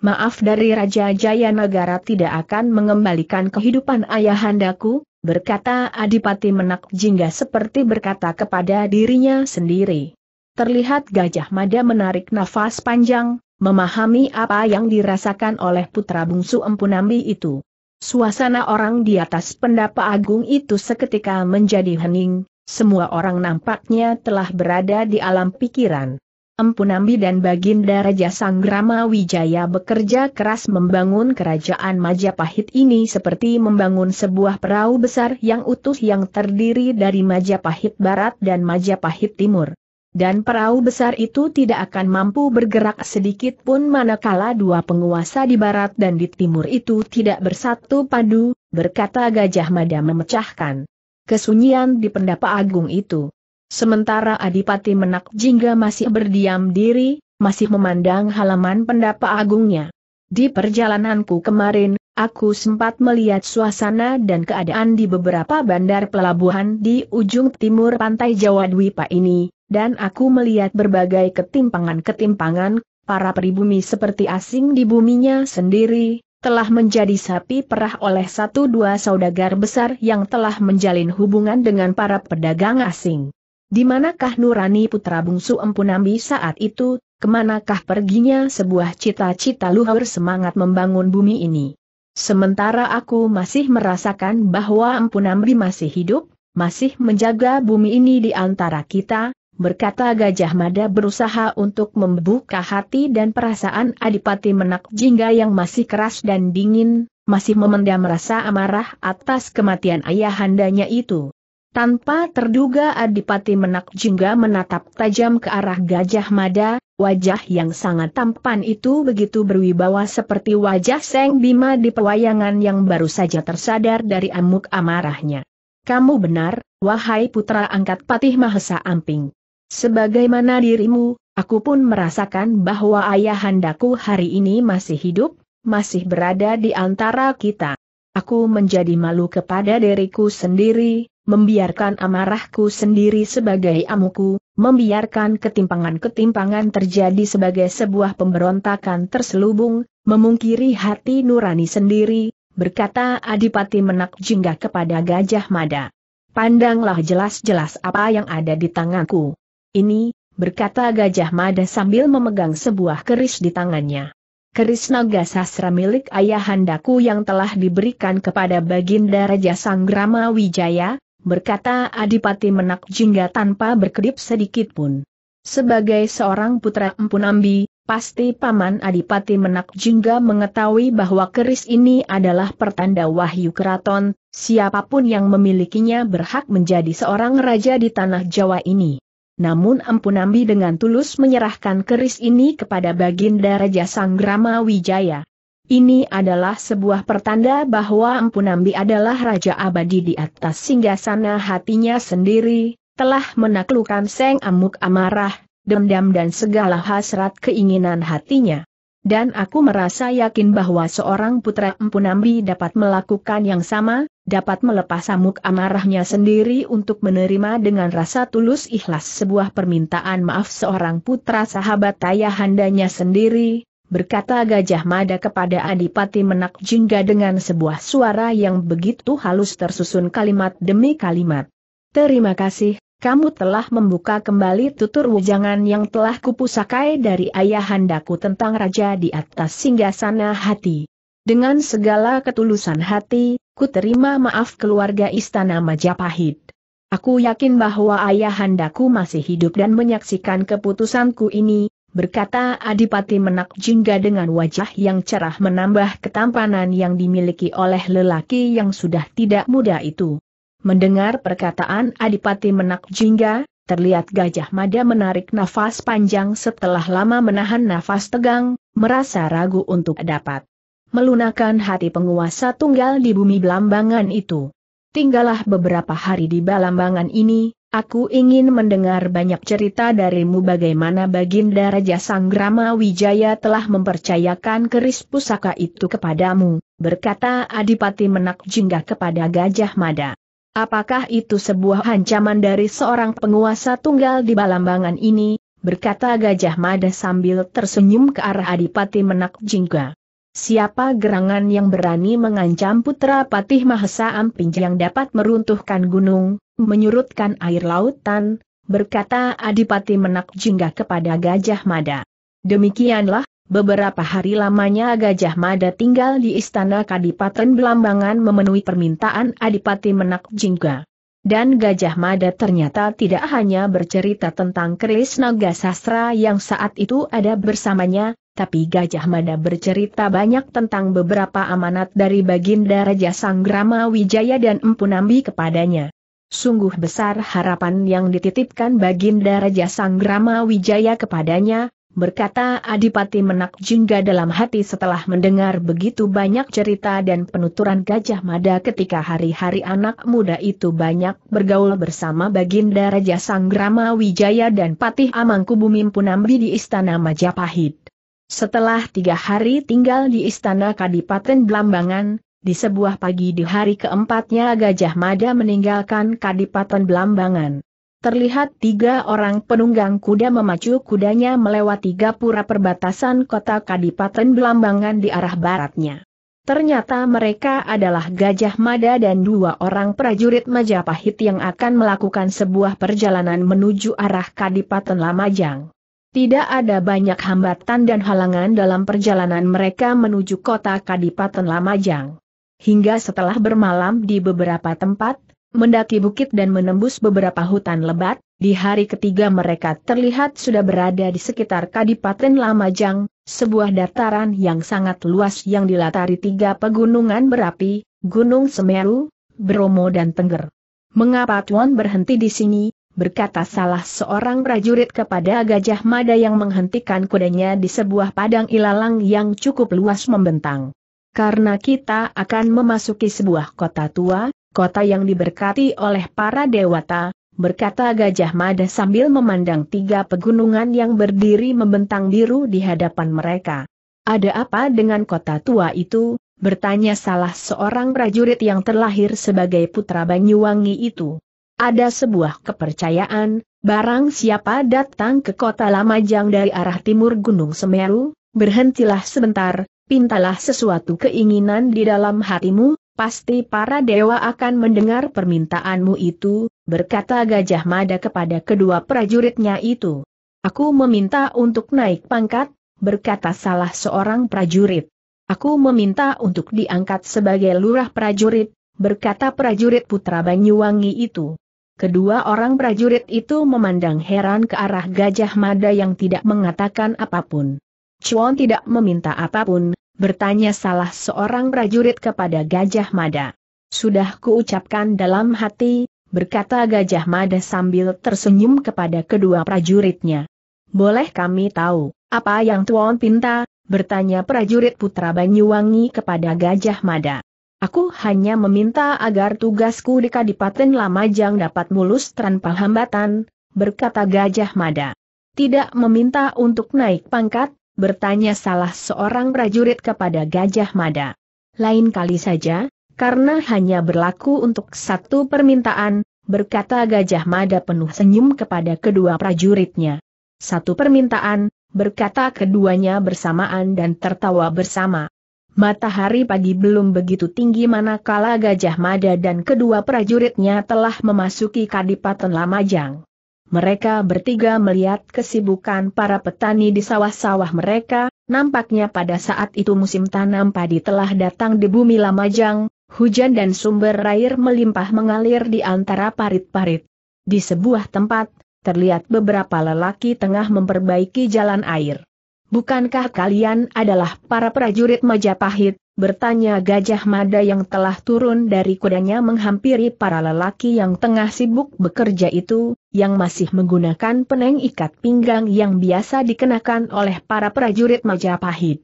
Maaf dari Raja Jayanagara tidak akan mengembalikan kehidupan ayahandaku, berkata Adipati Menak Jingga seperti berkata kepada dirinya sendiri. Terlihat Gajah Mada menarik nafas panjang, memahami apa yang dirasakan oleh putra bungsu Empunambi itu. Suasana orang di atas pendapa agung itu seketika menjadi hening, semua orang nampaknya telah berada di alam pikiran. Empunambi dan Baginda Raja Sanggrama Wijaya bekerja keras membangun kerajaan Majapahit ini seperti membangun sebuah perahu besar yang utuh yang terdiri dari Majapahit Barat dan Majapahit Timur. Dan perahu besar itu tidak akan mampu bergerak sedikit pun manakala dua penguasa di barat dan di timur itu tidak bersatu padu, berkata Gajah Mada memecahkan kesunyian di pendapa agung itu. Sementara Adipati Menak Jingga masih berdiam diri, masih memandang halaman pendapa agungnya. Di perjalananku kemarin, aku sempat melihat suasana dan keadaan di beberapa bandar pelabuhan di ujung timur pantai Jawa Dwipa ini, dan aku melihat berbagai ketimpangan-ketimpangan, para pribumi seperti asing di buminya sendiri, telah menjadi sapi perah oleh satu dua saudagar besar yang telah menjalin hubungan dengan para pedagang asing. Di manakah nurani putra bungsu Empunambi saat itu, kemanakah perginya sebuah cita-cita luhur semangat membangun bumi ini? Sementara aku masih merasakan bahwa Empunambi masih hidup, masih menjaga bumi ini di antara kita, berkata Gajah Mada berusaha untuk membuka hati dan perasaan Adipati Menak Jingga yang masih keras dan dingin, masih memendam rasa amarah atas kematian ayahandanya itu. Tanpa terduga Adipati Menak Jingga menatap tajam ke arah Gajah Mada, wajah yang sangat tampan itu begitu berwibawa seperti wajah Seng Bima di pewayangan yang baru saja tersadar dari amuk amarahnya. Kamu benar, wahai putra angkat Patih Mahesa Amping. Sebagaimana dirimu, aku pun merasakan bahwa ayahandaku hari ini masih hidup, masih berada di antara kita. Aku menjadi malu kepada diriku sendiri, membiarkan amarahku sendiri sebagai amuku, membiarkan ketimpangan-ketimpangan terjadi sebagai sebuah pemberontakan terselubung, memungkiri hati nurani sendiri, berkata Adipati Menak Jingga kepada Gajah Mada. Pandanglah jelas-jelas apa yang ada di tanganku. Ini, berkata Gajah Mada sambil memegang sebuah keris di tangannya. Keris naga sastra milik ayahandaku yang telah diberikan kepada Baginda Raja Sanggrama Wijaya, berkata Adipati Menak Jingga tanpa berkedip sedikit pun. Sebagai seorang putra Empu Nambi, pasti Paman Adipati Menak Jingga mengetahui bahwa keris ini adalah pertanda wahyu keraton, siapapun yang memilikinya berhak menjadi seorang raja di tanah Jawa ini. Namun Empu Nambi dengan tulus menyerahkan keris ini kepada Baginda Raja Sanggrama Wijaya. Ini adalah sebuah pertanda bahwa Empu Nambi adalah raja abadi di atas singgasana hatinya sendiri, telah menaklukkan Seng Amuk Amarah, dendam dan segala hasrat keinginan hatinya. Dan aku merasa yakin bahwa seorang putra Empu Nambi dapat melakukan yang sama, dapat melepas amuk amarahnya sendiri untuk menerima dengan rasa tulus ikhlas sebuah permintaan maaf seorang putra sahabat ayahandanya sendiri, berkata Gajah Mada kepada Adipati Menak Jingga dengan sebuah suara yang begitu halus tersusun kalimat demi kalimat. Terima kasih, kamu telah membuka kembali tutur wujangan yang telah kupusakai dari ayahandaku tentang raja di atas singgasana hati. Dengan segala ketulusan hati, ku terima maaf keluarga istana Majapahit. Aku yakin bahwa ayahandaku masih hidup dan menyaksikan keputusanku ini, berkata Adipati Menak Jingga dengan wajah yang cerah menambah ketampanan yang dimiliki oleh lelaki yang sudah tidak muda itu. Mendengar perkataan Adipati Menak Jingga, terlihat Gajah Mada menarik nafas panjang setelah lama menahan nafas tegang, merasa ragu untuk dapat melunakan hati penguasa tunggal di bumi Belambangan itu. Tinggallah beberapa hari di belambangan ini, Aku ingin mendengar banyak cerita darimu bagaimana Baginda Raja Sanggrama Wijaya telah mempercayakan keris pusaka itu kepadamu, berkata Adipati Menak Jingga kepada Gajah Mada. Apakah itu sebuah ancaman dari seorang penguasa tunggal di Balambangan ini, berkata Gajah Mada sambil tersenyum ke arah Adipati Menak Jingga. Siapa gerangan yang berani mengancam putra Patih Mahesa Amping yang dapat meruntuhkan gunung, menyurutkan air lautan, berkata Adipati Menak Jingga kepada Gajah Mada. Demikianlah, beberapa hari lamanya Gajah Mada tinggal di istana Kadipaten Belambangan memenuhi permintaan Adipati Menak Jingga. Dan Gajah Mada ternyata tidak hanya bercerita tentang keris naga sastra yang saat itu ada bersamanya, tapi Gajah Mada bercerita banyak tentang beberapa amanat dari Baginda Raja Sanggrama Wijaya dan Empu Nambi kepadanya. Sungguh besar harapan yang dititipkan Baginda Raja Sanggrama Wijaya kepadanya, berkata Adipati Menak Jingga dalam hati setelah mendengar begitu banyak cerita dan penuturan Gajah Mada ketika hari-hari anak muda itu banyak bergaul bersama Baginda Raja Sanggrama Wijaya dan Patih Amangkubumi Nambi di Istana Majapahit. Setelah tiga hari tinggal di istana Kadipaten Blambangan, di sebuah pagi di hari keempatnya Gajah Mada meninggalkan Kadipaten Blambangan. Terlihat tiga orang penunggang kuda memacu kudanya melewati gapura perbatasan kota Kadipaten Blambangan di arah baratnya. Ternyata mereka adalah Gajah Mada dan dua orang prajurit Majapahit yang akan melakukan sebuah perjalanan menuju arah Kadipaten Lamajang. Tidak ada banyak hambatan dan halangan dalam perjalanan mereka menuju kota Kadipaten Lamajang. Hingga setelah bermalam di beberapa tempat, mendaki bukit dan menembus beberapa hutan lebat, di hari ketiga mereka terlihat sudah berada di sekitar Kadipaten Lamajang, sebuah dataran yang sangat luas yang dilatari tiga pegunungan berapi, Gunung Semeru, Bromo dan Tengger. Mengapa Tuan berhenti di sini, berkata salah seorang prajurit kepada Gajah Mada yang menghentikan kudanya di sebuah padang ilalang yang cukup luas membentang. Karena kita akan memasuki sebuah kota tua, kota yang diberkati oleh para dewata, berkata Gajah Mada sambil memandang tiga pegunungan yang berdiri membentang biru di hadapan mereka. Ada apa dengan kota tua itu? bertanya salah seorang prajurit yang terlahir sebagai putra Banyuwangi itu. Ada sebuah kepercayaan, barang siapa datang ke kota Lamajang dari arah timur Gunung Semeru, berhentilah sebentar, pintalah sesuatu keinginan di dalam hatimu, pasti para dewa akan mendengar permintaanmu itu, berkata Gajah Mada kepada kedua prajuritnya itu. Aku meminta untuk naik pangkat, berkata salah seorang prajurit. Aku meminta untuk diangkat sebagai lurah prajurit, berkata prajurit putra Banyuwangi itu. Kedua orang prajurit itu memandang heran ke arah Gajah Mada yang tidak mengatakan apapun. Chuan tidak meminta apapun, bertanya salah seorang prajurit kepada Gajah Mada. Sudah kuucapkan dalam hati, berkata Gajah Mada sambil tersenyum kepada kedua prajuritnya. Boleh kami tahu, apa yang Tuan pinta, bertanya prajurit putra Banyuwangi kepada Gajah Mada. Aku hanya meminta agar tugasku di Kadipaten Lamajang dapat mulus tanpa hambatan, berkata Gajah Mada. Tidak meminta untuk naik pangkat, bertanya salah seorang prajurit kepada Gajah Mada. Lain kali saja, karena hanya berlaku untuk satu permintaan, berkata Gajah Mada penuh senyum kepada kedua prajuritnya. Satu permintaan, berkata keduanya bersamaan dan tertawa bersama. Matahari pagi belum begitu tinggi manakala Gajah Mada dan kedua prajuritnya telah memasuki Kadipaten Lamajang. Mereka bertiga melihat kesibukan para petani di sawah-sawah mereka, nampaknya pada saat itu musim tanam padi telah datang di bumi Lamajang, hujan dan sumber air melimpah mengalir di antara parit-parit. Di sebuah tempat, terlihat beberapa lelaki tengah memperbaiki jalan air. Bukankah kalian adalah para prajurit Majapahit? Bertanya Gajah Mada yang telah turun dari kudanya menghampiri para lelaki yang tengah sibuk bekerja itu, yang masih menggunakan peneng ikat pinggang yang biasa dikenakan oleh para prajurit Majapahit.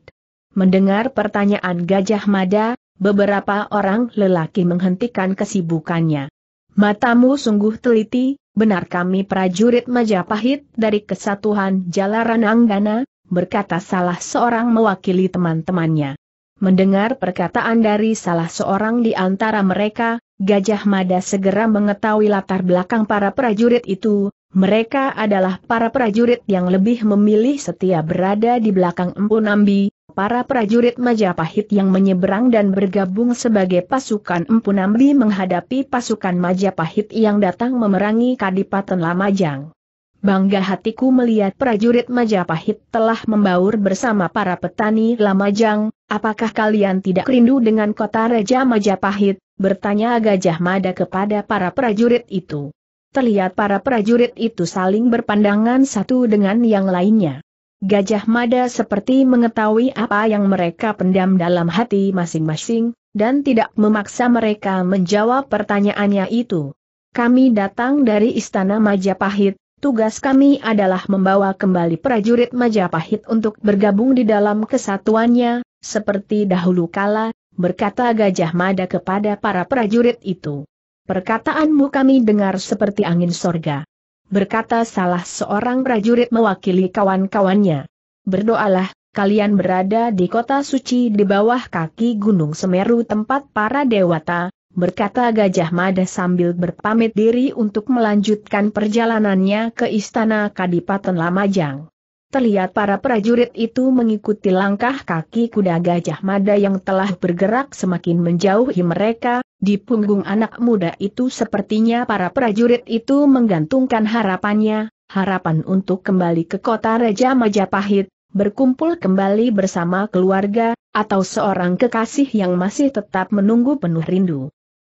Mendengar pertanyaan Gajah Mada, beberapa orang lelaki menghentikan kesibukannya. Matamu sungguh teliti, benar kami prajurit Majapahit dari kesatuan Jalaran Anggana, berkata salah seorang mewakili teman-temannya. Mendengar perkataan dari salah seorang di antara mereka, Gajah Mada segera mengetahui latar belakang para prajurit itu, mereka adalah para prajurit yang lebih memilih setia berada di belakang Empu Nambi, para prajurit Majapahit yang menyeberang dan bergabung sebagai pasukan Empu Nambi menghadapi pasukan Majapahit yang datang memerangi Kadipaten Lamajang. Bangga hatiku melihat prajurit Majapahit telah membaur bersama para petani Lamajang, apakah kalian tidak rindu dengan kota Raja Majapahit, bertanya Gajah Mada kepada para prajurit itu. Terlihat para prajurit itu saling berpandangan satu dengan yang lainnya. Gajah Mada seperti mengetahui apa yang mereka pendam dalam hati masing-masing, dan tidak memaksa mereka menjawab pertanyaannya itu. Kami datang dari Istana Majapahit, Tugas kami adalah membawa kembali prajurit Majapahit untuk bergabung di dalam kesatuannya, seperti dahulu kala, berkata Gajah Mada kepada para prajurit itu. Perkataanmu kami dengar seperti angin sorga. Berkata salah seorang prajurit mewakili kawan-kawannya. Berdoalah, kalian berada di kota suci di bawah kaki Gunung Semeru tempat para dewata, berkata Gajah Mada sambil berpamit diri untuk melanjutkan perjalanannya ke Istana Kadipaten Lamajang. Terlihat para prajurit itu mengikuti langkah kaki kuda Gajah Mada yang telah bergerak semakin menjauhi mereka, di punggung anak muda itu sepertinya para prajurit itu menggantungkan harapannya, harapan untuk kembali ke kota Raja Majapahit, berkumpul kembali bersama keluarga, atau seorang kekasih yang masih tetap menunggu penuh rindu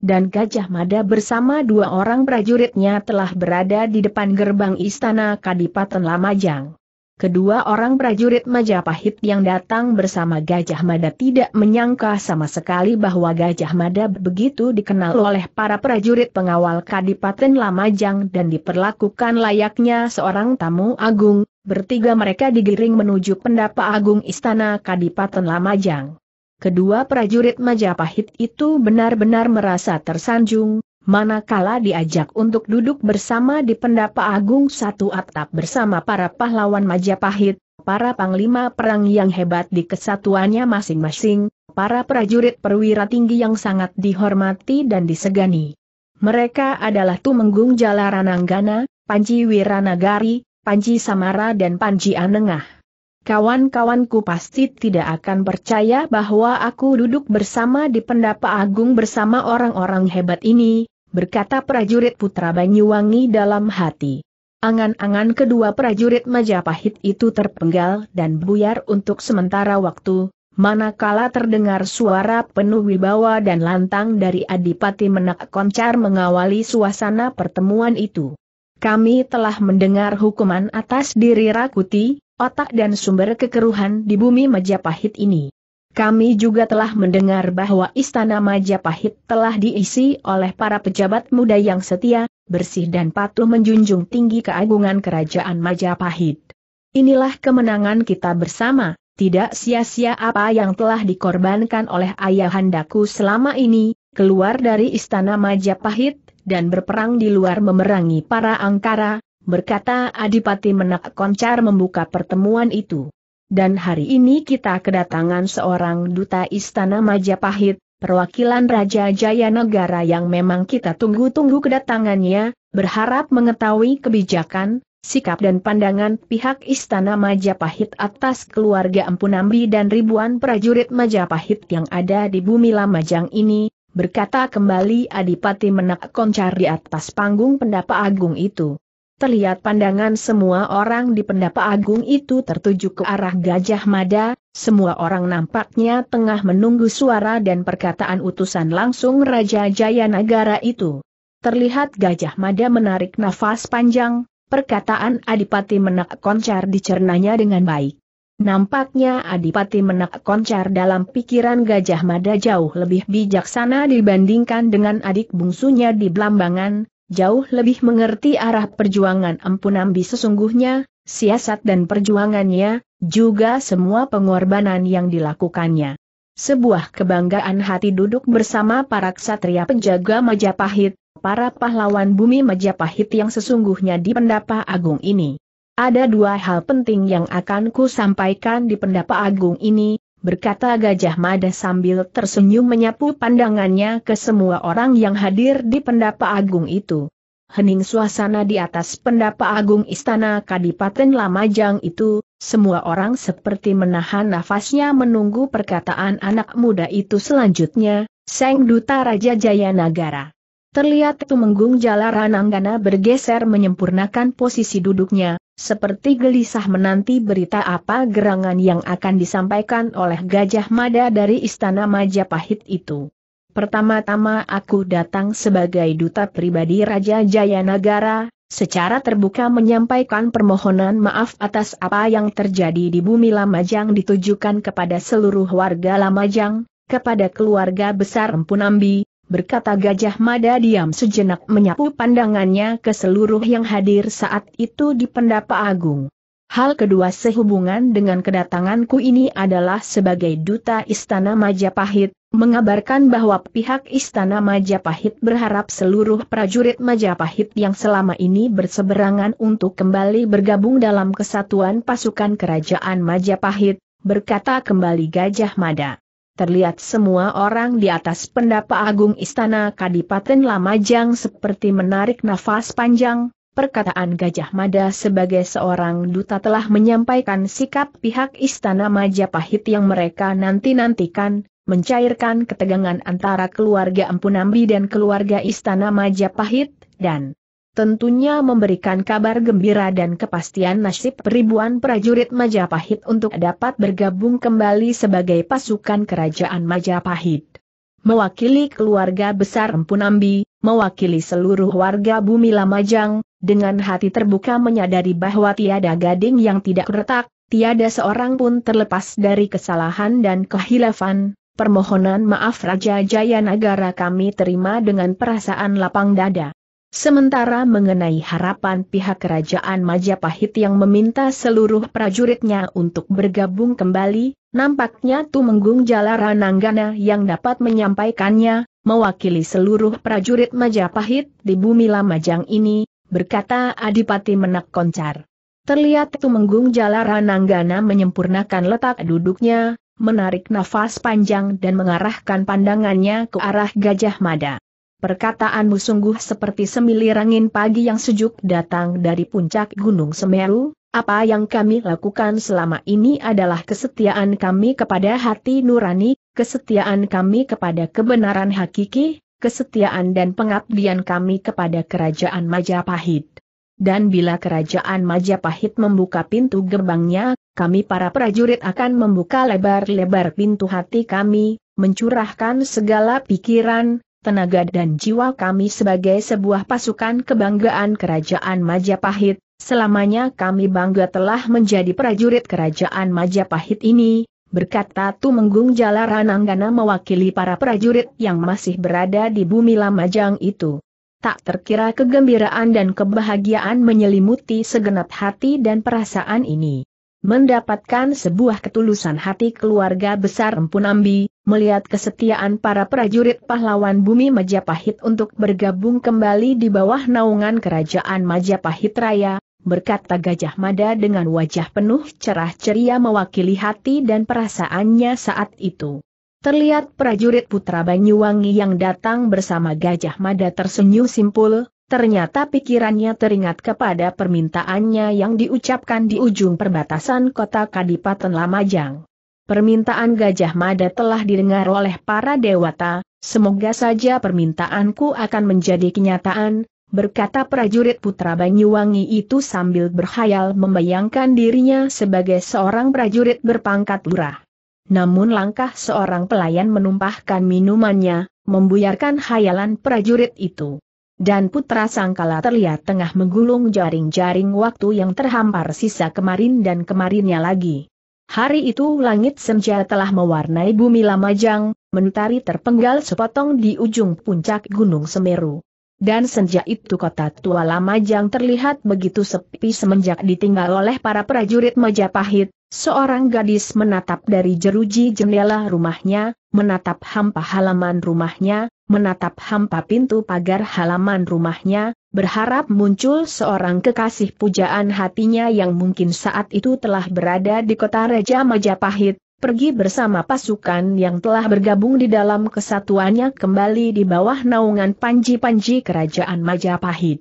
dan Gajah Mada bersama dua orang prajuritnya telah berada di depan gerbang istana Kadipaten Lamajang. Kedua orang prajurit Majapahit yang datang bersama Gajah Mada tidak menyangka sama sekali bahwa Gajah Mada begitu dikenal oleh para prajurit pengawal Kadipaten Lamajang dan diperlakukan layaknya seorang tamu agung, bertiga mereka digiring menuju pendapa agung istana Kadipaten Lamajang kedua prajurit Majapahit itu benar-benar merasa tersanjung, manakala diajak untuk duduk bersama di pendapa agung satu atap bersama para pahlawan Majapahit, para panglima perang yang hebat di kesatuannya masing-masing, para prajurit perwira tinggi yang sangat dihormati dan disegani. Mereka adalah Tumenggung Nanggana, Panji Wiranagari, Panji Samara dan Panji Anengah. Kawan-kawanku pasti tidak akan percaya bahwa aku duduk bersama di pendapa agung bersama orang-orang hebat ini, berkata prajurit putra Banyuwangi dalam hati. Angan-angan kedua prajurit Majapahit itu terpenggal dan buyar untuk sementara waktu, manakala terdengar suara penuh wibawa dan lantang dari Adipati Menak Koncar mengawali suasana pertemuan itu. Kami telah mendengar hukuman atas diri Rakuti, otak dan sumber kekeruhan di bumi Majapahit ini. Kami juga telah mendengar bahwa istana Majapahit telah diisi oleh para pejabat muda yang setia, bersih dan patuh menjunjung tinggi keagungan kerajaan Majapahit. Inilah kemenangan kita bersama, tidak sia-sia apa yang telah dikorbankan oleh ayahandaku selama ini, keluar dari istana Majapahit, dan berperang di luar memerangi para angkara, berkata Adipati Menak Koncar membuka pertemuan itu. Dan hari ini kita kedatangan seorang duta Istana Majapahit, perwakilan Raja Jaya Negara yang memang kita tunggu-tunggu kedatangannya, berharap mengetahui kebijakan, sikap dan pandangan pihak Istana Majapahit atas keluarga empunambi dan ribuan prajurit Majapahit yang ada di bumi Lamajang ini, berkata kembali Adipati Menak Koncar di atas panggung pendapa agung itu terlihat pandangan semua orang di pendapa agung itu tertuju ke arah Gajah Mada, semua orang nampaknya tengah menunggu suara dan perkataan utusan langsung Raja Jayanagara itu. Terlihat Gajah Mada menarik nafas panjang, perkataan Adipati Menak Koncar dicernanya dengan baik. Nampaknya Adipati Menak Koncar dalam pikiran Gajah Mada jauh lebih bijaksana dibandingkan dengan adik bungsunya di Blambangan, jauh lebih mengerti arah perjuangan Empunambi sesungguhnya, siasat dan perjuangannya, juga semua pengorbanan yang dilakukannya. Sebuah kebanggaan hati duduk bersama para ksatria penjaga Majapahit, para pahlawan bumi Majapahit yang sesungguhnya di pendapa agung ini. Ada dua hal penting yang akan ku sampaikan di pendapa agung ini, berkata Gajah Mada sambil tersenyum menyapu pandangannya ke semua orang yang hadir di pendapa agung itu. Hening suasana di atas pendapa agung istana Kadipaten Lamajang itu, semua orang seperti menahan nafasnya menunggu perkataan anak muda itu selanjutnya, Seng Duta Raja Jayanagara. Terlihat Tumenggung jalara Nanggana bergeser menyempurnakan posisi duduknya, seperti gelisah menanti berita apa gerangan yang akan disampaikan oleh Gajah Mada dari Istana Majapahit itu. Pertama-tama aku datang sebagai duta pribadi Raja Jayanagara, secara terbuka menyampaikan permohonan maaf atas apa yang terjadi di bumi Lamajang ditujukan kepada seluruh warga Lamajang, kepada keluarga besar Empunambi, berkata Gajah Mada diam sejenak menyapu pandangannya ke seluruh yang hadir saat itu di pendapa agung. Hal kedua sehubungan dengan kedatanganku ini adalah sebagai duta Istana Majapahit, mengabarkan bahwa pihak Istana Majapahit berharap seluruh prajurit Majapahit yang selama ini berseberangan untuk kembali bergabung dalam kesatuan pasukan kerajaan Majapahit, berkata kembali Gajah Mada terlihat semua orang di atas pendapa agung istana Kadipaten Lamajang seperti menarik nafas panjang, perkataan Gajah Mada sebagai seorang duta telah menyampaikan sikap pihak istana Majapahit yang mereka nanti-nantikan, mencairkan ketegangan antara keluarga Empu Nambi dan keluarga istana Majapahit, dan tentunya memberikan kabar gembira dan kepastian nasib ribuan prajurit Majapahit untuk dapat bergabung kembali sebagai pasukan kerajaan Majapahit. Mewakili keluarga besar Empunambi, mewakili seluruh warga bumi Lamajang, dengan hati terbuka menyadari bahwa tiada gading yang tidak retak, tiada seorang pun terlepas dari kesalahan dan kehilafan, permohonan maaf Raja Jayanagara kami terima dengan perasaan lapang dada. Sementara mengenai harapan pihak kerajaan Majapahit yang meminta seluruh prajuritnya untuk bergabung kembali, nampaknya Tumenggung Jalara Nanggana yang dapat menyampaikannya, mewakili seluruh prajurit Majapahit di bumi Lamajang ini, berkata Adipati Menak Koncar. Terlihat Tumenggung Jalara Nanggana menyempurnakan letak duduknya, menarik nafas panjang dan mengarahkan pandangannya ke arah Gajah Mada. Perkataanmu sungguh seperti semilir angin pagi yang sejuk datang dari puncak Gunung Semeru, apa yang kami lakukan selama ini adalah kesetiaan kami kepada hati nurani, kesetiaan kami kepada kebenaran hakiki, kesetiaan dan pengabdian kami kepada Kerajaan Majapahit. Dan bila Kerajaan Majapahit membuka pintu gerbangnya, kami para prajurit akan membuka lebar-lebar pintu hati kami, mencurahkan segala pikiran, tenaga dan jiwa kami sebagai sebuah pasukan kebanggaan Kerajaan Majapahit, selamanya kami bangga telah menjadi prajurit Kerajaan Majapahit ini, berkata Tumenggung Nanggana mewakili para prajurit yang masih berada di bumi Lamajang itu. Tak terkira kegembiraan dan kebahagiaan menyelimuti segenap hati dan perasaan ini mendapatkan sebuah ketulusan hati keluarga besar Nambi, melihat kesetiaan para prajurit pahlawan bumi Majapahit untuk bergabung kembali di bawah naungan kerajaan Majapahit Raya, berkata Gajah Mada dengan wajah penuh cerah ceria mewakili hati dan perasaannya saat itu. Terlihat prajurit putra Banyuwangi yang datang bersama Gajah Mada tersenyum simpul, Ternyata pikirannya teringat kepada permintaannya yang diucapkan di ujung perbatasan kota Kadipaten Lamajang. Permintaan Gajah Mada telah didengar oleh para dewata, semoga saja permintaanku akan menjadi kenyataan, berkata prajurit putra Banyuwangi itu sambil berhayal membayangkan dirinya sebagai seorang prajurit berpangkat lurah. Namun langkah seorang pelayan menumpahkan minumannya, membuyarkan hayalan prajurit itu. Dan putra sangkala terlihat tengah menggulung jaring-jaring waktu yang terhampar sisa kemarin dan kemarinnya lagi. Hari itu langit senja telah mewarnai bumi Lamajang, mentari terpenggal sepotong di ujung puncak Gunung Semeru. Dan senja itu kota tua Lamajang terlihat begitu sepi semenjak ditinggal oleh para prajurit Majapahit, seorang gadis menatap dari jeruji jendela rumahnya, menatap hampa halaman rumahnya, menatap hampa pintu pagar halaman rumahnya, berharap muncul seorang kekasih pujaan hatinya yang mungkin saat itu telah berada di kota Raja Majapahit, pergi bersama pasukan yang telah bergabung di dalam kesatuannya kembali di bawah naungan panji-panji kerajaan Majapahit.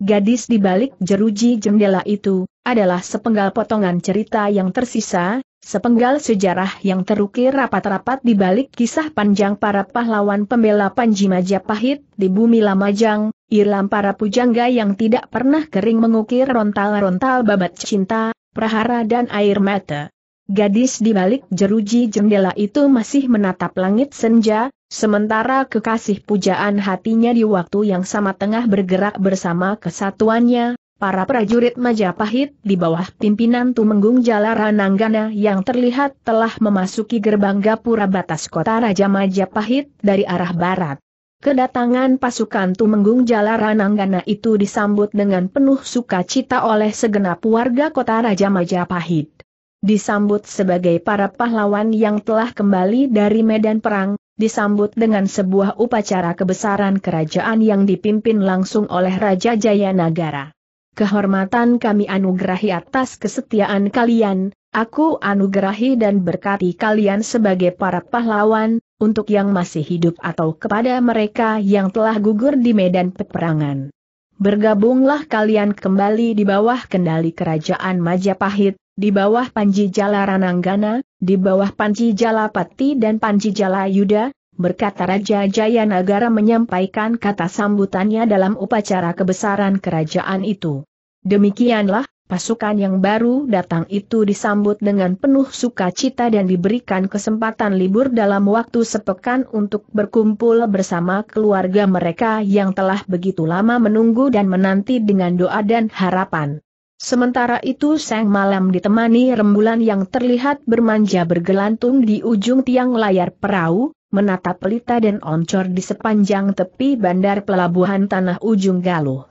Gadis di balik jeruji jendela itu, adalah sepenggal potongan cerita yang tersisa, sepenggal sejarah yang terukir rapat-rapat di balik kisah panjang para pahlawan pembela Panji Majapahit di bumi Lamajang, ilam para pujangga yang tidak pernah kering mengukir rontal-rontal babat cinta, prahara dan air mata. Gadis di balik jeruji jendela itu masih menatap langit senja, sementara kekasih pujaan hatinya di waktu yang sama tengah bergerak bersama kesatuannya, para prajurit Majapahit di bawah pimpinan Tumenggung Jalara Nanggana yang terlihat telah memasuki gerbang gapura batas kota Raja Majapahit dari arah barat. Kedatangan pasukan Tumenggung Jalara Nanggana itu disambut dengan penuh sukacita oleh segenap warga kota Raja Majapahit. Disambut sebagai para pahlawan yang telah kembali dari medan perang, disambut dengan sebuah upacara kebesaran kerajaan yang dipimpin langsung oleh Raja Jayanagara. Kehormatan kami anugerahi atas kesetiaan kalian, aku anugerahi dan berkati kalian sebagai para pahlawan, untuk yang masih hidup atau kepada mereka yang telah gugur di medan peperangan. Bergabunglah kalian kembali di bawah kendali kerajaan Majapahit, di bawah Panji Jala Ranangana, di bawah Panji Jala Pati dan Panji Jala Yuda, berkata Raja Jayanagara menyampaikan kata sambutannya dalam upacara kebesaran kerajaan itu. Demikianlah, pasukan yang baru datang itu disambut dengan penuh sukacita dan diberikan kesempatan libur dalam waktu sepekan untuk berkumpul bersama keluarga mereka yang telah begitu lama menunggu dan menanti dengan doa dan harapan. Sementara itu sang malam ditemani rembulan yang terlihat bermanja bergelantung di ujung tiang layar perahu, menatap pelita dan oncor di sepanjang tepi bandar pelabuhan tanah ujung galuh.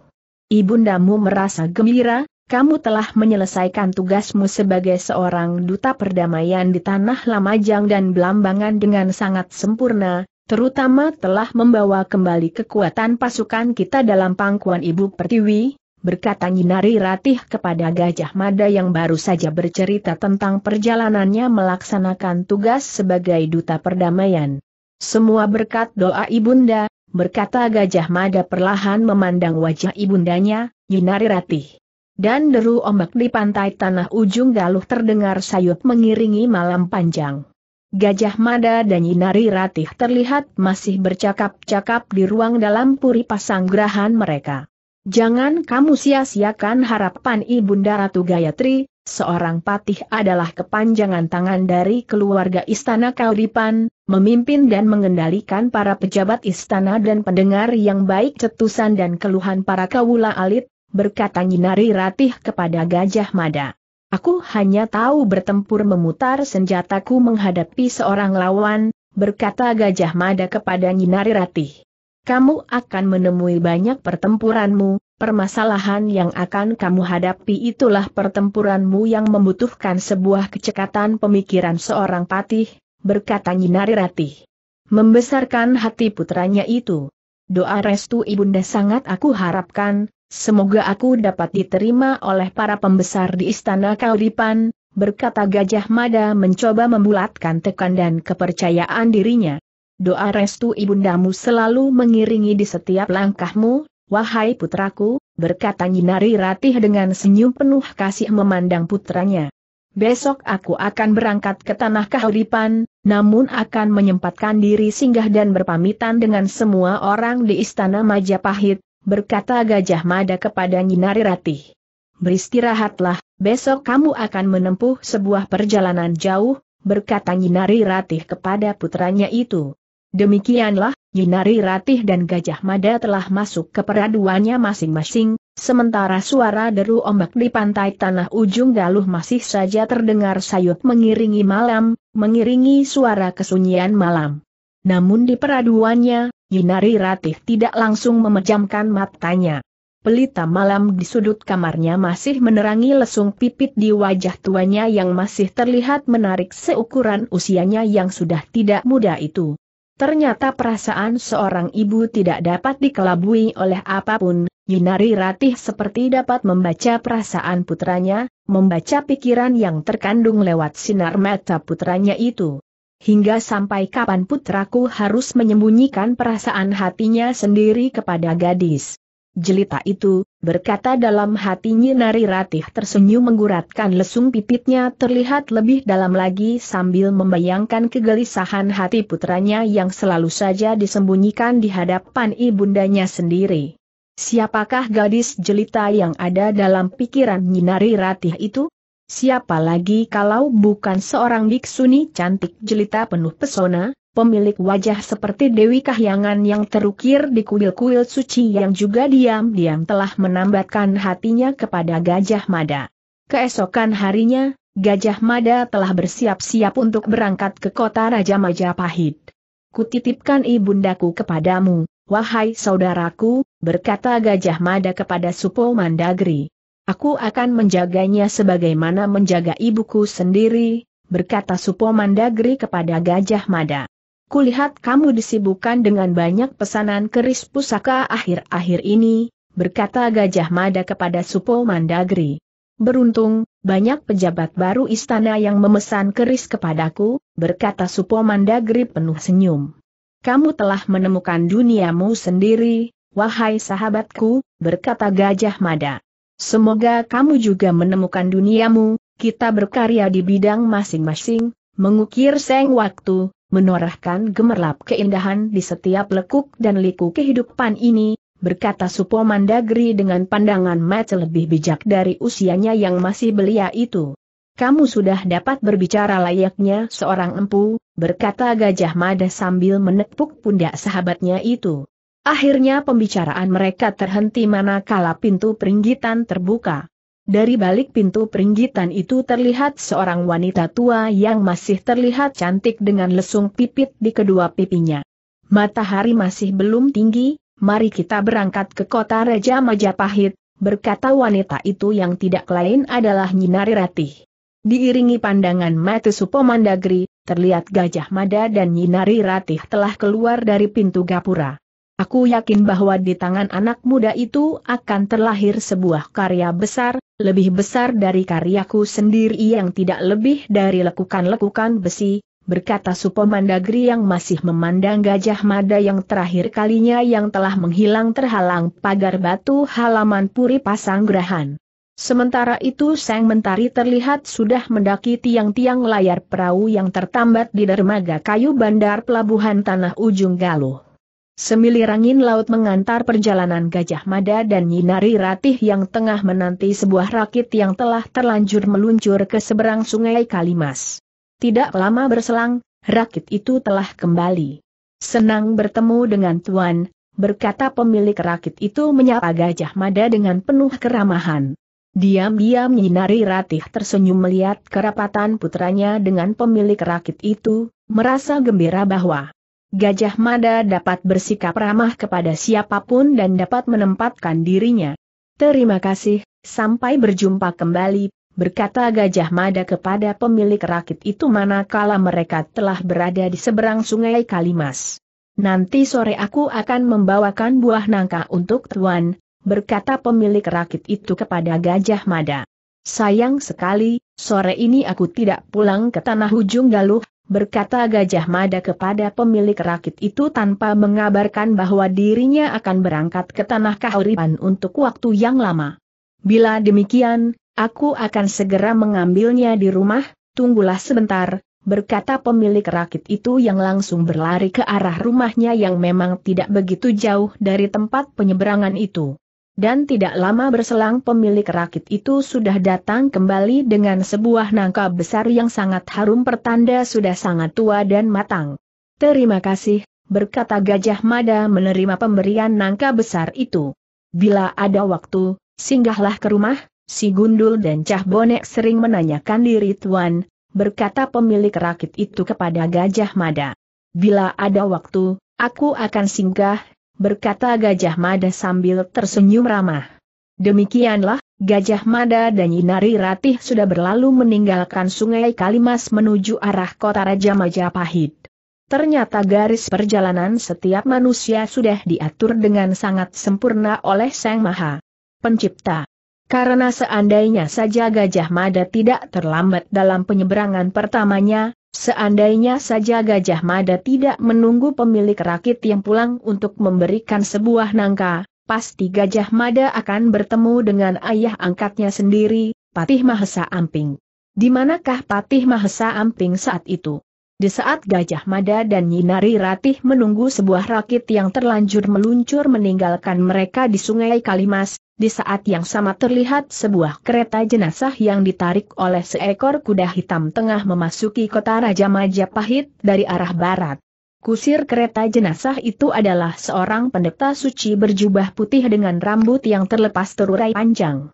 Ibundamu merasa gembira, kamu telah menyelesaikan tugasmu sebagai seorang duta perdamaian di tanah Lamajang dan Belambangan dengan sangat sempurna, terutama telah membawa kembali kekuatan pasukan kita dalam pangkuan Ibu Pertiwi, berkata Nyinari Ratih kepada Gajah Mada yang baru saja bercerita tentang perjalanannya melaksanakan tugas sebagai duta perdamaian. Semua berkat doa ibunda, berkata Gajah Mada perlahan memandang wajah ibundanya, Yunari Ratih. Dan deru ombak di pantai tanah ujung galuh terdengar sayup mengiringi malam panjang. Gajah Mada dan Yinari Ratih terlihat masih bercakap-cakap di ruang dalam puri pasanggrahan mereka. Jangan kamu sia-siakan harapan Ibunda Ratu Gayatri, seorang patih adalah kepanjangan tangan dari keluarga istana Kauripan, memimpin dan mengendalikan para pejabat istana dan pendengar yang baik cetusan dan keluhan para kawula alit, berkata Nyinari Ratih kepada Gajah Mada. Aku hanya tahu bertempur memutar senjataku menghadapi seorang lawan, berkata Gajah Mada kepada Nyinari Ratih. Kamu akan menemui banyak pertempuranmu, Permasalahan yang akan kamu hadapi itulah pertempuranmu yang membutuhkan sebuah kecekatan pemikiran seorang patih, berkata Nyinari Ratih. Membesarkan hati putranya itu. Doa restu ibunda sangat aku harapkan, semoga aku dapat diterima oleh para pembesar di istana Kauripan, berkata Gajah Mada mencoba membulatkan tekan dan kepercayaan dirinya. Doa restu ibundamu selalu mengiringi di setiap langkahmu, Wahai putraku, berkata Nyinari Ratih dengan senyum penuh kasih memandang putranya. Besok aku akan berangkat ke tanah kahuripan, namun akan menyempatkan diri singgah dan berpamitan dengan semua orang di istana Majapahit, berkata Gajah Mada kepada Nyinari Ratih. Beristirahatlah, besok kamu akan menempuh sebuah perjalanan jauh, berkata Nyinari Ratih kepada putranya itu. Demikianlah, Yinari Ratih dan Gajah Mada telah masuk ke peraduannya masing-masing, sementara suara deru ombak di pantai tanah ujung galuh masih saja terdengar sayup mengiringi malam, mengiringi suara kesunyian malam. Namun di peraduannya, Yinari Ratih tidak langsung memejamkan matanya. Pelita malam di sudut kamarnya masih menerangi lesung pipit di wajah tuanya yang masih terlihat menarik seukuran usianya yang sudah tidak muda itu. Ternyata perasaan seorang ibu tidak dapat dikelabui oleh apapun, Yunari Ratih seperti dapat membaca perasaan putranya, membaca pikiran yang terkandung lewat sinar mata putranya itu. Hingga sampai kapan putraku harus menyembunyikan perasaan hatinya sendiri kepada gadis? jelita itu, berkata dalam hatinya Nari Ratih tersenyum mengguratkan lesung pipitnya terlihat lebih dalam lagi sambil membayangkan kegelisahan hati putranya yang selalu saja disembunyikan di hadapan ibundanya sendiri. Siapakah gadis jelita yang ada dalam pikiran Nari Ratih itu? Siapa lagi kalau bukan seorang biksuni cantik jelita penuh pesona? pemilik wajah seperti Dewi Kahyangan yang terukir di kuil-kuil suci yang juga diam-diam telah menambatkan hatinya kepada Gajah Mada. Keesokan harinya, Gajah Mada telah bersiap-siap untuk berangkat ke kota Raja Majapahit. Kutitipkan ibundaku kepadamu, wahai saudaraku, berkata Gajah Mada kepada Supo Mandagri. Aku akan menjaganya sebagaimana menjaga ibuku sendiri, berkata Supo Mandagri kepada Gajah Mada kulihat kamu disibukkan dengan banyak pesanan keris pusaka akhir-akhir ini, berkata Gajah Mada kepada Supo Mandagri. Beruntung, banyak pejabat baru istana yang memesan keris kepadaku, berkata Supo Mandagri penuh senyum. Kamu telah menemukan duniamu sendiri, wahai sahabatku, berkata Gajah Mada. Semoga kamu juga menemukan duniamu, kita berkarya di bidang masing-masing, mengukir seng waktu, menorehkan gemerlap keindahan di setiap lekuk dan liku kehidupan ini, berkata Supo Mandagri dengan pandangan mata lebih bijak dari usianya yang masih belia itu. Kamu sudah dapat berbicara layaknya seorang empu, berkata Gajah Mada sambil menepuk pundak sahabatnya itu. Akhirnya pembicaraan mereka terhenti manakala pintu peringgitan terbuka. Dari balik pintu peringgitan itu terlihat seorang wanita tua yang masih terlihat cantik dengan lesung pipit di kedua pipinya. Matahari masih belum tinggi, mari kita berangkat ke kota Raja Majapahit, berkata wanita itu yang tidak lain adalah Nyinari Ratih. Diiringi pandangan Matu Supomandagri, terlihat Gajah Mada dan Nyinari Ratih telah keluar dari pintu gapura. Aku yakin bahwa di tangan anak muda itu akan terlahir sebuah karya besar, lebih besar dari karyaku sendiri yang tidak lebih dari lekukan-lekukan besi, berkata Supomandagri yang masih memandang gajah mada yang terakhir kalinya yang telah menghilang terhalang pagar batu halaman Puri Pasanggrahan. Sementara itu Sang Mentari terlihat sudah mendaki tiang-tiang layar perahu yang tertambat di dermaga kayu bandar pelabuhan Tanah Ujung Galuh. Semilir angin laut mengantar perjalanan Gajah Mada dan Nyinari Ratih yang tengah menanti sebuah rakit yang telah terlanjur meluncur ke seberang sungai Kalimas. Tidak lama berselang, rakit itu telah kembali. Senang bertemu dengan Tuan, berkata pemilik rakit itu menyapa Gajah Mada dengan penuh keramahan. Diam-diam Nyinari Ratih tersenyum melihat kerapatan putranya dengan pemilik rakit itu, merasa gembira bahwa Gajah Mada dapat bersikap ramah kepada siapapun dan dapat menempatkan dirinya. Terima kasih, sampai berjumpa kembali, berkata Gajah Mada kepada pemilik rakit itu manakala mereka telah berada di seberang sungai Kalimas. Nanti sore aku akan membawakan buah nangka untuk Tuan, berkata pemilik rakit itu kepada Gajah Mada. Sayang sekali, sore ini aku tidak pulang ke tanah ujung galuh, berkata Gajah Mada kepada pemilik rakit itu tanpa mengabarkan bahwa dirinya akan berangkat ke tanah Kahuripan untuk waktu yang lama. Bila demikian, aku akan segera mengambilnya di rumah, tunggulah sebentar, berkata pemilik rakit itu yang langsung berlari ke arah rumahnya yang memang tidak begitu jauh dari tempat penyeberangan itu. Dan tidak lama berselang pemilik rakit itu sudah datang kembali dengan sebuah nangka besar yang sangat harum pertanda sudah sangat tua dan matang. Terima kasih, berkata Gajah Mada menerima pemberian nangka besar itu. Bila ada waktu, singgahlah ke rumah, si Gundul dan Cah Bonek sering menanyakan diri Tuan, berkata pemilik rakit itu kepada Gajah Mada. Bila ada waktu, aku akan singgah, berkata Gajah Mada sambil tersenyum ramah. Demikianlah, Gajah Mada dan Yinari Ratih sudah berlalu meninggalkan sungai Kalimas menuju arah kota Raja Majapahit. Ternyata garis perjalanan setiap manusia sudah diatur dengan sangat sempurna oleh Sang Maha Pencipta. Karena seandainya saja Gajah Mada tidak terlambat dalam penyeberangan pertamanya, Seandainya saja Gajah Mada tidak menunggu pemilik rakit yang pulang untuk memberikan sebuah nangka, pasti Gajah Mada akan bertemu dengan ayah angkatnya sendiri, Patih Mahesa Amping. Di manakah Patih Mahesa Amping saat itu? Di saat Gajah Mada dan Nyinari Ratih menunggu sebuah rakit yang terlanjur meluncur meninggalkan mereka di sungai Kalimas, di saat yang sama terlihat sebuah kereta jenazah yang ditarik oleh seekor kuda hitam tengah memasuki kota Raja Majapahit dari arah barat. Kusir kereta jenazah itu adalah seorang pendeta suci berjubah putih dengan rambut yang terlepas terurai panjang.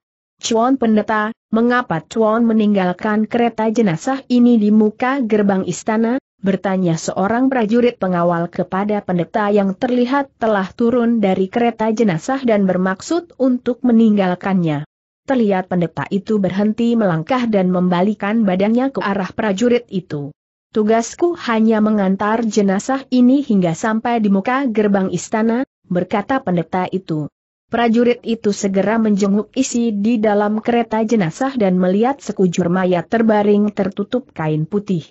Chuan pendeta, mengapa Chuan meninggalkan kereta jenazah ini di muka gerbang istana? Bertanya seorang prajurit pengawal kepada pendeta yang terlihat telah turun dari kereta jenazah dan bermaksud untuk meninggalkannya. Terlihat pendeta itu berhenti melangkah dan membalikan badannya ke arah prajurit itu. Tugasku hanya mengantar jenazah ini hingga sampai di muka gerbang istana, berkata pendeta itu. Prajurit itu segera menjenguk isi di dalam kereta jenazah dan melihat sekujur mayat terbaring tertutup kain putih.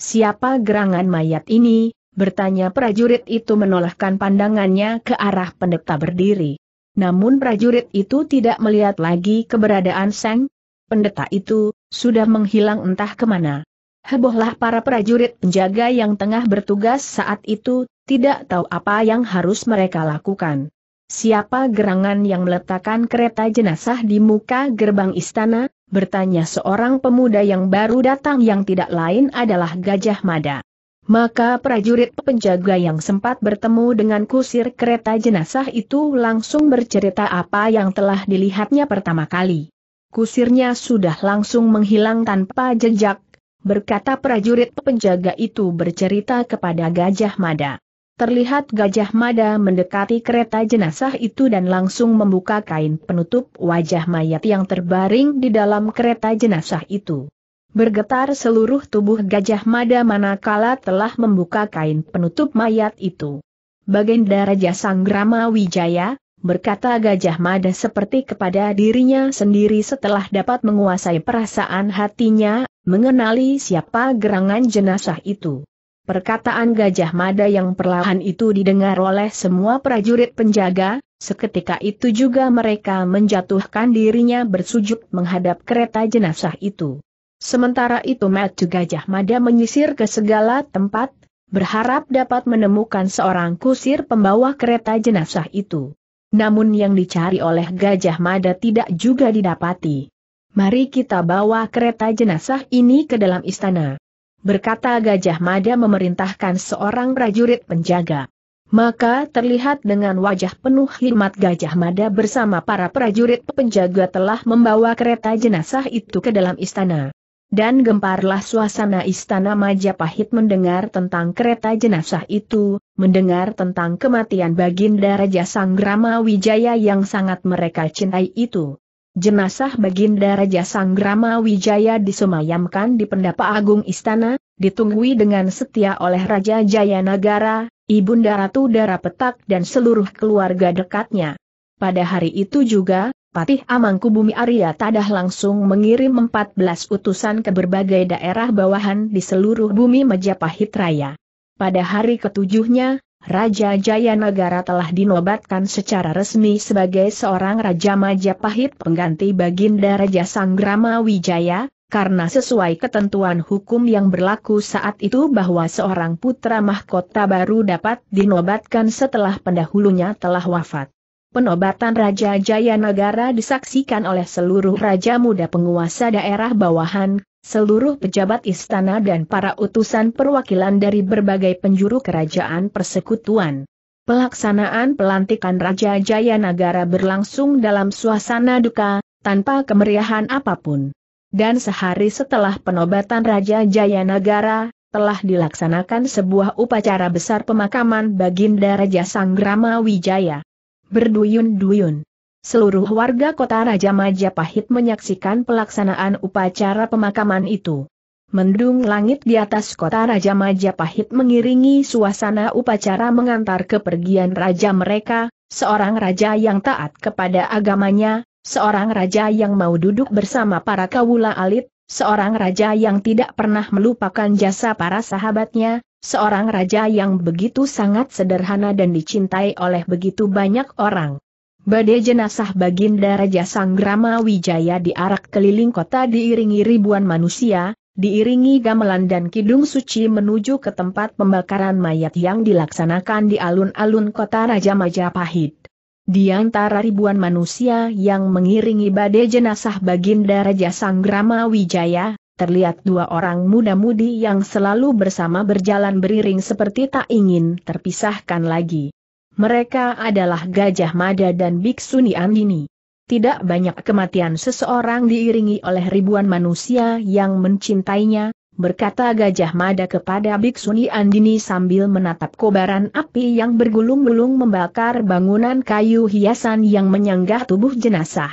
Siapa gerangan mayat ini? Bertanya prajurit itu menolehkan pandangannya ke arah pendeta berdiri. Namun prajurit itu tidak melihat lagi keberadaan sang Pendeta itu, sudah menghilang entah kemana. Hebohlah para prajurit penjaga yang tengah bertugas saat itu, tidak tahu apa yang harus mereka lakukan. Siapa gerangan yang meletakkan kereta jenazah di muka gerbang istana? Bertanya seorang pemuda yang baru datang yang tidak lain adalah Gajah Mada. Maka prajurit penjaga yang sempat bertemu dengan kusir kereta jenazah itu langsung bercerita apa yang telah dilihatnya pertama kali. Kusirnya sudah langsung menghilang tanpa jejak, berkata prajurit penjaga itu bercerita kepada Gajah Mada terlihat Gajah Mada mendekati kereta jenazah itu dan langsung membuka kain penutup wajah mayat yang terbaring di dalam kereta jenazah itu. Bergetar seluruh tubuh Gajah Mada manakala telah membuka kain penutup mayat itu. Baginda Raja Sanggrama Wijaya, berkata Gajah Mada seperti kepada dirinya sendiri setelah dapat menguasai perasaan hatinya, mengenali siapa gerangan jenazah itu. Perkataan Gajah Mada yang perlahan itu didengar oleh semua prajurit penjaga, seketika itu juga mereka menjatuhkan dirinya bersujud menghadap kereta jenazah itu. Sementara itu Matu Gajah Mada menyisir ke segala tempat, berharap dapat menemukan seorang kusir pembawa kereta jenazah itu. Namun yang dicari oleh Gajah Mada tidak juga didapati. Mari kita bawa kereta jenazah ini ke dalam istana berkata Gajah Mada memerintahkan seorang prajurit penjaga. Maka terlihat dengan wajah penuh hikmat Gajah Mada bersama para prajurit penjaga telah membawa kereta jenazah itu ke dalam istana. Dan gemparlah suasana istana Majapahit mendengar tentang kereta jenazah itu, mendengar tentang kematian Baginda Raja Sanggrama Wijaya yang sangat mereka cintai itu. Jenazah Baginda Raja Sanggrama Wijaya disemayamkan di pendapa agung istana, ditunggui dengan setia oleh Raja Jayanagara, Ibunda Ratu Dara Petak dan seluruh keluarga dekatnya. Pada hari itu juga, Patih Amangkubumi Arya Tadah langsung mengirim 14 utusan ke berbagai daerah bawahan di seluruh bumi Majapahit Raya. Pada hari ketujuhnya, Raja Jayanagara telah dinobatkan secara resmi sebagai seorang Raja Majapahit pengganti Baginda Raja Sanggrama Wijaya, karena sesuai ketentuan hukum yang berlaku saat itu bahwa seorang putra mahkota baru dapat dinobatkan setelah pendahulunya telah wafat. Penobatan Raja Jayanagara disaksikan oleh seluruh Raja Muda penguasa daerah bawahan, seluruh pejabat istana dan para utusan perwakilan dari berbagai penjuru kerajaan persekutuan. Pelaksanaan pelantikan Raja Jayanagara berlangsung dalam suasana duka, tanpa kemeriahan apapun. Dan sehari setelah penobatan Raja Jayanagara, telah dilaksanakan sebuah upacara besar pemakaman Baginda Raja Sanggrama Wijaya. Berduyun-duyun. Seluruh warga kota Raja Majapahit menyaksikan pelaksanaan upacara pemakaman itu. Mendung langit di atas kota Raja Majapahit mengiringi suasana upacara mengantar kepergian raja mereka, seorang raja yang taat kepada agamanya, seorang raja yang mau duduk bersama para kawula alit, seorang raja yang tidak pernah melupakan jasa para sahabatnya, seorang raja yang begitu sangat sederhana dan dicintai oleh begitu banyak orang. Badai jenazah Baginda Raja Sanggrama Wijaya diarak keliling kota diiringi ribuan manusia, diiringi gamelan dan kidung suci menuju ke tempat pembakaran mayat yang dilaksanakan di alun-alun kota Raja Majapahit. Di antara ribuan manusia yang mengiringi badai jenazah Baginda Raja Sanggrama Wijaya, terlihat dua orang muda-mudi yang selalu bersama berjalan beriring seperti tak ingin terpisahkan lagi. Mereka adalah Gajah Mada dan Biksuni Andini. Tidak banyak kematian seseorang diiringi oleh ribuan manusia yang mencintainya, berkata Gajah Mada kepada Biksuni Andini sambil menatap kobaran api yang bergulung-gulung membakar bangunan kayu hiasan yang menyanggah tubuh jenazah.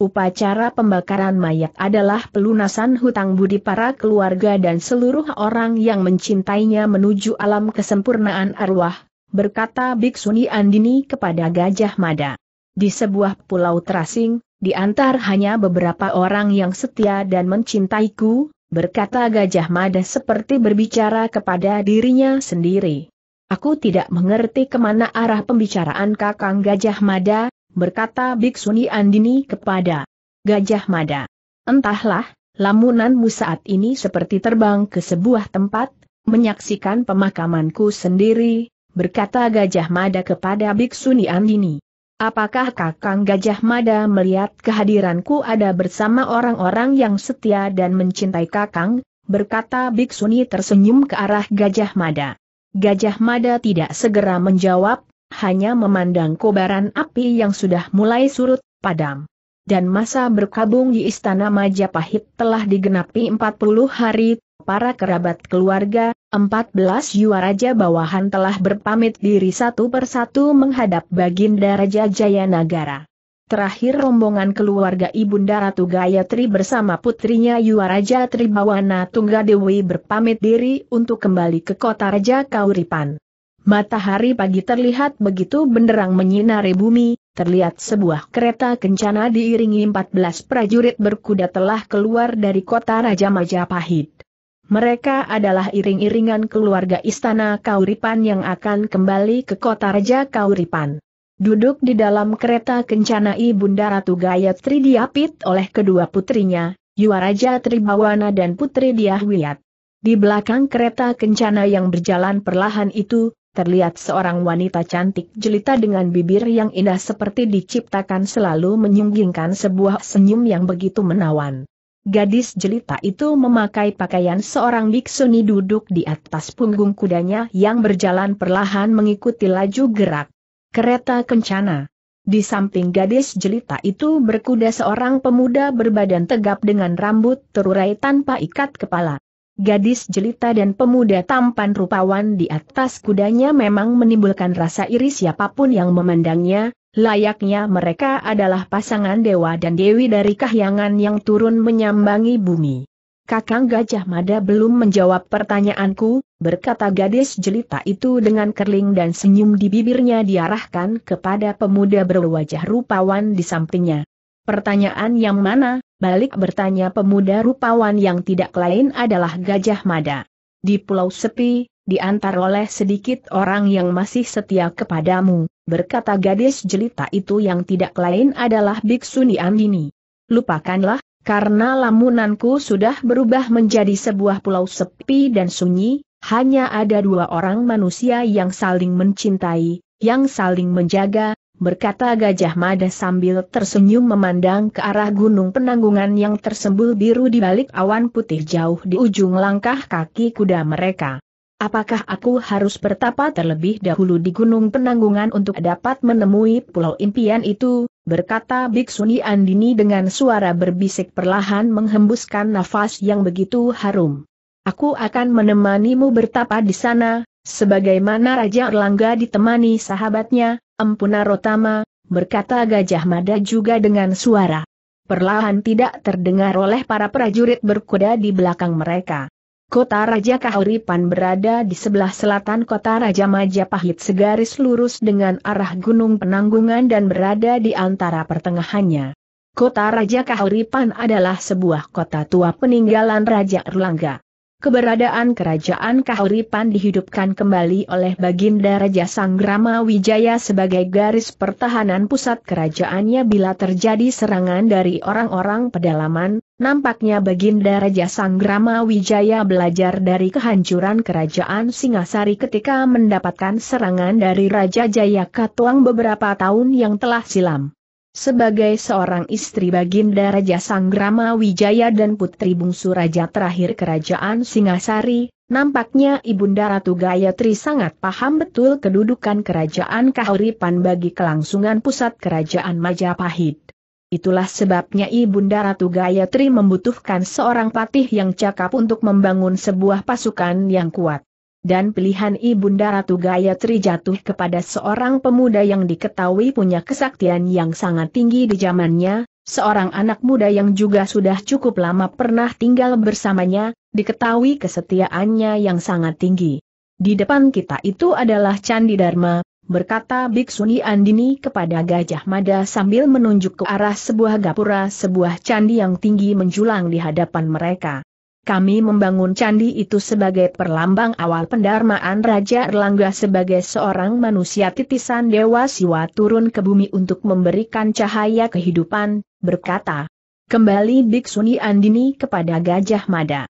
Upacara pembakaran mayat adalah pelunasan hutang budi para keluarga dan seluruh orang yang mencintainya menuju alam kesempurnaan arwah, berkata Biksuni Andini kepada Gajah Mada. Di sebuah pulau terasing, di antar hanya beberapa orang yang setia dan mencintaiku, berkata Gajah Mada seperti berbicara kepada dirinya sendiri. Aku tidak mengerti kemana arah pembicaraan kakang Gajah Mada, berkata Biksuni Andini kepada Gajah Mada. Entahlah, lamunanmu saat ini seperti terbang ke sebuah tempat, menyaksikan pemakamanku sendiri, berkata Gajah Mada kepada Biksu Andini, Apakah Kakang Gajah Mada melihat kehadiranku ada bersama orang-orang yang setia dan mencintai Kakang? berkata Biksuni tersenyum ke arah Gajah Mada. Gajah Mada tidak segera menjawab, hanya memandang kobaran api yang sudah mulai surut, padam. Dan masa berkabung di Istana Majapahit telah digenapi 40 hari, para kerabat keluarga, 14 Raja bawahan telah berpamit diri satu persatu menghadap Baginda Raja Jayanagara. Terakhir rombongan keluarga Ibunda Ratu Gayatri bersama putrinya Yuaraja Tribawana Tunggadewi berpamit diri untuk kembali ke kota Raja Kauripan. Matahari pagi terlihat begitu benderang menyinari bumi, terlihat sebuah kereta kencana diiringi 14 prajurit berkuda telah keluar dari kota Raja Majapahit. Mereka adalah iring-iringan keluarga istana Kauripan yang akan kembali ke kota Raja Kauripan. Duduk di dalam kereta kencana Ibunda Ratu Gayatri diapit oleh kedua putrinya, Yuwaraja Tribawana dan Putri Diahwiat. Di belakang kereta kencana yang berjalan perlahan itu, terlihat seorang wanita cantik jelita dengan bibir yang indah seperti diciptakan selalu menyunggingkan sebuah senyum yang begitu menawan. Gadis jelita itu memakai pakaian seorang biksuni duduk di atas punggung kudanya yang berjalan perlahan mengikuti laju gerak. Kereta kencana. Di samping gadis jelita itu berkuda seorang pemuda berbadan tegap dengan rambut terurai tanpa ikat kepala. Gadis jelita dan pemuda tampan rupawan di atas kudanya memang menimbulkan rasa iri siapapun yang memandangnya, Layaknya mereka adalah pasangan dewa dan dewi dari kahyangan yang turun menyambangi bumi. Kakang Gajah Mada belum menjawab pertanyaanku, berkata gadis jelita itu dengan kerling dan senyum di bibirnya diarahkan kepada pemuda berwajah rupawan di sampingnya. Pertanyaan yang mana? Balik bertanya pemuda rupawan yang tidak lain adalah Gajah Mada. Di pulau sepi, diantar oleh sedikit orang yang masih setia kepadamu, berkata gadis jelita itu yang tidak lain adalah Biksu Niandini. Lupakanlah, karena lamunanku sudah berubah menjadi sebuah pulau sepi dan sunyi, hanya ada dua orang manusia yang saling mencintai, yang saling menjaga, berkata Gajah Mada sambil tersenyum memandang ke arah gunung penanggungan yang tersembul biru di balik awan putih jauh di ujung langkah kaki kuda mereka. Apakah aku harus bertapa terlebih dahulu di Gunung Penanggungan untuk dapat menemui pulau impian itu? berkata Biksuni Andini dengan suara berbisik perlahan menghembuskan nafas yang begitu harum. Aku akan menemanimu bertapa di sana, sebagaimana Raja Erlangga ditemani sahabatnya, Empuna Rotama, berkata Gajah Mada juga dengan suara perlahan tidak terdengar oleh para prajurit berkuda di belakang mereka. Kota Raja Kahuripan berada di sebelah selatan kota Raja Majapahit segaris lurus dengan arah Gunung Penanggungan dan berada di antara pertengahannya. Kota Raja Kahuripan adalah sebuah kota tua peninggalan Raja Erlangga. Keberadaan kerajaan Kahuripan dihidupkan kembali oleh Baginda Raja Sanggrama Wijaya sebagai garis pertahanan pusat kerajaannya bila terjadi serangan dari orang-orang pedalaman, nampaknya Baginda Raja Sanggrama Wijaya belajar dari kehancuran kerajaan Singasari ketika mendapatkan serangan dari Raja Jaya Katuang beberapa tahun yang telah silam. Sebagai seorang istri Baginda Raja Sanggrama Wijaya dan putri bungsu Raja terakhir Kerajaan Singasari, nampaknya Ibunda Ratu Gayatri sangat paham betul kedudukan Kerajaan Kahuripan bagi kelangsungan pusat Kerajaan Majapahit. Itulah sebabnya Ibunda Ratu Gayatri membutuhkan seorang patih yang cakap untuk membangun sebuah pasukan yang kuat dan pilihan Ibunda Ratu Gayatri jatuh kepada seorang pemuda yang diketahui punya kesaktian yang sangat tinggi di zamannya, seorang anak muda yang juga sudah cukup lama pernah tinggal bersamanya, diketahui kesetiaannya yang sangat tinggi. Di depan kita itu adalah Candi Dharma, berkata Biksuni Andini kepada Gajah Mada sambil menunjuk ke arah sebuah gapura sebuah candi yang tinggi menjulang di hadapan mereka. Kami membangun candi itu sebagai perlambang awal pendarmaan Raja Erlangga sebagai seorang manusia titisan Dewa Siwa turun ke bumi untuk memberikan cahaya kehidupan, berkata. Kembali Biksuni Andini kepada Gajah Mada.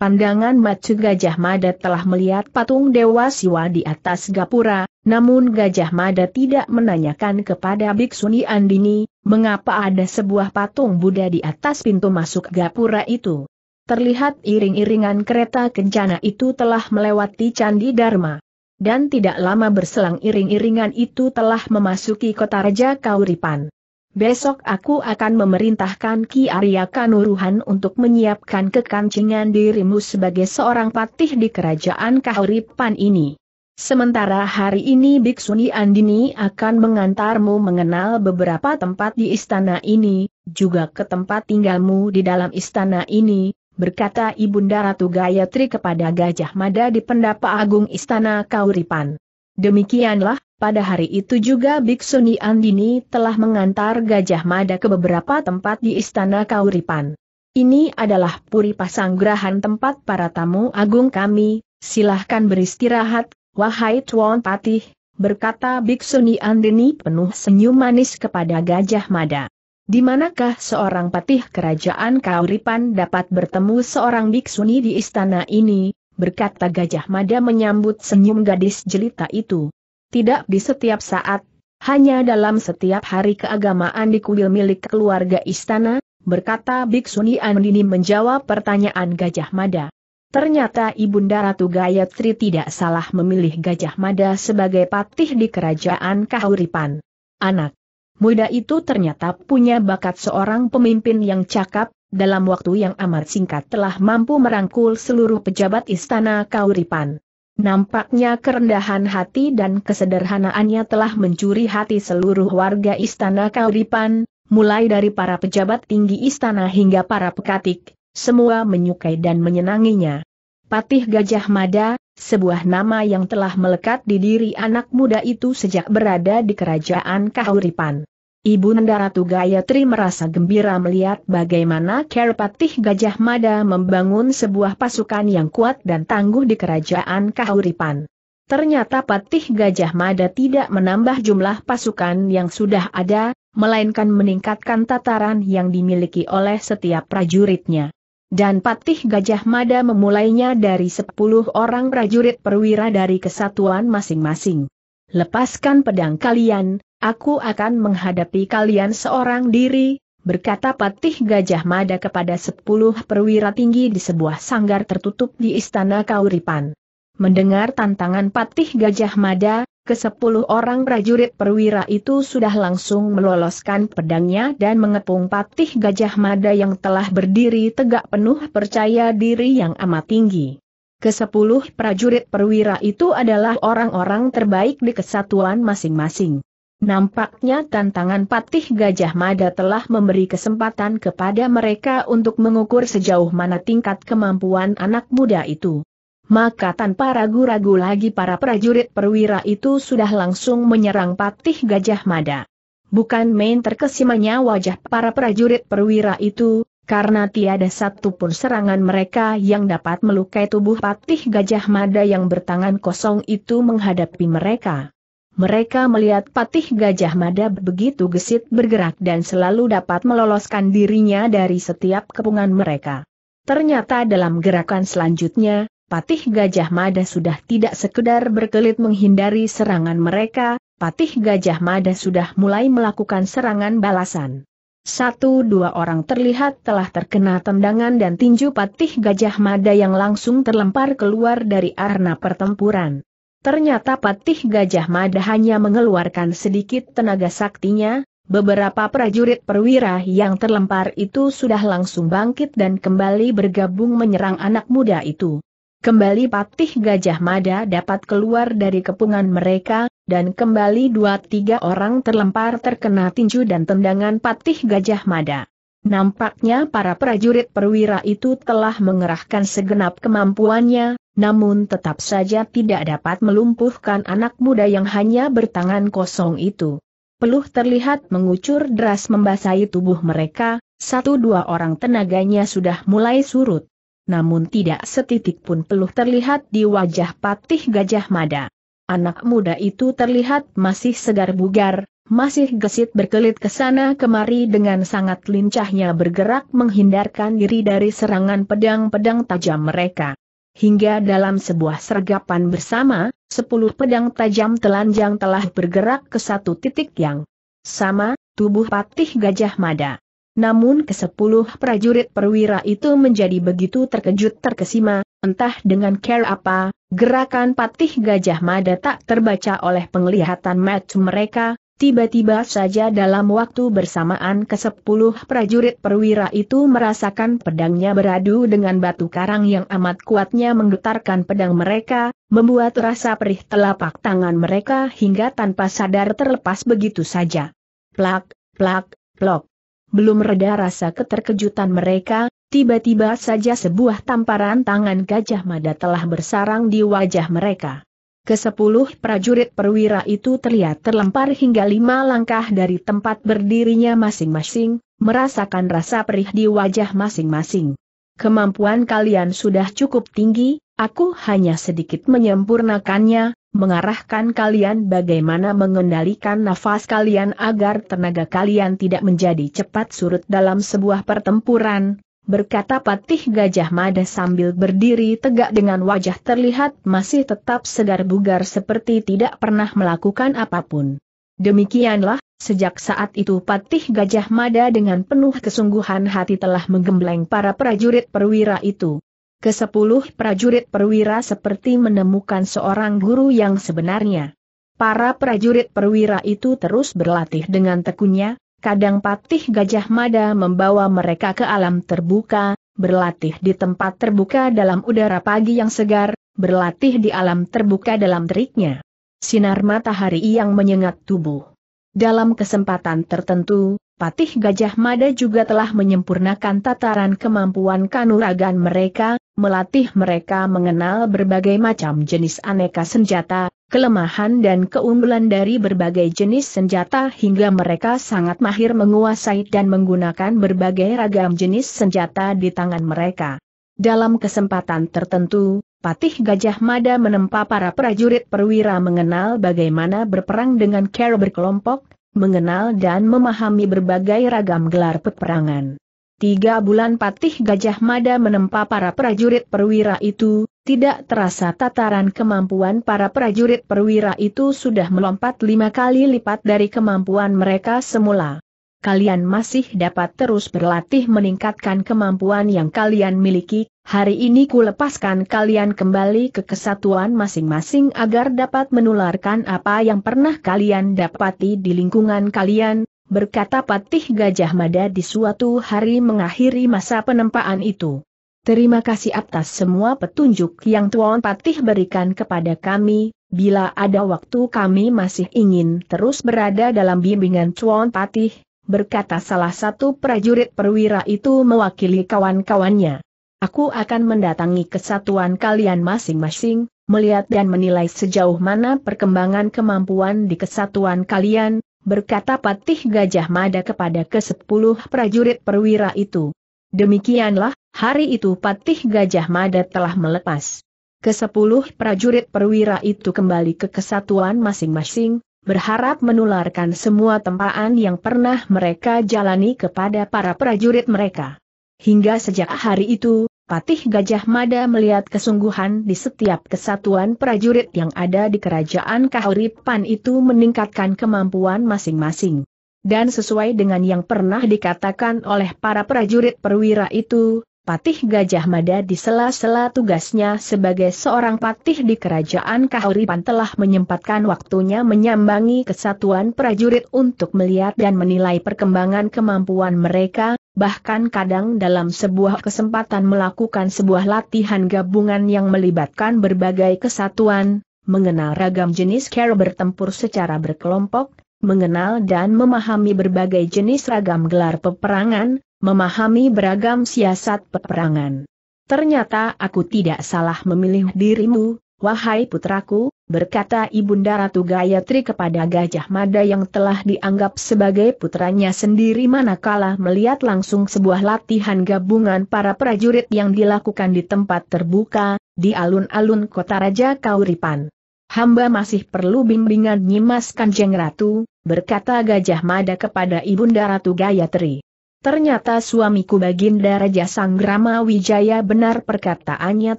Pandangan Matsu Gajah Mada telah melihat patung Dewa Siwa di atas gapura, namun Gajah Mada tidak menanyakan kepada Biksuni Andini, mengapa ada sebuah patung Buddha di atas pintu masuk gapura itu. Terlihat iring-iringan kereta kencana itu telah melewati Candi Dharma. Dan tidak lama berselang iring-iringan itu telah memasuki kota Raja Kauripan. Besok aku akan memerintahkan Ki Arya Kanuruhan untuk menyiapkan kekancingan dirimu sebagai seorang patih di kerajaan Kauripan ini. Sementara hari ini Biksuni Andini akan mengantarmu mengenal beberapa tempat di istana ini, juga ke tempat tinggalmu di dalam istana ini, berkata Ibunda Ratu Gayatri kepada Gajah Mada di pendapa agung Istana Kauripan. Demikianlah, pada hari itu juga Biksuni Andini telah mengantar Gajah Mada ke beberapa tempat di Istana Kauripan. Ini adalah puri pasanggrahan tempat para tamu agung kami, silahkan beristirahat, wahai Tuan Patih, berkata Biksuni Andini penuh senyum manis kepada Gajah Mada. Di manakah seorang patih kerajaan Kauripan dapat bertemu seorang biksuni di istana ini, berkata Gajah Mada menyambut senyum gadis jelita itu. Tidak di setiap saat, hanya dalam setiap hari keagamaan di kuil milik keluarga istana, berkata Biksuni Andini menjawab pertanyaan Gajah Mada. Ternyata Ibunda Ratu Gayatri tidak salah memilih Gajah Mada sebagai patih di kerajaan Kahuripan. Anak, Muda itu ternyata punya bakat seorang pemimpin yang cakap, dalam waktu yang amat singkat telah mampu merangkul seluruh pejabat istana Kauripan. Nampaknya kerendahan hati dan kesederhanaannya telah mencuri hati seluruh warga istana Kauripan, mulai dari para pejabat tinggi istana hingga para pekatik, semua menyukai dan menyenanginya. Patih Gajah Mada, sebuah nama yang telah melekat di diri anak muda itu sejak berada di kerajaan Kahuripan. Ibu Ratu Gayatri merasa gembira melihat bagaimana Kerpatih Gajah Mada membangun sebuah pasukan yang kuat dan tangguh di kerajaan Kahuripan. Ternyata Patih Gajah Mada tidak menambah jumlah pasukan yang sudah ada, melainkan meningkatkan tataran yang dimiliki oleh setiap prajuritnya dan Patih Gajah Mada memulainya dari sepuluh orang prajurit perwira dari kesatuan masing-masing. Lepaskan pedang kalian, aku akan menghadapi kalian seorang diri, berkata Patih Gajah Mada kepada sepuluh perwira tinggi di sebuah sanggar tertutup di Istana Kauripan. Mendengar tantangan Patih Gajah Mada, Kesepuluh orang prajurit perwira itu sudah langsung meloloskan pedangnya dan mengepung patih Gajah Mada yang telah berdiri tegak penuh percaya diri yang amat tinggi. Kesepuluh prajurit perwira itu adalah orang-orang terbaik di kesatuan masing-masing. Nampaknya tantangan patih Gajah Mada telah memberi kesempatan kepada mereka untuk mengukur sejauh mana tingkat kemampuan anak muda itu. Maka tanpa ragu-ragu lagi para prajurit perwira itu sudah langsung menyerang patih Gajah Mada. Bukan main terkesimanya wajah para prajurit perwira itu, karena tiada satupun serangan mereka yang dapat melukai tubuh patih Gajah Mada yang bertangan kosong itu menghadapi mereka. Mereka melihat patih Gajah Mada begitu gesit bergerak dan selalu dapat meloloskan dirinya dari setiap kepungan mereka. Ternyata dalam gerakan selanjutnya, Patih Gajah Mada sudah tidak sekedar berkelit menghindari serangan mereka, Patih Gajah Mada sudah mulai melakukan serangan balasan. Satu dua orang terlihat telah terkena tendangan dan tinju Patih Gajah Mada yang langsung terlempar keluar dari arena pertempuran. Ternyata Patih Gajah Mada hanya mengeluarkan sedikit tenaga saktinya, beberapa prajurit perwira yang terlempar itu sudah langsung bangkit dan kembali bergabung menyerang anak muda itu. Kembali patih Gajah Mada dapat keluar dari kepungan mereka, dan kembali dua tiga orang terlempar terkena tinju dan tendangan patih Gajah Mada. Nampaknya para prajurit perwira itu telah mengerahkan segenap kemampuannya, namun tetap saja tidak dapat melumpuhkan anak muda yang hanya bertangan kosong itu. Peluh terlihat mengucur deras membasahi tubuh mereka, satu dua orang tenaganya sudah mulai surut namun tidak setitik pun peluh terlihat di wajah patih gajah mada. Anak muda itu terlihat masih segar bugar, masih gesit berkelit ke sana kemari dengan sangat lincahnya bergerak menghindarkan diri dari serangan pedang-pedang tajam mereka. Hingga dalam sebuah sergapan bersama, sepuluh pedang tajam telanjang telah bergerak ke satu titik yang sama, tubuh patih gajah mada. Namun kesepuluh prajurit perwira itu menjadi begitu terkejut terkesima, entah dengan care apa, gerakan patih gajah mada tak terbaca oleh penglihatan mata mereka, Tiba-tiba saja dalam waktu bersamaan kesepuluh prajurit perwira itu merasakan pedangnya beradu dengan batu karang yang amat kuatnya menggetarkan pedang mereka, membuat rasa perih telapak tangan mereka hingga tanpa sadar terlepas begitu saja. Plak, plak, plok belum reda rasa keterkejutan mereka, tiba-tiba saja sebuah tamparan tangan Gajah Mada telah bersarang di wajah mereka. Kesepuluh prajurit perwira itu terlihat terlempar hingga lima langkah dari tempat berdirinya masing-masing, merasakan rasa perih di wajah masing-masing. Kemampuan kalian sudah cukup tinggi, aku hanya sedikit menyempurnakannya, mengarahkan kalian bagaimana mengendalikan nafas kalian agar tenaga kalian tidak menjadi cepat surut dalam sebuah pertempuran, berkata Patih Gajah Mada sambil berdiri tegak dengan wajah terlihat masih tetap segar bugar seperti tidak pernah melakukan apapun. Demikianlah, sejak saat itu Patih Gajah Mada dengan penuh kesungguhan hati telah menggembleng para prajurit perwira itu. Kesepuluh prajurit perwira seperti menemukan seorang guru yang sebenarnya. Para prajurit perwira itu terus berlatih dengan tekunnya, kadang patih Gajah Mada membawa mereka ke alam terbuka, berlatih di tempat terbuka dalam udara pagi yang segar, berlatih di alam terbuka dalam teriknya. Sinar matahari yang menyengat tubuh. Dalam kesempatan tertentu, Patih Gajah Mada juga telah menyempurnakan tataran kemampuan kanuragan mereka, melatih mereka mengenal berbagai macam jenis aneka senjata, kelemahan dan keunggulan dari berbagai jenis senjata hingga mereka sangat mahir menguasai dan menggunakan berbagai ragam jenis senjata di tangan mereka. Dalam kesempatan tertentu, Patih Gajah Mada menempa para prajurit perwira mengenal bagaimana berperang dengan cara berkelompok, mengenal dan memahami berbagai ragam gelar peperangan. Tiga bulan patih Gajah Mada menempa para prajurit perwira itu, tidak terasa tataran kemampuan para prajurit perwira itu sudah melompat lima kali lipat dari kemampuan mereka semula. Kalian masih dapat terus berlatih meningkatkan kemampuan yang kalian miliki, Hari ini ku lepaskan kalian kembali ke kesatuan masing-masing agar dapat menularkan apa yang pernah kalian dapati di lingkungan kalian, berkata Patih Gajah Mada di suatu hari mengakhiri masa penempaan itu. Terima kasih atas semua petunjuk yang Tuan Patih berikan kepada kami, bila ada waktu kami masih ingin terus berada dalam bimbingan Tuan Patih, berkata salah satu prajurit perwira itu mewakili kawan-kawannya. Aku akan mendatangi kesatuan kalian masing-masing, melihat dan menilai sejauh mana perkembangan kemampuan di kesatuan kalian, berkata Patih Gajah Mada kepada kesepuluh prajurit perwira itu. Demikianlah, hari itu Patih Gajah Mada telah melepas. Kesepuluh prajurit perwira itu kembali ke kesatuan masing-masing, berharap menularkan semua tempaan yang pernah mereka jalani kepada para prajurit mereka. Hingga sejak hari itu, Patih Gajah Mada melihat kesungguhan di setiap kesatuan prajurit yang ada di kerajaan Kahuripan itu meningkatkan kemampuan masing-masing. Dan sesuai dengan yang pernah dikatakan oleh para prajurit perwira itu, Patih Gajah Mada di sela-sela tugasnya sebagai seorang patih di kerajaan Kahuripan telah menyempatkan waktunya menyambangi kesatuan prajurit untuk melihat dan menilai perkembangan kemampuan mereka, bahkan kadang dalam sebuah kesempatan melakukan sebuah latihan gabungan yang melibatkan berbagai kesatuan, mengenal ragam jenis cara bertempur secara berkelompok, mengenal dan memahami berbagai jenis ragam gelar peperangan, memahami beragam siasat peperangan. Ternyata aku tidak salah memilih dirimu, wahai putraku, berkata Ibunda Ratu Gayatri kepada Gajah Mada yang telah dianggap sebagai putranya sendiri manakala melihat langsung sebuah latihan gabungan para prajurit yang dilakukan di tempat terbuka, di alun-alun kota Raja Kauripan. Hamba masih perlu bimbingan Nyimas Kanjeng Ratu, berkata Gajah Mada kepada Ibunda Ratu Gayatri. Ternyata suamiku Baginda Raja Sanggrama Wijaya benar perkataannya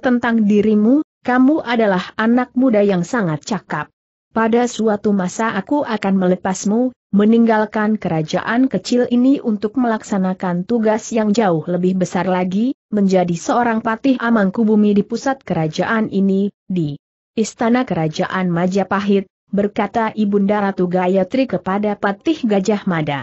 tentang dirimu, kamu adalah anak muda yang sangat cakap. Pada suatu masa aku akan melepasmu, meninggalkan kerajaan kecil ini untuk melaksanakan tugas yang jauh lebih besar lagi, menjadi seorang patih Amangkubumi di pusat kerajaan ini, di Istana Kerajaan Majapahit, berkata Ibunda Ratu Gayatri kepada Patih Gajah Mada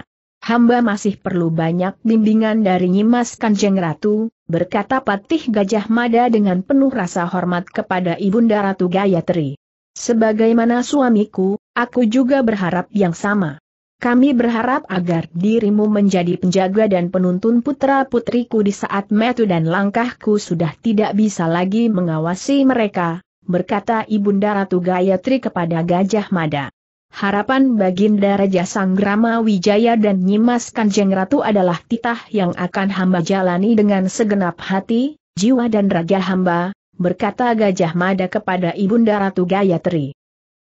hamba masih perlu banyak bimbingan dari Nyimas Kanjeng Ratu, berkata Patih Gajah Mada dengan penuh rasa hormat kepada Ibunda Ratu Gayatri. Sebagaimana suamiku, aku juga berharap yang sama. Kami berharap agar dirimu menjadi penjaga dan penuntun putra-putriku di saat metu dan langkahku sudah tidak bisa lagi mengawasi mereka, berkata Ibunda Ratu Gayatri kepada Gajah Mada. Harapan Baginda Raja Sanggrama Wijaya dan Nyimas Kanjeng Ratu adalah titah yang akan hamba jalani dengan segenap hati, jiwa dan raga hamba, berkata Gajah Mada kepada Ibunda Ratu Gayatri.